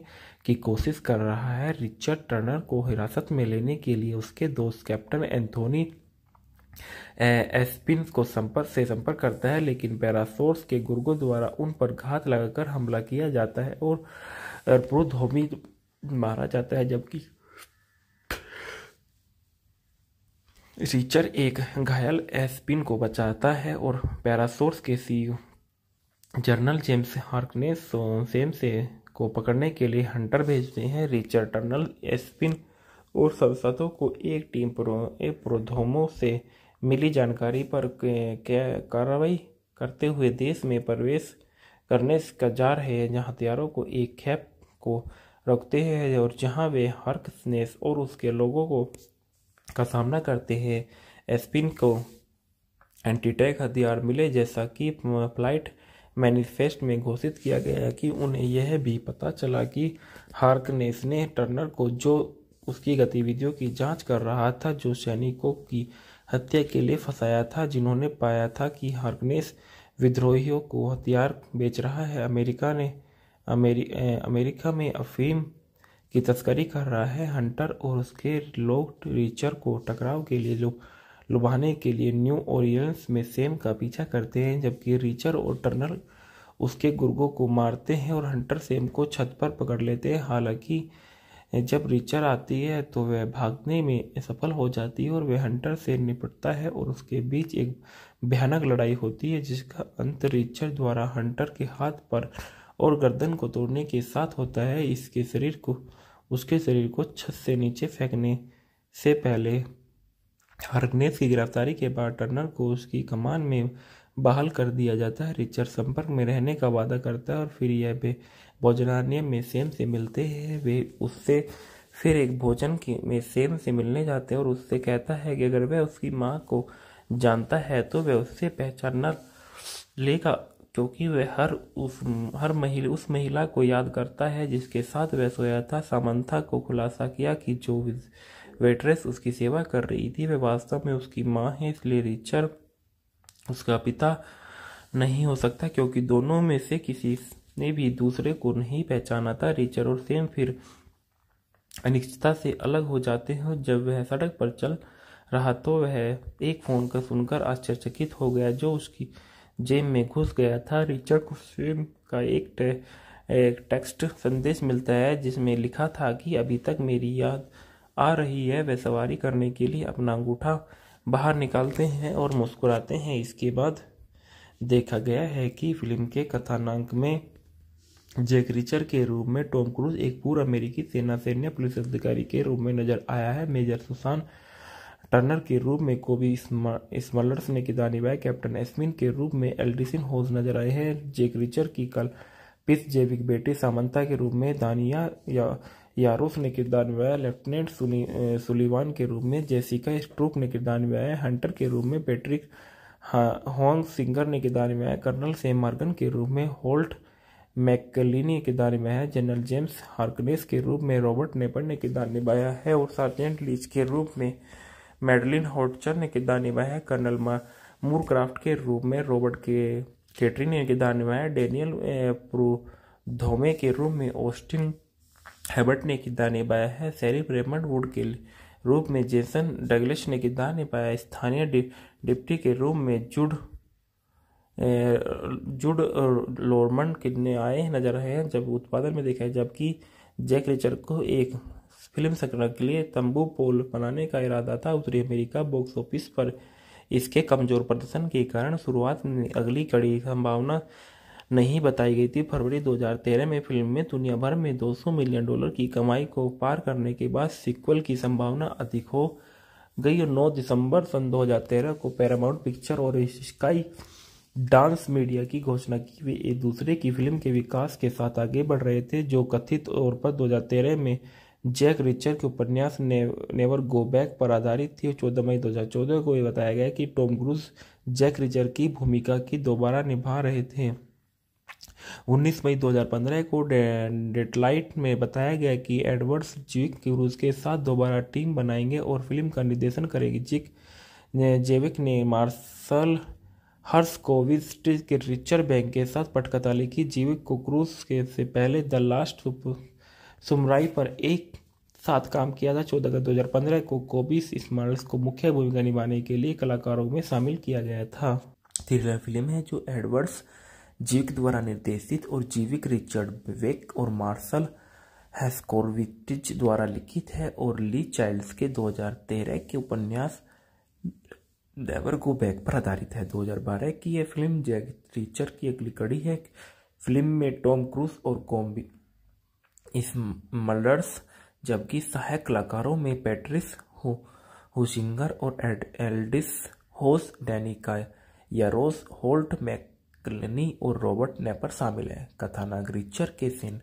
की कोशिश कर रहा है रिचर्ड टर्नर को हिरासत में लेने के लिए उसके दोस्त कैप्टन एंथोनी एस्पिन को संपर्क से संपर्क करता है लेकिन पैरासोर्स के गुर्गों द्वारा उन पर घात लगाकर हमला किया जाता है और प्रोधोमी मारा जाता है जबकि रिचर एक घायल एस्पिन को बचाता है और पैरासोर्स के सी जर्नल जेम्स हार्कनेस सेम से को पकड़ने के लिए हंटर भेजते हैं रिचर्ड टर्नल एस्पिन और सदसतों को एक टीम प्रोधोमो से मिली जानकारी पर कार्रवाई करते हुए देश में प्रवेश करने का जा रहे हैं जहाँ हथियारों को एक खेप को रखते हैं और जहाँ वे स्नेस और उसके लोगों को का सामना करते हैं एस्पिन को एंटीटैक हथियार मिले जैसा कि फ्लाइट मैनिफेस्ट में घोषित किया गया कि उन्हें यह भी पता चला कि हार्कनेस ने टर्नर को जो उसकी गतिविधियों की जांच कर रहा था जो सैनिकों की हत्या के लिए फंसाया था जिन्होंने पाया था कि हार्कनेस विद्रोहियों को हथियार बेच रहा है अमेरिका ने अमेरि, अमेरिका में अफीम की तस्करी कर रहा है हंटर और उसके लोग टीचर को टकराव के लिए लोग लुभाने के लिए न्यू ओरियंस में सेम का पीछा करते हैं जबकि रिचर और टर्नर उसके गुर्गों को मारते हैं और हंटर सेम को छत पर पकड़ लेते हैं हालांकि जब रिचर आती है तो वह भागने में सफल हो जाती है और वह हंटर से निपटता है और उसके बीच एक भयानक लड़ाई होती है जिसका अंत रिचर द्वारा हंटर के हाथ पर और गर्दन को तोड़ने के साथ होता है इसके शरीर को उसके शरीर को छत से नीचे फेंकने से पहले हरगनेस की गिरफ्तारी के बाद टर्नर को उसकी कमान में बहाल कर दिया जाता है रिचर्ड संपर्क में रहने का वादा करता है और फिर यह भोजनालय में सेम से मिलते हैं वे उससे फिर एक भोजन के में सेम से मिलने जाते हैं और उससे कहता है कि अगर वह उसकी माँ को जानता है तो वह उससे पहचानना लेगा क्योंकि वह हर उस हर महिला उस महिला को याद करता है जिसके साथ वह सोया था सामंथा को खुलासा किया कि जो वेट्रेस उसकी सेवा कर रही थी वह वास्तव में उसकी माँ है इसलिए रिचर उसका पिता नहीं हो सकता क्योंकि दोनों में से किसी ने भी दूसरे को नहीं पहचाना था रिचर और सेम फिर अनिश्चितता से अलग हो जाते हैं जब वह सड़क पर चल रहा तो वह एक फ़ोन का सुनकर आश्चर्यचकित हो गया जो उसकी जेब में घुस गया था रिचर्ड को सेम का एक, टे, एक टेक्स्ट संदेश मिलता है जिसमें लिखा था कि अभी तक मेरी याद आ रही है वह सवारी करने के लिए अपना अंगूठा बाहर निकालते हैं और मुस्कुराते हैं इसके बाद देखा गया है कि फिल्म के कथानांक में जैक रिचर के रूप में टॉम क्रूज एक पूर्व अमेरिकी सेना सैन्य पुलिस अधिकारी के रूप में नजर आया है मेजर सुसान टर्नर के रूप में कोबी स्मलर्स ने किदा निभाए कैप्टन एस्मिन के रूप में एल्डिसिन होज नजर आए हैं जेक रिचर की कल पिस जैविक बेटे सामंता के रूप में दानिया या यारूस ने किरदार निभाया लेफ्टिनेंट सुलीवान के रूप में जेसिका स्ट्रूक ने किरदार निभाया हंटर के रूप में पैट्रिक हॉन्ग सिंगर ने किरदार निभाया कर्नल सेम मार्गन के रूप में होल्ट मैकलिनी ने किरदार निभाया जनरल जेम्स हार्कनेस के रूप में रॉबर्ट नेपर ने किरदार निभाया है और सार्जेंट लीच के रूप में मेडलिन हॉटचर ने किरदार निभाया है कर्नल मूरक्राफ्ट के रूप में रॉबर्ट के केटरी ने किरदार निभाया डेनियल प्रोधोमे धोमे के रूप में ऑस्टिन हैबर्ट ने किरदार निभाया है शरीफ रेमंड वुड के रूप में जेसन डगलिश ने किरदार निभाया स्थानीय डिप्टी के रूप में जुड जुड लोरमन कितने आए नजर आए हैं जब उत्पादन में देखा है जबकि जैक रिचर को एक फिल्म संग्रह के लिए तंबू पोल बनाने का इरादा था उत्तरी अमेरिका बॉक्स ऑफिस पर इसके कमजोर प्रदर्शन के कारण शुरुआत में अगली कड़ी संभावना नहीं बताई गई थी फरवरी 2013 में फिल्म में दुनिया भर में 200 मिलियन डॉलर की कमाई को पार करने के बाद सीक्वल की संभावना अधिक हो गई और 9 दिसंबर सन 2013 को पैरामाउंट पिक्चर और स्काई डांस मीडिया की घोषणा की वे एक दूसरे की फिल्म के विकास के साथ आगे बढ़ रहे थे जो कथित तौर पर 2013 में जैक रिचर के उपन्यास ने, नेवर गो बैक पर आधारित थी और चौदह मई 2014 को यह बताया गया कि टॉम क्रूज जैक रिचर की भूमिका की दोबारा निभा रहे थे 19 मई 2015 को डेटलाइट में बताया गया कि एडवर्ड्स जिक क्रूज के साथ दोबारा टीम बनाएंगे और फिल्म का निर्देशन करेगी जिक जेविक ने मार्शल हर्सकोविच के रिचर बैंक के साथ पटकथा लिखी जीविक को क्रूज के से पहले द लास्ट सुमराई पर एक साथ काम किया था चौदह अगस्त दो पंद्रह को कोबिस स्मार्ल्स को मुख्य भूमिका निभाने के लिए कलाकारों में शामिल किया गया था थ्रिलर फिल्म है जो एडवर्ड्स जीविक द्वारा निर्देशित और जीविक रिचर्ड बेवेक और मार्शल हैस्कोरविटिज द्वारा लिखित है और ली चाइल्ड्स के 2013 के उपन्यास नेवर गो बैक पर आधारित है 2012 की यह फिल्म जैक रिचर की अगली कड़ी है फिल्म में टॉम क्रूज और कॉम्बी इस मलर्स जबकि सहायक कलाकारों में पैट्रिस हु हुशिंगर और एल्डिस होस डैनिका या रोस होल्ट मैक क्लनी और रॉबर्ट नेपर शामिल हैं कथानाग्रीचर के सीन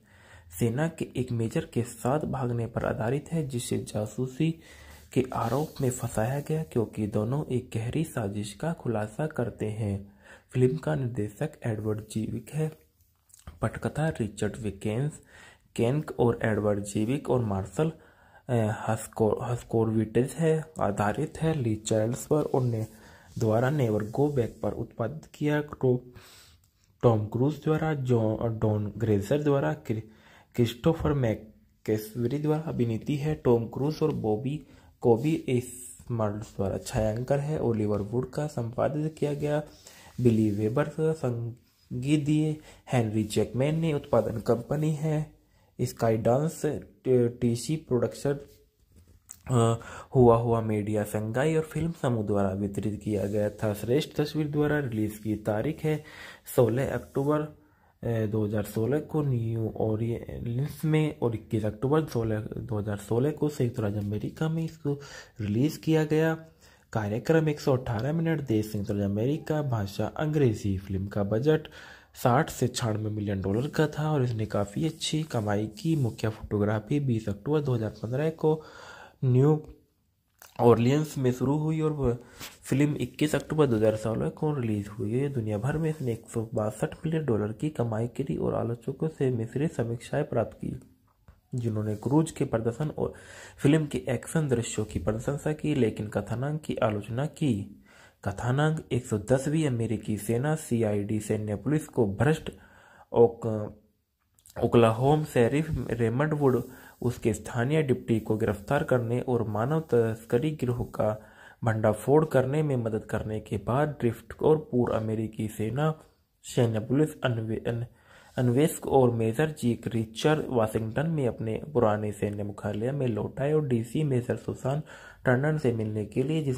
सेना के एक मेजर के साथ भागने पर आधारित है जिसे जासूसी के आरोप में फंसाया गया क्योंकि दोनों एक गहरी साजिश का खुलासा करते हैं फिल्म का निर्देशक एडवर्ड जीविक है पटकथा रिचर्ड विकेंस केंक और एडवर्ड जीविक और मार्शल हस्कोरविटेज है आधारित है ली चार्ल्स पर और ने द्वारा नेवर गो बैक पर उत्पादित किया टॉम क्रूज द्वारा डॉन ग्रेजर द्वारा क्रिस्टोफर मैकेसवरी द्वारा अभिनीत है टॉम क्रूज और बॉबी कोबी स्मर्ल्स द्वारा छायांकर है ओलिवर वुड का संपादित किया गया बिली वेबर संगीत दिए हेनरी जैकमैन ने उत्पादन कंपनी है स्काई डांस टीसी प्रोडक्शन हुआ हुआ मीडिया संघाई और फिल्म समूह द्वारा वितरित किया गया था श्रेष्ठ तस्वीर द्वारा रिलीज की तारीख है 16 अक्टूबर 2016 को न्यू ऑरियंस में और 21 अक्टूबर 16 2016 को संयुक्त राज्य अमेरिका में इसको रिलीज़ किया गया कार्यक्रम 118 मिनट देश संयुक्त राज्य अमेरिका भाषा अंग्रेजी फिल्म का बजट 60 से छियानवे मिलियन डॉलर का था और इसने काफ़ी अच्छी कमाई की मुख्य फोटोग्राफी 20 अक्टूबर 2015 को न्यू ऑर्लियंस में शुरू हुई और फिल्म 21 अक्टूबर 2016 को रिलीज हुई है दुनिया भर में इसने एक मिलियन डॉलर की कमाई करी और आलोचकों से मिश्रित समीक्षाएं प्राप्त की जिन्होंने क्रूज के प्रदर्शन और फिल्म के एक्शन दृश्यों की प्रशंसा की लेकिन कथानांग की आलोचना की कथानांक 110वीं अमेरिकी सेना सीआईडी सैन्य पुलिस को भ्रष्ट ओक ओक्लाहोम शेरिफ रेमंड वुड उसके स्थानीय डिप्टी को गिरफ्तार करने और मानव तस्करी गिरोह का भंडाफोड़ करने में मदद करने के बाद ड्रिफ्ट और पूर्व अमेरिकी सेना सैन्य पुलिस अनवेस्क और मेजर जी रिचर्ड वाशिंगटन में अपने पुराने सैन्य मुख्यालय में लौटाए और डीसी मेजर सुसान टंडन से मिलने के लिए जिस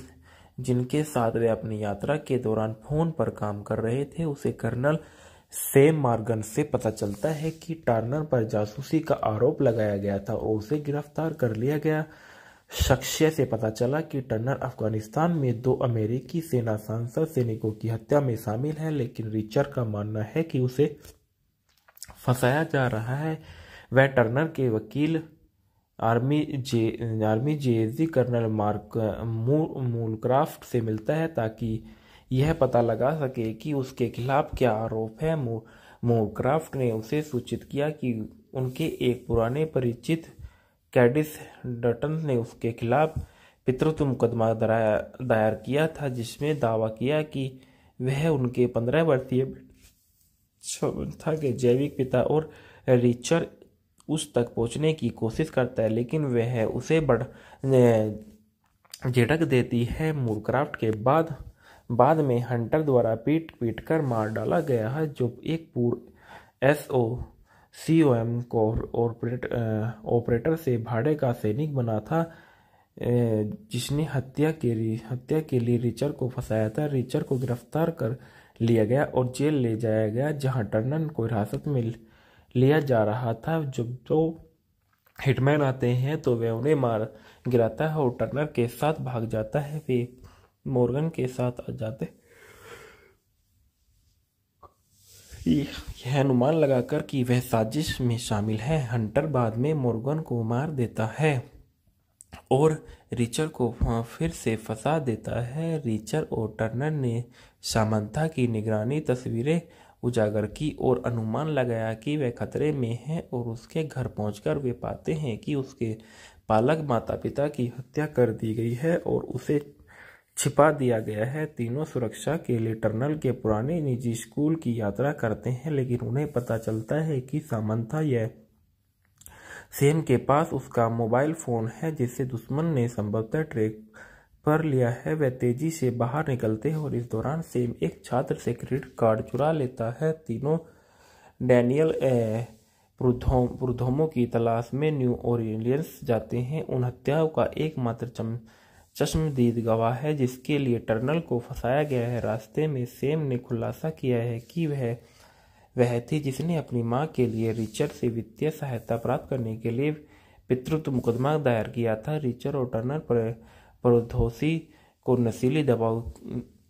जिनके साथ वे अपनी यात्रा के दौरान फोन पर काम कर रहे थे उसे कर्नल सेम मार्गन से पता चलता है कि टार्नर पर जासूसी का आरोप लगाया गया था और उसे गिरफ्तार कर लिया गया शख्सियत से पता चला कि टर्नर अफगानिस्तान में दो अमेरिकी सेना सांसद सैनिकों की हत्या में शामिल है लेकिन रिचर्ड का मानना है कि उसे फंसाया जा रहा है वह टर्नर के वकील army J army JAG colonel Mark Moorcroft से मिलता है ताकि यह पता लगा सके कि उसके खिलाफ क्या आरोप है मोरक्राफ्ट ने उसे सूचित किया कि उनके एक पुराने परिचित कैडिस डटन ने उसके खिलाफ पितृत्व मुकदमा दायर किया था जिसमें दावा किया कि वह उनके पंद्रह वर्षीय क्षमता के जैविक पिता और रिचर उस तक पहुंचने की कोशिश करता है लेकिन वह उसे बढ़ झटक देती है मूरक्राफ्ट के बाद बाद में हंटर द्वारा पीट पीट कर मार डाला गया है जो एक पूर्व S O C O M operator से भाड़े का सैनिक बना था जिसने हत्या के हत्या के लिए रिचर को फंसाया था रिचर को गिरफ्तार कर लिया गया और जेल ले जाया गया जहां टर्नन को हिरासत में लिया जा रहा था जब दो हिटमैन आते हैं तो वे उन्हें मार गिराता है और टर्नर के साथ भाग जाता है वे मोर्गन के साथ आ जाते यह अनुमान लगाकर कि वह साजिश में शामिल है हंटर बाद में मोर्गन को मार देता है और रिचर को फिर से फंसा देता है रिचर और टर्नर ने सामंथा की निगरानी तस्वीरें उजागर की और अनुमान लगाया कि वह खतरे में है और उसके घर पहुंचकर वे पाते हैं कि उसके पालक माता पिता की हत्या कर दी गई है और उसे छिपा दिया गया है तीनों सुरक्षा के लिए टर्नल के पुराने निजी स्कूल की यात्रा करते हैं लेकिन उन्हें पता चलता है कि सामंथा यह सेम के पास उसका मोबाइल फ़ोन है जिसे दुश्मन ने संभवतः ट्रैक पर लिया है वह तेजी से बाहर निकलते हैं और इस दौरान सेम एक छात्र से क्रेडिट कार्ड चुरा लेता है तीनों डैनियल प्रुधोमो की तलाश में न्यू ओरियंस जाते हैं उन हत्याओं का एकमात्र चश्मदीद गवाह है जिसके लिए टर्नल को फंसाया गया है रास्ते में सेम ने खुलासा किया है कि वह वह थी जिसने अपनी मां के लिए रिचर्ड से वित्तीय सहायता प्राप्त करने के लिए पितृत्व मुकदमा दायर किया था रिचर्ड और टर्नर पर परोधोसी को नशीली दबाव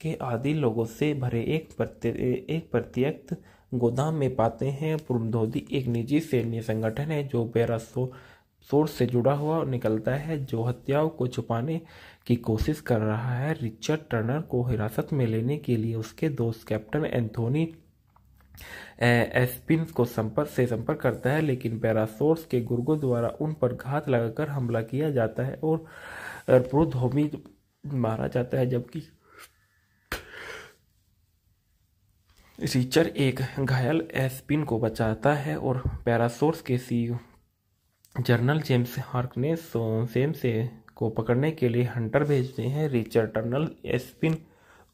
के आदि लोगों से भरे एक प्रत्य एक प्रत्यक्त गोदाम में पाते हैं पुरमधोधी एक निजी सैन्य संगठन है जो सौ सोर्स से जुड़ा हुआ निकलता है जो हत्याओं को छुपाने की कोशिश कर रहा है रिचर्ड टर्नर को हिरासत में लेने के लिए उसके दोस्त कैप्टन एंथोनी एस्पिन को संपर्क से संपर्क करता है लेकिन पैरासोर्स के गुर्गो द्वारा उन पर घात लगाकर हमला किया जाता है और प्रोधोमी मारा जाता है जबकि रिचर एक घायल एस्पिन को बचाता है और पैरासोर्स के सी जर्नल जेम्स सेम से को पकड़ने के लिए हंटर भेजते हैं रिचर्ड टर्नल एस्पिन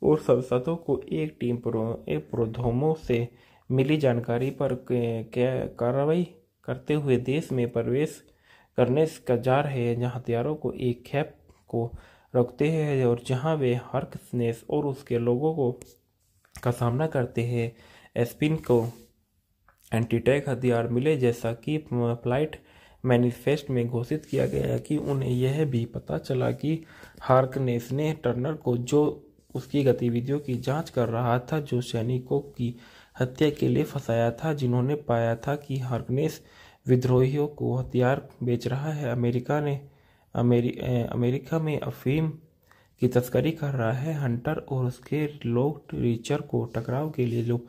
और सदस्यों को एक टीम प्रो, एक प्रोधोमो से मिली जानकारी पर कार्रवाई करते हुए देश में प्रवेश करने का जा रहे हैं जहाँ हथियारों को एक खेप को रखते हैं और जहाँ वे स्नेस और उसके लोगों को का सामना करते हैं एस्पिन को एंटीटैक हथियार मिले जैसा कि फ्लाइट मैनिफेस्ट में घोषित किया गया कि उन्हें यह भी पता चला कि हार्कनेस ने टर्नर को जो उसकी गतिविधियों की जांच कर रहा था जो सैनिकों की हत्या के लिए फंसाया था जिन्होंने पाया था कि हार्कनेस विद्रोहियों को हथियार बेच रहा है अमेरिका ने अमेरी, ए, अमेरिका में अफीम की तस्करी कर रहा है हंटर और उसके लोग टीचर को टकराव के लिए लोग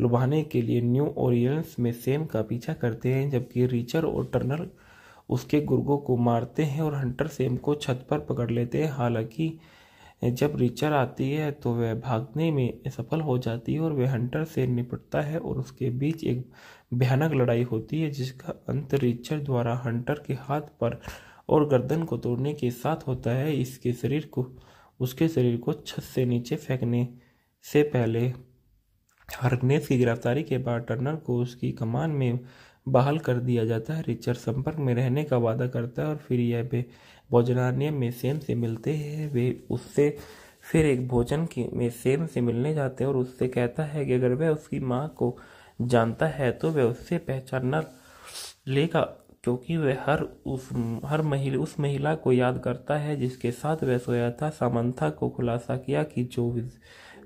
लुभाने के लिए न्यू ओरियंस में सेम का पीछा करते हैं जबकि रीचर और टर्नर उसके गुर्गों को मारते हैं और हंटर सेम को छत पर पकड़ लेते हैं हालांकि जब रीचर आती है तो वह भागने में सफल हो जाती है और वह हंटर से निपटता है और उसके बीच एक भयानक लड़ाई होती है जिसका अंत रीचर द्वारा हंटर के हाथ पर और गर्दन को तोड़ने के साथ होता है इसके शरीर को उसके शरीर को छत से नीचे फेंकने से पहले हरगनेस की गिरफ्तारी के बाद टर्नर को उसकी कमान में बहाल कर दिया जाता है रिचर्ड संपर्क में रहने का वादा करता है और फिर यह भोजनालय में सेम से मिलते हैं वे उससे फिर एक भोजन की में सेम से मिलने जाते हैं और उससे कहता है कि अगर वह उसकी माँ को जानता है तो वह उससे पहचानना लेगा क्योंकि वह हर उस हर महिला उस महिला को याद करता है जिसके साथ वह सोया था सामंथा को खुलासा किया कि जो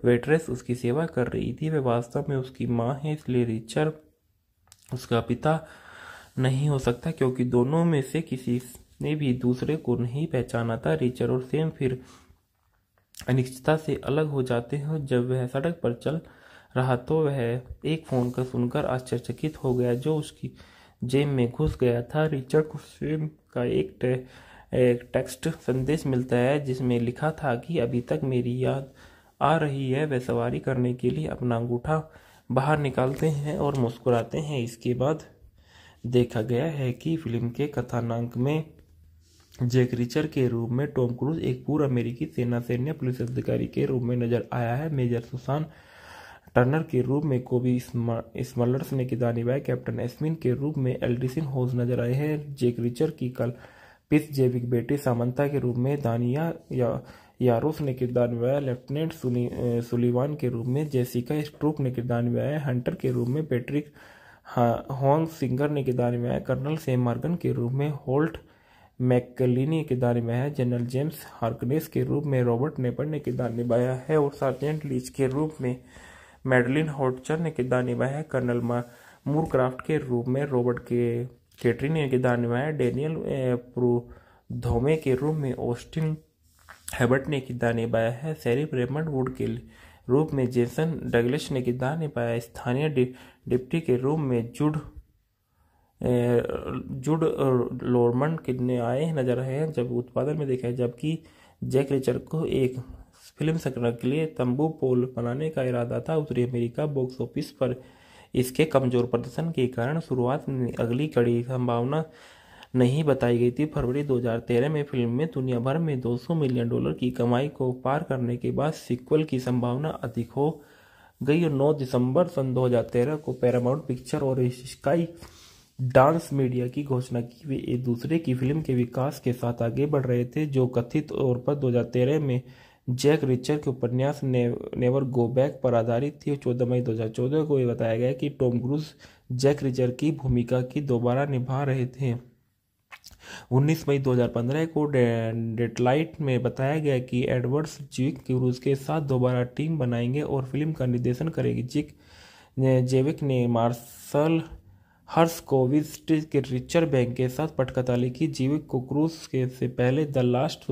वेट्रेस उसकी सेवा कर रही थी वह वास्तव में उसकी माँ है इसलिए रिचर उसका पिता नहीं हो सकता क्योंकि दोनों में से किसी ने भी दूसरे को नहीं पहचाना था रिचर और सेम फिर अनिश्चितता से अलग हो जाते हैं जब वह सड़क पर चल रहा तो वह एक फ़ोन का सुनकर आश्चर्यचकित हो गया जो उसकी जेब में घुस गया था रिचर्ड को सेम का एक टे, एक टेक्स्ट संदेश मिलता है जिसमें लिखा था कि अभी तक मेरी याद आ रही है वह सवारी करने के लिए अपना अंगूठा बाहर निकालते हैं और मुस्कुराते हैं इसके बाद देखा गया है कि फिल्म के कथानांक में जैक रिचर के रूप में टॉम क्रूज एक पूर्व अमेरिकी सेना सैन्य पुलिस अधिकारी के रूप में नजर आया है मेजर सुसान टर्नर के रूप में कोबी स्मलर्स ने किदानी निभाया कैप्टन एस्मिन के रूप में एल्डिसन होज नजर आए हैं जेक रिचर की कल पिस जैविक बेटे सामंता के रूप में दानिया या यारोस ने किरदार निभाया लेफ्टिनेंट सुलीवान के रूप में जेसिका स्ट्रूप ने किरदार निभाया हंटर के रूप में पेट्रिक हॉन्ग सिंगर ने किरदार निभाया कर्नल सेम मार्गन के रूप में होल्ट मैकलिनी किरदार निभाया है जनरल जेम्स हार्कनेस के रूप में रॉबर्ट नेपर ने किरदार निभाया है और सार्जेंट लीच के रूप में मेडलिन होटचर ने किरदार निभाया है कर्नल मूरक्राफ्ट के रूप में रॉबर्ट के केटरी ने किरदार निभाया डेनियल प्रो धोमे के रूप में ऑस्टिन हैबर्ट ने किरदार निभाया है सैरिफ रेमंड वुड के रूप में जेसन डगलिश ने किरदार निभाया स्थानीय डिप्टी के रूप में जुड जुड लोरमन कितने आए नजर आए हैं जब उत्पादन में देखा है जबकि जैक रिचर को एक फिल्म संग्रह के लिए तंबू पोल बनाने का इरादा था उत्तरी अमेरिका बॉक्स ऑफिस पर इसके कमजोर प्रदर्शन के कारण शुरुआत में अगली कड़ी संभावना नहीं बताई गई थी फरवरी 2013 में फिल्म में दुनिया भर में 200 मिलियन डॉलर की कमाई को पार करने के बाद सीक्वल की संभावना अधिक हो गई और 9 दिसंबर सन 2013 को पैरामाउंट पिक्चर और स्काई डांस मीडिया की घोषणा की वे एक दूसरे की फिल्म के विकास के साथ आगे बढ़ रहे थे जो कथित तौर पर 2013 में जैक रिचर के उपन्यास ने, नेवर गो बैक पर आधारित थी और चौदह मई 2014 को यह बताया गया कि टॉम क्रूज जैक रिचर की भूमिका की दोबारा निभा रहे थे 19 मई 2015 को डेटलाइट में बताया गया कि एडवर्ड्स जिक क्रूज के साथ दोबारा टीम बनाएंगे और फिल्म का निर्देशन करेगी जिक जेविक ने मार्शल हर्सकोविस्ट के रिचर बैंक के साथ पटकथा लिखी जीविक को क्रूज के से पहले द लास्ट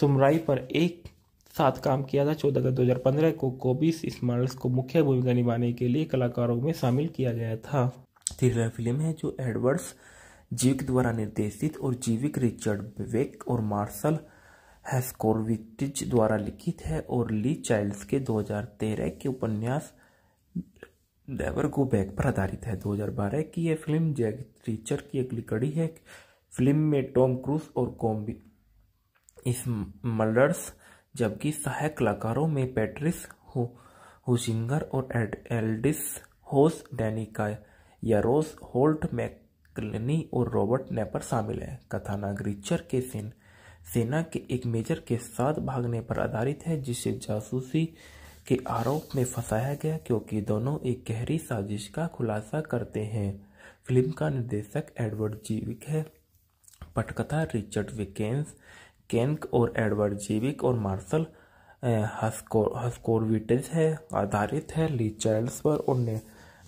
सुमराई पर एक साथ काम किया था चौदह अगस्त दो पंद्रह को कोबिस स्मार्ल्स को मुख्य भूमिका निभाने के लिए कलाकारों में शामिल किया गया था तीसरा फिल्म है जो एडवर्ड्स जीविक द्वारा निर्देशित और जीविक रिचर्ड बेवेक और मार्शल हेस्कोरविटिज द्वारा लिखित है और ली चाइल्ड्स के 2013 के उपन्यास नेवर गो बैक पर आधारित है 2012 की यह फिल्म जैक रिचर की अगली कड़ी है फिल्म में टॉम क्रूज और कॉम्बी इस मलर्स जबकि सहायक कलाकारों में पैट्रिस हु हुसिंगर और एल्डिस होस डैनिका या रोस होल्ट मैक क्लिनी और रॉबर्ट नेपर शामिल है कथानाग्रीचर के सीन सेना के एक मेजर के साथ भागने पर आधारित है जिसे जासूसी के आरोप में फंसाया गया क्योंकि दोनों एक गहरी साजिश का खुलासा करते हैं फिल्म का निर्देशक एडवर्ड जीविक है पटकथा रिचर्ड विकेंस केंक और एडवर्ड जीविक और मार्शल हस्कोरविटेज है आधारित है ली चार्ल्स पर और ने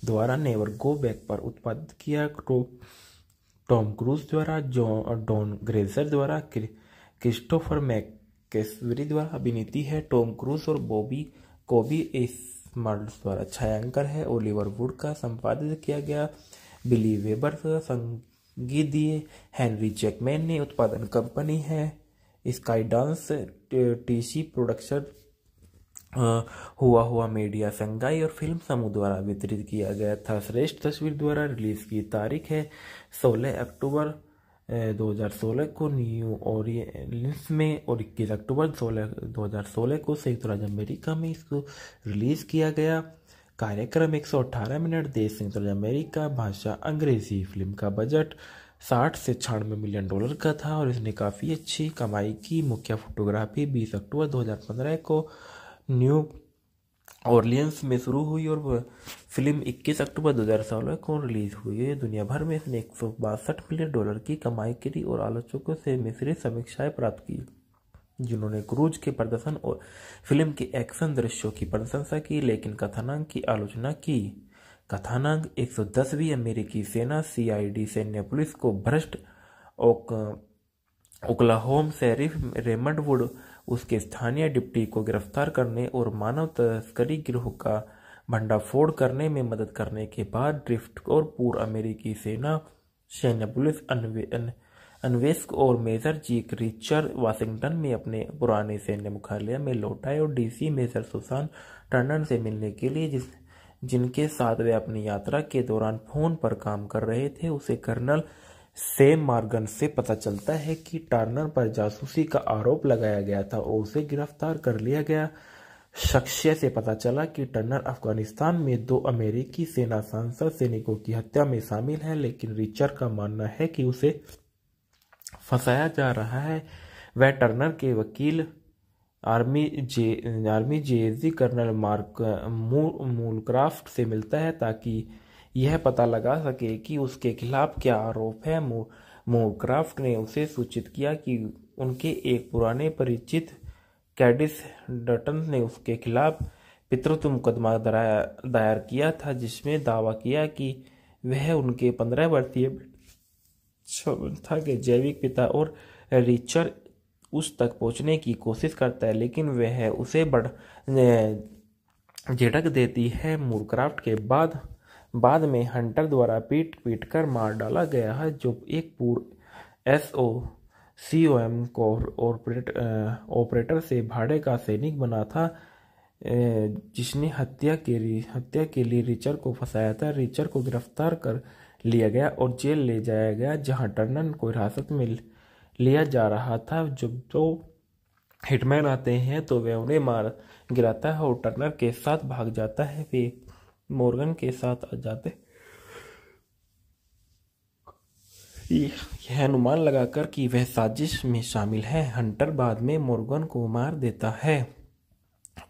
द्वारा नेवर गो बैक पर उत्पादित किया तो टॉम क्रूज द्वारा जॉन डॉन ग्रेजर द्वारा क्रिस्टोफर मैकेस्वरी द्वारा अभिनीति है टॉम क्रूज और बॉबी कॉबी स्मर्ल्स द्वारा छायांकर है ओलिवर वुड का संपादित किया गया बिली वेबर का संगीत दिए हेनरी जैकमैन ने उत्पादन कंपनी है स्काई डांस टीसी प्रोडक्शन हुआ हुआ मीडिया संघाई और फिल्म समूह द्वारा वितरित किया गया था श्रेष्ठ तस्वीर द्वारा रिलीज की तारीख है 16 अक्टूबर 2016 को न्यू और में और 21 अक्टूबर 16 2016 को संयुक्त राज्य अमेरिका में इसको रिलीज किया गया कार्यक्रम 118 मिनट देश संयुक्त राज्य अमेरिका भाषा अंग्रेजी फिल्म का बजट साठ से छियानवे मिलियन डॉलर का था और इसने काफ़ी अच्छी कमाई की मुख्य फोटोग्राफी 20 अक्टूबर 2015 को न्यू ऑर्लियंस में शुरू हुई और फिल्म 21 अक्टूबर दो हजार सोलह को रिलीज हुई है दुनिया भर में इसने एक मिलियन डॉलर की कमाई करी और आलोचकों से मिश्रित समीक्षाएं प्राप्त की जिन्होंने क्रूज के प्रदर्शन और फिल्म के एक्शन दृश्यों की प्रशंसा की लेकिन कथानांग की आलोचना की कथानांग कथानांक 110वीं अमेरिकी सेना सीआईडी सैन्य पुलिस को भ्रष्ट ओक ओक्लाहोम शरीफ रेमंड वुड उसके स्थानीय डिप्टी को गिरफ्तार करने और मानव तस्करी गिरोह का भंडाफोड़ करने में मदद करने के बाद ड्रिफ्ट और पूर्व अमेरिकी सेना सैन्य पुलिस अन्वेषक और मेजर जी रिचर्ड वाशिंगटन में अपने पुराने सैन्य मुख्यालय में लौटाए और डीसी मेजर सुसान टंडन से मिलने के लिए जिस जिनके साथ वे अपनी यात्रा के दौरान फोन पर काम कर रहे थे उसे कर्नल सेम मार्गन से पता चलता है कि टर्नर पर जासूसी का आरोप लगाया गया था और उसे गिरफ्तार कर लिया गया शख्स से पता चला कि टर्नर अफगानिस्तान में दो अमेरिकी सेना सांसद सैनिकों की हत्या में शामिल है लेकिन रिचर का मानना है कि उसे फंसाया जा रहा है वह टर्नर के वकील army J army JAG colonel Mark Moorcroft से मिलता है ताकि यह पता लगा सके कि उसके खिलाफ क्या आरोप है मोवक्राफ्ट ने उसे सूचित किया कि उनके एक पुराने परिचित कैडिस डटन ने उसके खिलाफ पितृत्व मुकदमा दायर किया था जिसमें दावा किया कि वह उनके पंद्रह वर्षीय क्षमता के जैविक पिता और रिचर उस तक पहुंचने की कोशिश करता है लेकिन वह उसे बढ़ झिड़क देती है मूरक्राफ्ट के बाद बाद में हंटर द्वारा पीट पीट कर मार डाला गया है जो एक पूर्व S O C O M को ऑपरेटर से भाड़े का सैनिक बना था जिसने हत्या के हत्या के लिए रिचर को फंसाया था रिचर को गिरफ्तार कर लिया गया और जेल ले जाया गया जहां टर्नन को हिरासत में लिया जा रहा था जब जो हिटमैन आते हैं तो वे उन्हें मार गिराता है और टर्नर के साथ भाग जाता है वे मोर्गन के साथ आ जाते यह अनुमान लगाकर कि वह साजिश में शामिल है हंटर बाद में मोर्गन को मार देता है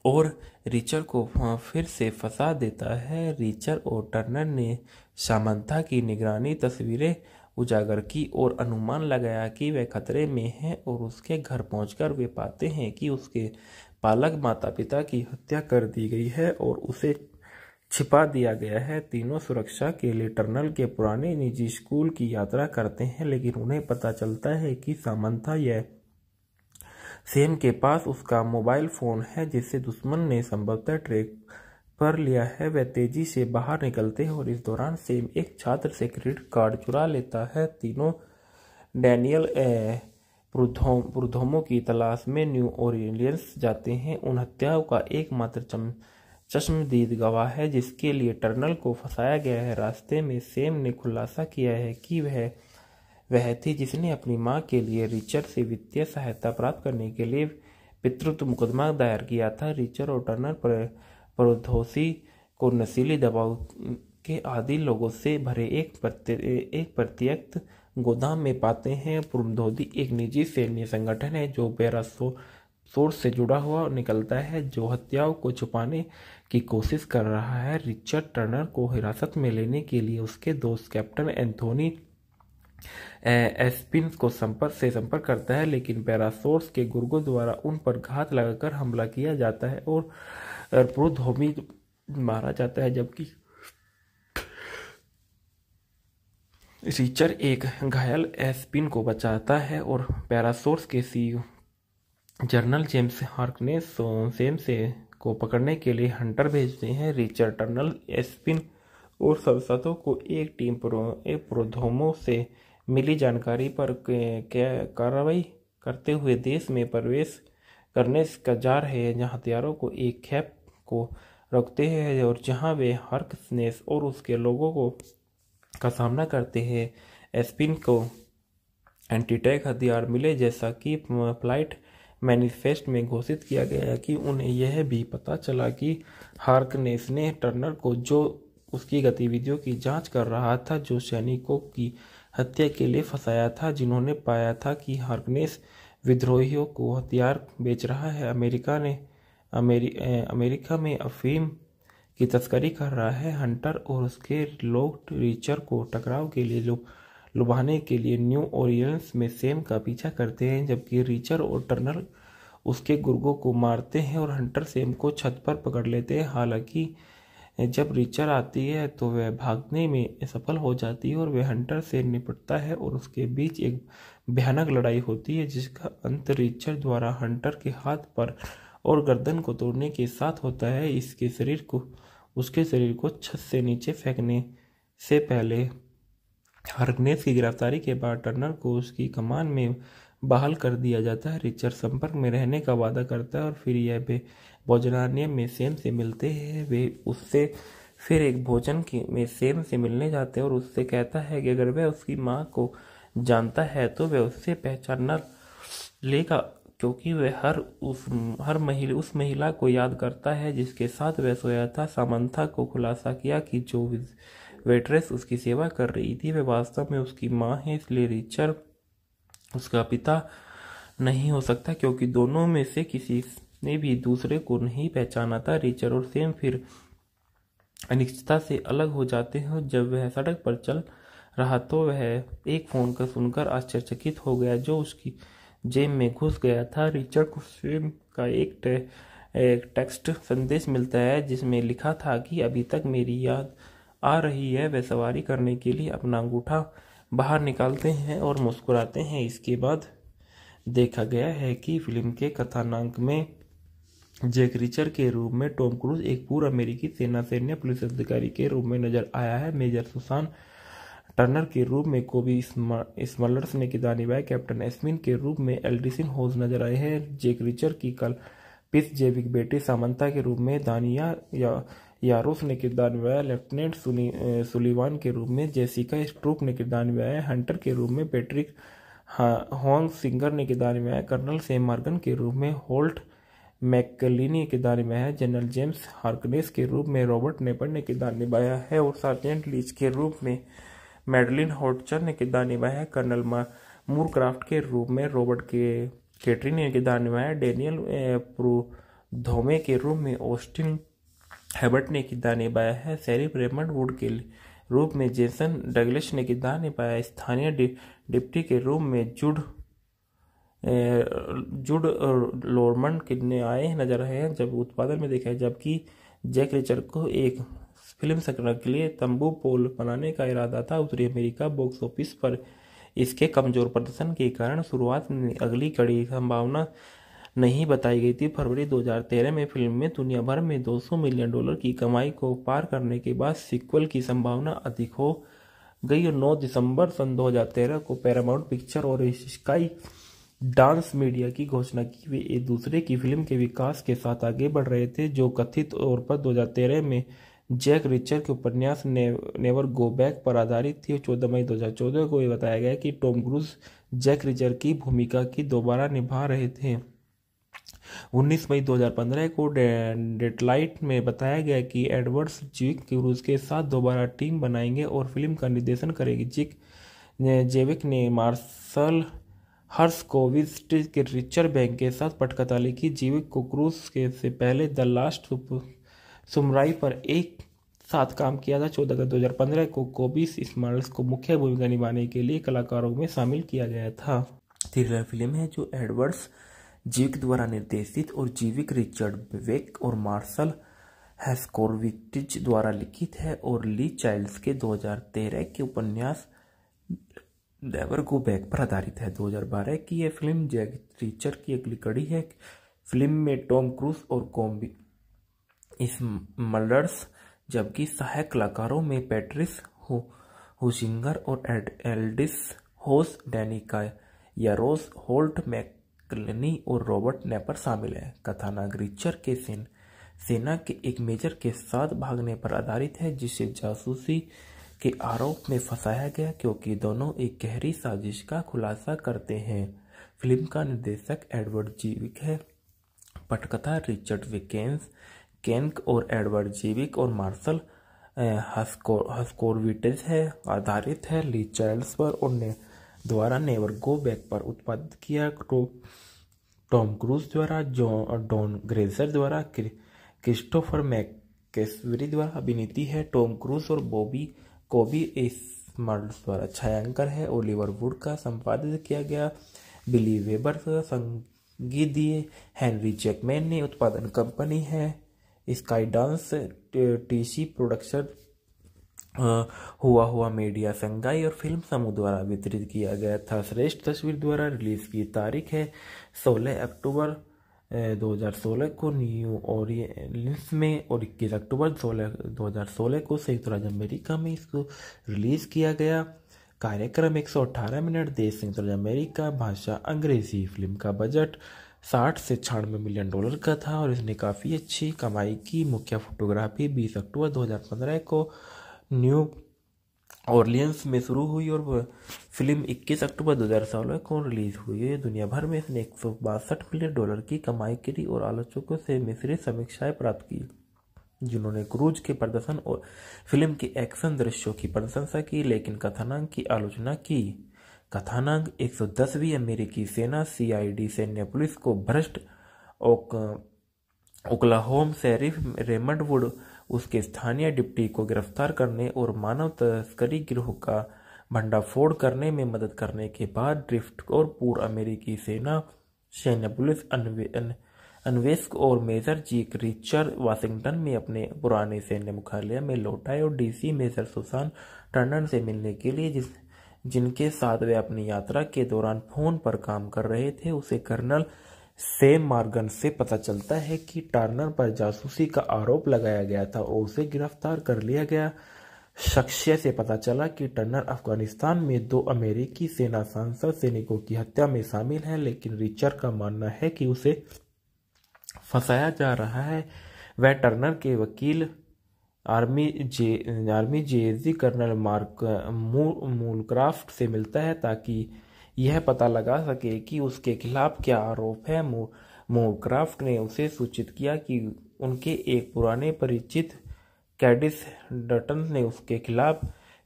और रिचर को फिर से फंसा देता है रिचर और टर्नर ने सामंथा की निगरानी तस्वीरें उजागर की और अनुमान लगाया कि वह खतरे में है और उसके घर पहुंचकर वे पाते हैं कि उसके पालक माता पिता की हत्या कर दी गई है और उसे छिपा दिया गया है तीनों सुरक्षा के लिए टर्नल के पुराने निजी स्कूल की यात्रा करते हैं लेकिन उन्हें पता चलता है कि सामंथा यह सेम के पास उसका मोबाइल फोन है जिसे दुश्मन ने संभवतः ट्रैक पर लिया है वह तेजी से बाहर निकलते हैं और इस दौरान सेम एक छात्र से क्रेडिट कार्ड चुरा लेता है तीनों डैनियल प्रुधोमो की तलाश में न्यू ओरियंस जाते हैं उन हत्याओं का एकमात्र चश्मदीद गवाह है जिसके लिए टर्नल को फंसाया गया है रास्ते में सेम ने खुलासा किया है कि वह वह थी जिसने अपनी मां के लिए रिचर्ड से वित्तीय सहायता प्राप्त करने के लिए पितृत्व मुकदमा दायर किया था रिचर्ड और टर्नर पर परोधोसी को नशीली दबाव के आदि लोगों से भरे एक प्रत्य एक प्रत्यक्त गोदाम में पाते हैं पुरुधोदी एक निजी सैन्य संगठन है जो सोर्स से जुड़ा हुआ निकलता है जो हत्याओं को छुपाने की कोशिश कर रहा है रिचर्ड टर्नर को हिरासत में लेने के लिए उसके दोस्त कैप्टन एंथोनी एस्पिन को संपर्क से संपर्क करता है लेकिन पैरासोर्स के गुर्गो द्वारा उन पर घात लगाकर हमला किया जाता है और प्रोधोमी मारा जाता है जबकि रिचर एक घायल एस्पिन को बचाता है और पैरासोर्स के सी जर्नल जेम्स हार्कनेस सेम से को पकड़ने के लिए हंटर भेजते हैं रिचर्ड टर्नल एस्पिन और सरसतों को एक टीम प्रोधोमो से मिली जानकारी पर कार्रवाई करते हुए देश में प्रवेश करने का जा रहे हैं जहाँ हथियारों को एक खेप को रखते हैं और जहाँ वे हर्क स्नेस और उसके लोगों को का सामना करते हैं एस्पिन को एंटीटैक हथियार मिले जैसा कि फ्लाइट मैनिफेस्ट में घोषित किया गया कि उन्हें यह भी पता चला कि हार्कनेस ने टर्नर को जो उसकी गतिविधियों की जांच कर रहा था जो सैनिकों की हत्या के लिए फंसाया था जिन्होंने पाया था कि हार्कनेस विद्रोहियों को हथियार बेच रहा है अमेरिका ने अमेरि, अमेरिका में अफीम की तस्करी कर रहा है हंटर और उसके लोग टीचर को टकराव के लिए लोग लुभाने के लिए न्यू ओरियंस में सेम का पीछा करते हैं जबकि रीचर और टर्नर उसके गुर्गों को मारते हैं और हंटर सेम को छत पर पकड़ लेते हैं हालांकि जब रीचर आती है तो वह भागने में सफल हो जाती है और वह हंटर से निपटता है और उसके बीच एक भयानक लड़ाई होती है जिसका अंत रिचर द्वारा हंटर के हाथ पर और गर्दन को तोड़ने के साथ होता है इसके शरीर को उसके शरीर को छत से नीचे फेंकने से पहले हरगनेस की गिरफ्तारी के बाद टर्नर को उसकी कमान में बहाल कर दिया जाता है रिचर्ड संपर्क में रहने का वादा करता है और फिर यह भोजनालय में सेम से मिलते हैं वे उससे फिर एक भोजन के में सेम से मिलने जाते हैं और उससे कहता है कि अगर वह उसकी माँ को जानता है तो वह उससे पहचान लेगा क्योंकि वह हर उस हर महिला उस महिला को याद करता है जिसके साथ वह सोया था सामंथा को खुलासा किया कि जो वेट्रेस उसकी सेवा कर रही थी वह वास्तव में उसकी माँ है इसलिए रिचर्ड उसका पिता नहीं हो सकता क्योंकि दोनों में से किसी ने भी दूसरे को नहीं पहचाना था रिचर्ड और सेम फिर अनिश्चितता से अलग हो जाते हैं जब वह सड़क पर चल रहा तो वह एक फ़ोन का सुनकर आश्चर्यचकित हो गया जो उसकी जेब में घुस गया था रिचर्ड को सेम का एक, टे, एक टेक्स्ट संदेश मिलता है जिसमें लिखा था कि अभी तक मेरी याद आ रही है वह सवारी करने के लिए अपना अंगूठा बाहर निकालते हैं और मुस्कुराते हैं इसके बाद देखा गया है कि फिल्म के कथानांक में जैक रिचर के रूप में टॉम क्रूज एक पूर्व अमेरिकी सेना सैन्य पुलिस अधिकारी के रूप में नजर आया है मेजर सुसान टर्नर के रूप में कोबी स्मलर्स ने किदानी बाय कैप्टन एस्मिन के रूप में एल्डिसन होज नजर आए हैं जेक रिचर की कल पिस जेविक बेटे सामंता के रूप में दानिया या यारूस ने किरदार निभाया लेफ्टिनेंट सुलिवान के रूप में जेसिका स्ट्रोक ने किरदार निभाया हंटर के रूप में पैट्रिक हॉन्ग सिंगर ने किरदार निभाया कर्नल सेम मार्गन के रूप में होल्ट मैकलिनी किरदार निभाया है जनरल जेम्स हार्कनेस के रूप में रॉबर्ट नेपर ने किरदार निभाया है और सार्जेंट लीच के रूप में मेडलिन हॉटचर ने किरदार निभाया है कर्नल मूरक्राफ्ट के रूप में रॉबर्ट के केटरी ने किरदार निभाया डेनियल प्रो धोमे के रूप में ऑस्टिन हैबर्ट ने किरदार निभाया है सैरिफ रेमंड वुड के रूप में जेसन डगलिस ने किरदार निभाया स्थानीय डिप्टी के रूप में जुड जुड लोरमन कितने आए नजर आए हैं जब उत्पादन में देखा है जबकि जैक रिचर को एक फिल्म संग्रह के लिए तंबू पोल बनाने का इरादा था उत्तरी अमेरिका बॉक्स ऑफिस पर इसके कमजोर प्रदर्शन के कारण शुरुआत में अगली कड़ी संभावना नहीं बताई गई थी फरवरी 2013 में फिल्म में दुनिया भर में 200 मिलियन डॉलर की कमाई को पार करने के बाद सीक्वल की संभावना अधिक हो गई और 9 दिसंबर सन 2013 को पैरामाउंट पिक्चर और स्काई डांस मीडिया की घोषणा की वे एक दूसरे की फिल्म के विकास के साथ आगे बढ़ रहे थे जो कथित तौर पर 2013 में जैक रिचर के उपन्यास ने, नेवर गो बैक पर आधारित थी और चौदह मई 2014 को यह बताया गया कि टॉम क्रूज जैक रिचर की भूमिका की दोबारा निभा रहे थे उन्नीस मई 2015 को डेटलाइट दे, में बताया गया कि एडवर्ड्स जिक क्रूज के साथ दोबारा टीम बनाएंगे और फिल्म का निर्देशन करेगी जिक जेविक ने हर्स कोविस्ट के रिचर बैंक के साथ पटकथा लिखी जीविक को क्रूज के से पहले द लास्ट सुमराई पर एक साथ काम किया था चौदह अगस्त 2015 को कोबिस स्मार्ल्स को मुख्य भूमिका निभाने के लिए कलाकारों में शामिल किया गया था थ्रिलर फिल्म है जो एडवर्ड्स जीविक द्वारा निर्देशित और जीविक रिचर्ड विवेक और मार्शल हैस्कोरविटिज द्वारा लिखित है और ली चाइल्ड्स के 2013 के उपन्यास नेवर गो बैक पर आधारित है 2012 की यह फिल्म जैक रिचर की अगली कड़ी है फिल्म में टॉम क्रूज और कॉम्बी इस मर्डर्स जबकि सहायक कलाकारों में पैट्रिस हु हुशिंगर और एल्डिस होस डेनिका या होल्ट मैक क्लनी और रॉबर्ट नेपर शामिल है कथानक रिचर के सेन सेना के एक मेजर के साथ भागने पर आधारित है जिसे जासूसी के आरोप में फंसाया गया क्योंकि दोनों एक गहरी साजिश का खुलासा करते हैं फिल्म का निर्देशक एडवर्ड जीविक है पटकथा रिचर्ड विकेंस केंक और एडवर्ड जीविक और मार्शल हस्कोरविटेज है आधारित है ली चार्ल्स पर और ने द्वारा नेवर गो बैक पर उत्पादित किया टॉम क्रूज द्वारा जॉन डॉन ग्रेजर द्वारा क्रिस्टोफर मैकेसवरी द्वारा अभिनेती है टॉम क्रूज और बॉबी कॉबी स्मर्ल्स द्वारा छायांकर है ओलिवर वुड का संपादित किया गया बिली वेबर का संगीत दिए हेनरी चेकमैन ने उत्पादन कंपनी है स्काई डांस टीसी प्रोडक्शन हुआ हुआ मीडिया संघाई और फिल्म समूह द्वारा वितरित किया गया था श्रेष्ठ तस्वीर द्वारा रिलीज की तारीख है 16 अक्टूबर 2016 को न्यू ऑरियंस में और 21 अक्टूबर 16 2016 को संयुक्त राज्य अमेरिका में इसको रिलीज किया गया कार्यक्रम 118 मिनट देश संयुक्त राज्य अमेरिका भाषा अंग्रेजी फिल्म का बजट साठ से छियानवे मिलियन डॉलर का था और इसने काफ़ी अच्छी कमाई की मुख्य फोटोग्राफी 20 अक्टूबर 2015 को न्यू ऑर्लियंस में शुरू हुई और फिल्म 21 अक्टूबर दो सोलह को रिलीज हुई है दुनिया भर में इसने एक मिलियन डॉलर की कमाई करी और आलोचकों से मिश्रित समीक्षाएं प्राप्त की जिन्होंने क्रूज के प्रदर्शन और फिल्म के एक्शन दृश्यों की प्रशंसा की लेकिन कथानांग की आलोचना की कथानांक 110वीं अमेरिकी सेना सीआईडी सैन्य पुलिस को भ्रष्ट ओकलाहोम शेरिफ रेमंड वुड उसके स्थानीय डिप्टी को गिरफ्तार करने और मानव तस्करी गिरोह का भंडाफोड़ करने में मदद करने के बाद ड्रिफ्ट और पूर्व अमेरिकी सेना सैन्य पुलिस अन्वेषक और मेजर जी रिचर वाशिंगटन में अपने पुराने सैन्य मुख्यालय में लौटाए और डीसी मेजर सुसान टंडन से मिलने के लिए जिस जिनके साथ वे अपनी यात्रा के दौरान फोन पर काम कर रहे थे उसे कर्नल सेम मार्गन से पता चलता है कि टर्नर पर जासूसी का आरोप लगाया गया था और उसे गिरफ्तार कर लिया गया शख्सियत से पता चला कि टर्नर अफगानिस्तान में दो अमेरिकी सेना सांसद सैनिकों की हत्या में शामिल है लेकिन रिचर का मानना है कि उसे फंसाया जा रहा है वह टर्नर के वकील army J army JAG colonel Mark Moorcroft से मिलता है ताकि यह पता लगा सके कि उसके खिलाफ क्या आरोप है मोक्राफ्ट ने उसे सूचित किया कि उनके एक पुराने परिचित कैडिस डटन ने उसके खिलाफ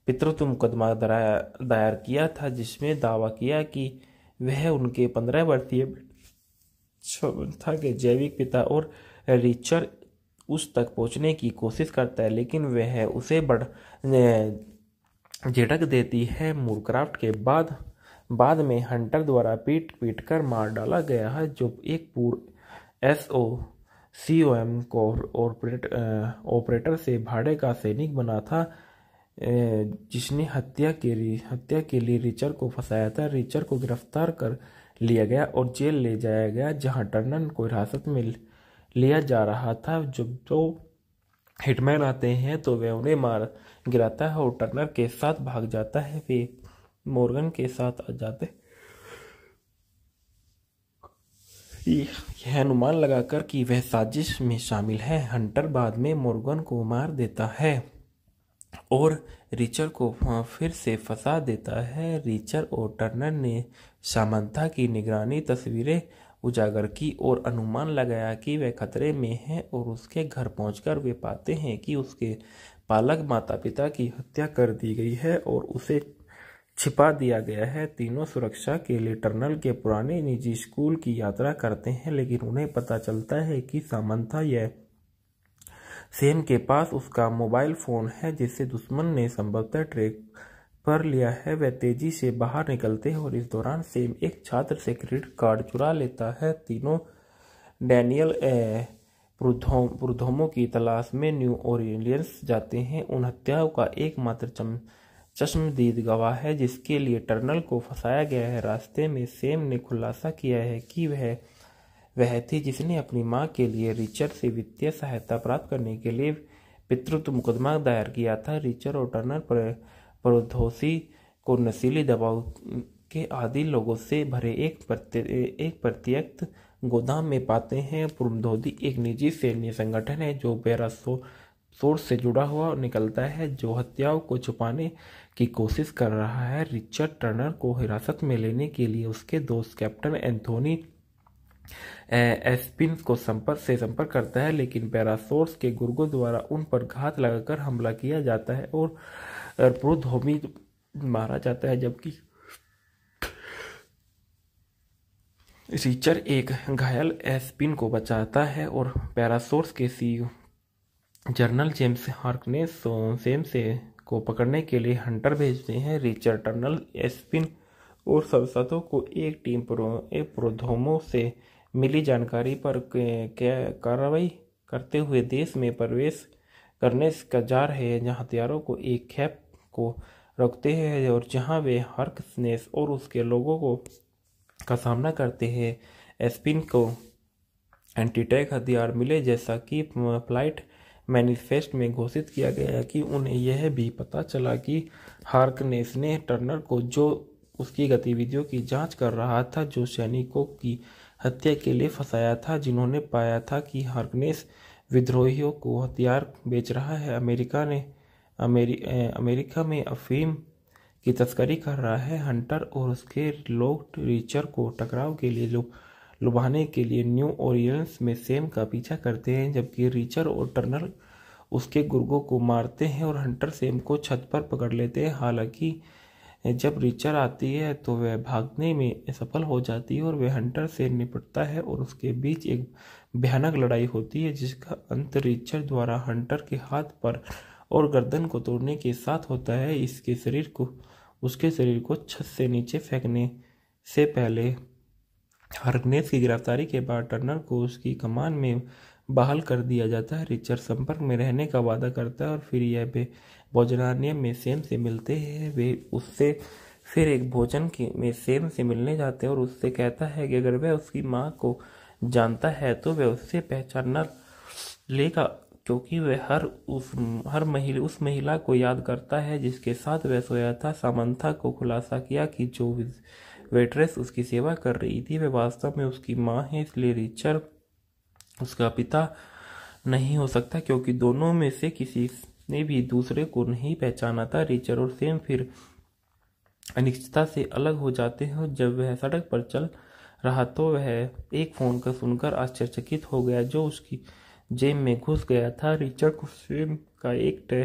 पितृत्व मुकदमा दायर किया था जिसमें दावा किया कि वह उनके पंद्रह वर्षीय क्षमता के जैविक पिता और रिचर उस तक पहुंचने की कोशिश करता है लेकिन वह उसे बढ़ झिड़क देती है मूरक्राफ्ट के बाद बाद में हंटर द्वारा पीट पीट कर मार डाला गया है जो एक पूर्व S O C O M को ऑपरेटर से भाड़े का सैनिक बना था जिसने हत्या के हत्या के लिए रिचर को फंसाया था रिचर को गिरफ्तार कर लिया गया और जेल ले जाया गया जहां टर्नन को हिरासत में लिया जा रहा था जब जो तो हिटमैन आते हैं तो वे उन्हें मार गिराता है और टर्नर के साथ भाग जाता है वे मोर्गन के साथ आ जाते यह अनुमान लगाकर कि वह साजिश में शामिल है हंटर बाद में मोर्गन को मार देता है और रिचर को फिर से फंसा देता है रिचर और टर्नर ने सामंथा की निगरानी तस्वीरें उजागर की और अनुमान लगाया कि वह खतरे में है और उसके घर पहुंचकर वे पाते हैं कि उसके पालक माता पिता की हत्या कर दी गई है और उसे छिपा दिया गया है तीनों सुरक्षा के लिए टर्नल के पुराने निजी स्कूल की यात्रा करते हैं लेकिन उन्हें पता चलता है कि सामंथा यह सेम के पास उसका मोबाइल फ़ोन है जिसे दुश्मन ने संभवतः ट्रैक पर लिया है वह तेजी से बाहर निकलते हैं और इस दौरान सेम एक छात्र से क्रेडिट कार्ड चुरा लेता है तीनों डैनियल पुरुधोम पुरुधोमों की तलाश में न्यू ओरियंस जाते हैं उन हत्याओं का एकमात्र चम चश्मदीद गवाह है जिसके लिए टर्नल को फंसाया गया है रास्ते में सेम ने खुलासा किया है कि वह वह थी जिसने अपनी मां के लिए रिचर्ड से वित्तीय सहायता प्राप्त करने के लिए पितृत्व मुकदमा दायर किया था रिचर्ड और टर्नर पर परोधोसी को नशीली दबाव के आदि लोगों से भरे एक प्रत्य एक प्रत्यक्त गोदाम में पाते हैं पुरमधोधी एक निजी सैन्य संगठन है जो पैरासो सोर्स से जुड़ा हुआ निकलता है जो हत्याओं को छुपाने की कोशिश कर रहा है रिचर्ड टर्नर को हिरासत में लेने के लिए उसके दोस्त कैप्टन एंथोनी एस्पिन को संपर्क से संपर्क करता है लेकिन पैरासोर्स के गुर्गों द्वारा उन पर घात लगाकर हमला किया जाता है और प्रोधोमी मारा जाता है जबकि रिचर एक घायल एस्पिन को बचाता है और पैरासोर्स के सी जर्नल जेम्स हार्कनेस सेम से को पकड़ने के लिए हंटर भेजते हैं रिचर्ड टर्नल एस्पिन और सवसतों को एक टीम प्रो एक प्रोधोमो से मिली जानकारी पर कार्रवाई करते हुए देश में प्रवेश करने का जा रहे हैं जहाँ हथियारों को एक खेप को रखते हैं और जहाँ वे स्नेस और उसके लोगों को का सामना करते हैं एस्पिन को एंटीटैक हथियार मिले जैसा कि फ्लाइट मैनिफेस्ट में घोषित किया गया कि उन्हें यह भी पता चला कि हार्कनेस ने टर्नर को जो उसकी गतिविधियों की जांच कर रहा था जो सैनिकों की हत्या के लिए फंसाया था जिन्होंने पाया था कि हार्कनेस विद्रोहियों को हथियार बेच रहा है अमेरिका ने अमेरि, अमेरिका में अफीम की तस्करी कर रहा है हंटर और उसके लोग टीचर को टकराव के लिए लोग लुभाने के लिए न्यू ओरियंस में सेम का पीछा करते हैं जबकि रीचर और टर्नर उसके गुर्गों को मारते हैं और हंटर सेम को छत पर पकड़ लेते हैं हालांकि जब रीचर आती है तो वह भागने में सफल हो जाती है और वह हंटर से निपटता है और उसके बीच एक भयानक लड़ाई होती है जिसका अंत रिचर द्वारा हंटर के हाथ पर और गर्दन को तोड़ने के साथ होता है इसके शरीर को उसके शरीर को छत से नीचे फेंकने से पहले हरनेस की गिरफ्तारी के बाद टर्नर को उसकी कमान में बहाल कर दिया जाता है रिचर्ड संपर्क में रहने का वादा करता है और फिर यह भोजनालय में सेम से मिलते हैं वे उससे फिर एक भोजन के में सेम से मिलने जाते हैं और उससे कहता है कि अगर वह उसकी माँ को जानता है तो वह उससे पहचानना लेगा क्योंकि वह हर उस हर महिल, उस महिला को याद करता है जिसके साथ वह सोया था सामंथा को खुलासा किया कि जो वेट्रेस उसकी सेवा कर रही थी वह वास्तव में उसकी माँ है इसलिए रिचर्ड उसका पिता नहीं हो सकता क्योंकि दोनों में से किसी ने भी दूसरे को नहीं पहचाना था रिचर्ड और सेम फिर अनिश्चितता से अलग हो जाते हैं जब वह सड़क पर चल रहा तो वह एक फ़ोन का सुनकर आश्चर्यचकित हो गया जो उसकी जेब में घुस गया था रिचर्ड को सेम का एक, टे,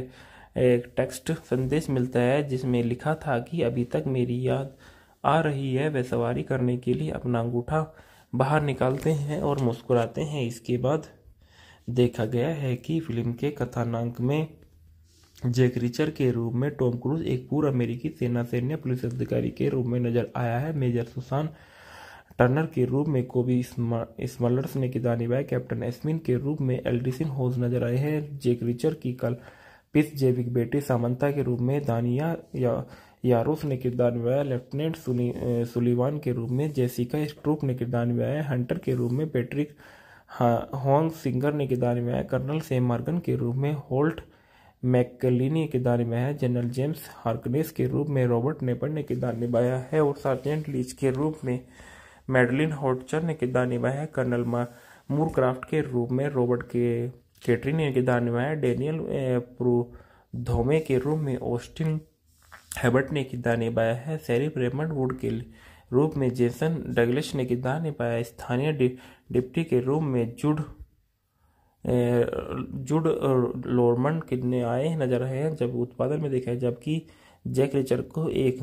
एक टेक्स्ट संदेश मिलता है जिसमें लिखा था कि अभी तक मेरी याद आ रही है वह सवारी करने के लिए अपना अंगूठा बाहर निकालते हैं और मुस्कुराते हैं इसके बाद देखा गया है कि फिल्म के कथानांक में जैक रिचर के रूप में टॉम क्रूज एक पूर्व अमेरिकी सेना सैन्य पुलिस अधिकारी के रूप में नजर आया है मेजर सुसान टर्नर के रूप में कोबी स्मलर्स ने किदा निभाया कैप्टन एस्मिन के रूप में एल्डिसिन होज नजर आए हैं जेक रिचर की कल पिस जेविक बेटे सामंता के रूप में दानिया या यारूस ने किरदार निभाया लेफ्टिनेंट सुलीवान के रूप में जेसिका स्ट्रोक ने किरदार निभाया हंटर के रूप में पैट्रिक हॉन्ग सिंगर ने किरदार निभाया कर्नल सेम मार्गन के रूप में होल्ट मैकली ने किरदार निभाया है जनरल जेम्स हार्कनेस के रूप में रॉबर्ट नेपर ने किरदार निभाया है और सार्जेंट लीच के रूप में मेडलिन हॉटचर ने किरदार निभाया है कर्नल मूरक्राफ्ट के रूप में रॉबर्ट के केटरी ने किरदार निभाया डेनियल प्रो धोमे के रूप में ऑस्टिन हैबर्ट ने किरदार निभाया है सैरिफ रेमंड वुड के रूप में जेसन डगलस ने किरदार निभाया स्थानीय डिप्टी के रूप में जुड जुड लोरमन कितने आए नजर आए हैं जब उत्पादन में देखा है जबकि जैक रिचर को एक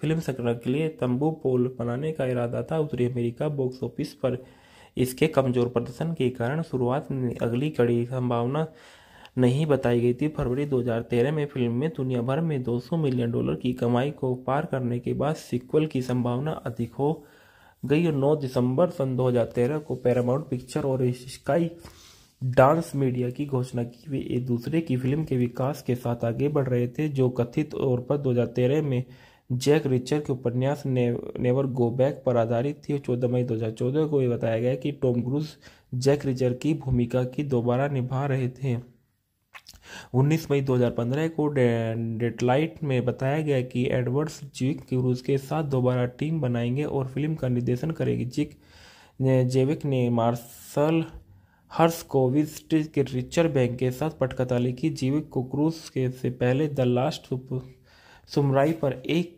फिल्म संग्रह के लिए तंबू पोल बनाने का इरादा था उत्तरी अमेरिका बॉक्स ऑफिस पर इसके कमजोर प्रदर्शन के कारण शुरुआत में अगली कड़ी संभावना नहीं बताई गई थी फरवरी 2013 में फिल्म में दुनिया भर में 200 मिलियन डॉलर की कमाई को पार करने के बाद सीक्वल की संभावना अधिक हो गई और 9 दिसंबर सन 2013 को पैरामाउंट पिक्चर और स्काई डांस मीडिया की घोषणा की वे एक दूसरे की फिल्म के विकास के साथ आगे बढ़ रहे थे जो कथित तौर पर 2013 में जैक रिचर के उपन्यास ने, नेवर गो बैक पर आधारित थी और चौदह मई 2014 को यह बताया गया कि टॉम क्रूज जैक रिचर की भूमिका की दोबारा निभा रहे थे 19 मई 2015 को डेटलाइट में बताया गया कि एडवर्ड्स जिक क्रूज के साथ दोबारा टीम बनाएंगे और फिल्म का निर्देशन करेगी जिक जेविक ने मार्शल कोविस्ट के रिचर बैंक के साथ पटकथा लिखी जीविक को क्रूज के से पहले द लास्ट सुमराई पर एक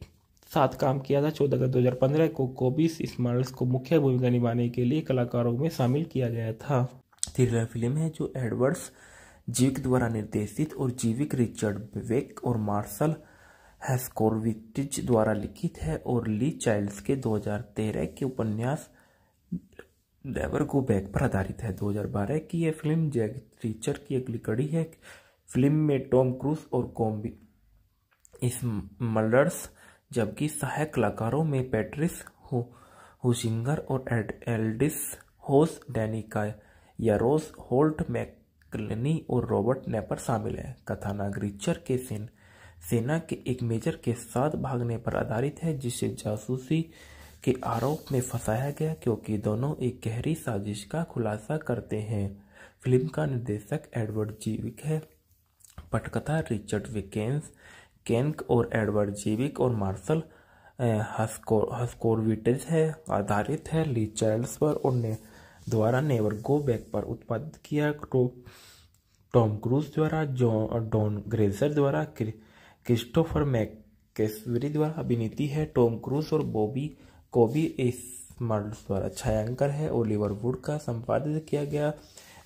साथ काम किया था चौदह अगस्त दो पंद्रह को कोबिस स्मार्ल्स को मुख्य भूमिका निभाने के लिए कलाकारों में शामिल किया गया था थ्रिलर फिल्म है जो एडवर्ड्स जीविक द्वारा निर्देशित और जीविक रिचर्ड बेवेक और मार्शल हेस्कोरविटिज द्वारा लिखित है और ली चाइल्ड्स के 2013 के उपन्यास नेवर गो बैक पर आधारित है 2012 की यह फिल्म जैक रिचर की अगली कड़ी है फिल्म में टॉम क्रूज और कॉम्बी इस मलर्स जबकि सहायक कलाकारों में पैट्रिस हु हुशिंगर और एल्डिस होस डेनिका या रोस होल्ट मैक क्लनी और रॉबर्ट नेपर शामिल हैं कथानक रिचर के सिन सेना के एक मेजर के साथ भागने पर आधारित है जिसे जासूसी के आरोप में फंसाया गया क्योंकि दोनों एक गहरी साजिश का खुलासा करते हैं फिल्म का निर्देशक एडवर्ड जीविक है पटकथा रिचर्ड विकेंस केंक और एडवर्ड जीविक और मार्शल हस्कोरविटेज है आधारित है ली चार्ल्स पर और ने द्वारा नेवर गो बैक पर उत्पादित किया टॉम क्रूज द्वारा जॉन डॉन ग्रेजर द्वारा क्रिस्टोफर मैकेश्वरी द्वारा अभिनीति है टॉम क्रूज और बॉबी कॉबी एसमर्ड द्वारा छायांकर है ओलिवर वुड का संपादित किया गया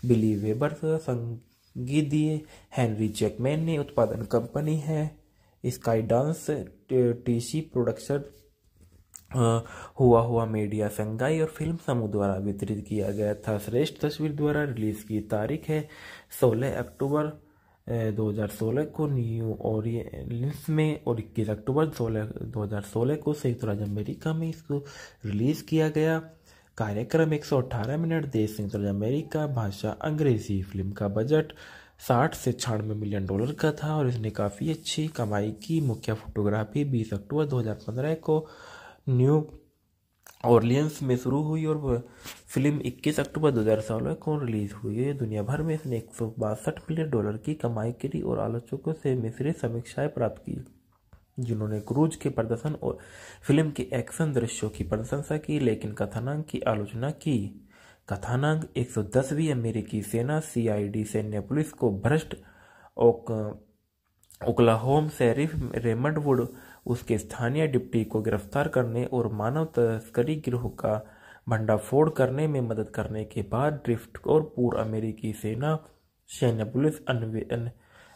बिली वेबर संगीत दिए हेनरी जैकमैन ने उत्पादन कंपनी है स्काई डांस टीसी प्रोडक्शन हुआ हुआ मीडिया संघाई और फिल्म समूह द्वारा वितरित किया गया था श्रेष्ठ तस्वीर द्वारा रिलीज की तारीख है 16 अक्टूबर 2016 को न्यू और में और 21 अक्टूबर 16 2016 को संयुक्त राज्य अमेरिका में इसको रिलीज किया गया कार्यक्रम 118 मिनट देश संयुक्त राज्य अमेरिका भाषा अंग्रेजी फिल्म का बजट साठ से छियानवे मिलियन डॉलर का था और इसने काफ़ी अच्छी कमाई की मुख्य फोटोग्राफी 20 अक्टूबर 2015 को न्यू ऑर्लियंस में शुरू हुई और फिल्म 21 अक्टूबर दो सोलह को रिलीज हुई है दुनिया भर में इसने एक मिलियन डॉलर की कमाई करी और आलोचकों से मिश्रित समीक्षाएं प्राप्त की जिन्होंने क्रूज के प्रदर्शन और फिल्म के एक्शन दृश्यों की प्रशंसा की लेकिन कथानांग की आलोचना की कथानांग 110वीं अमेरिकी सेना सीआईडी सैन्य पुलिस को भ्रष्ट ओक ओक्लाहोम शेरिफ रेमंड वुड उसके स्थानीय डिप्टी को गिरफ्तार करने और मानव तस्करी गिरोह का भंडाफोड़ करने में मदद करने के बाद ड्रिफ्ट और पूर्व अमेरिकी सेना सैन्य पुलिस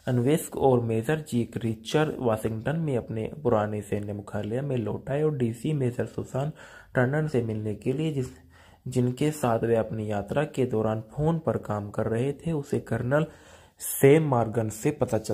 अन्वेषक और मेजर जी रिचर वाशिंगटन में अपने पुराने सैन्य मुख्यालय में लौटाए और डीसी मेजर सुसान टंडन से मिलने के लिए जिस जिनके साथ वे अपनी यात्रा के दौरान फोन पर काम कर रहे थे उसे कर्नल सेम मार्गन से पता चला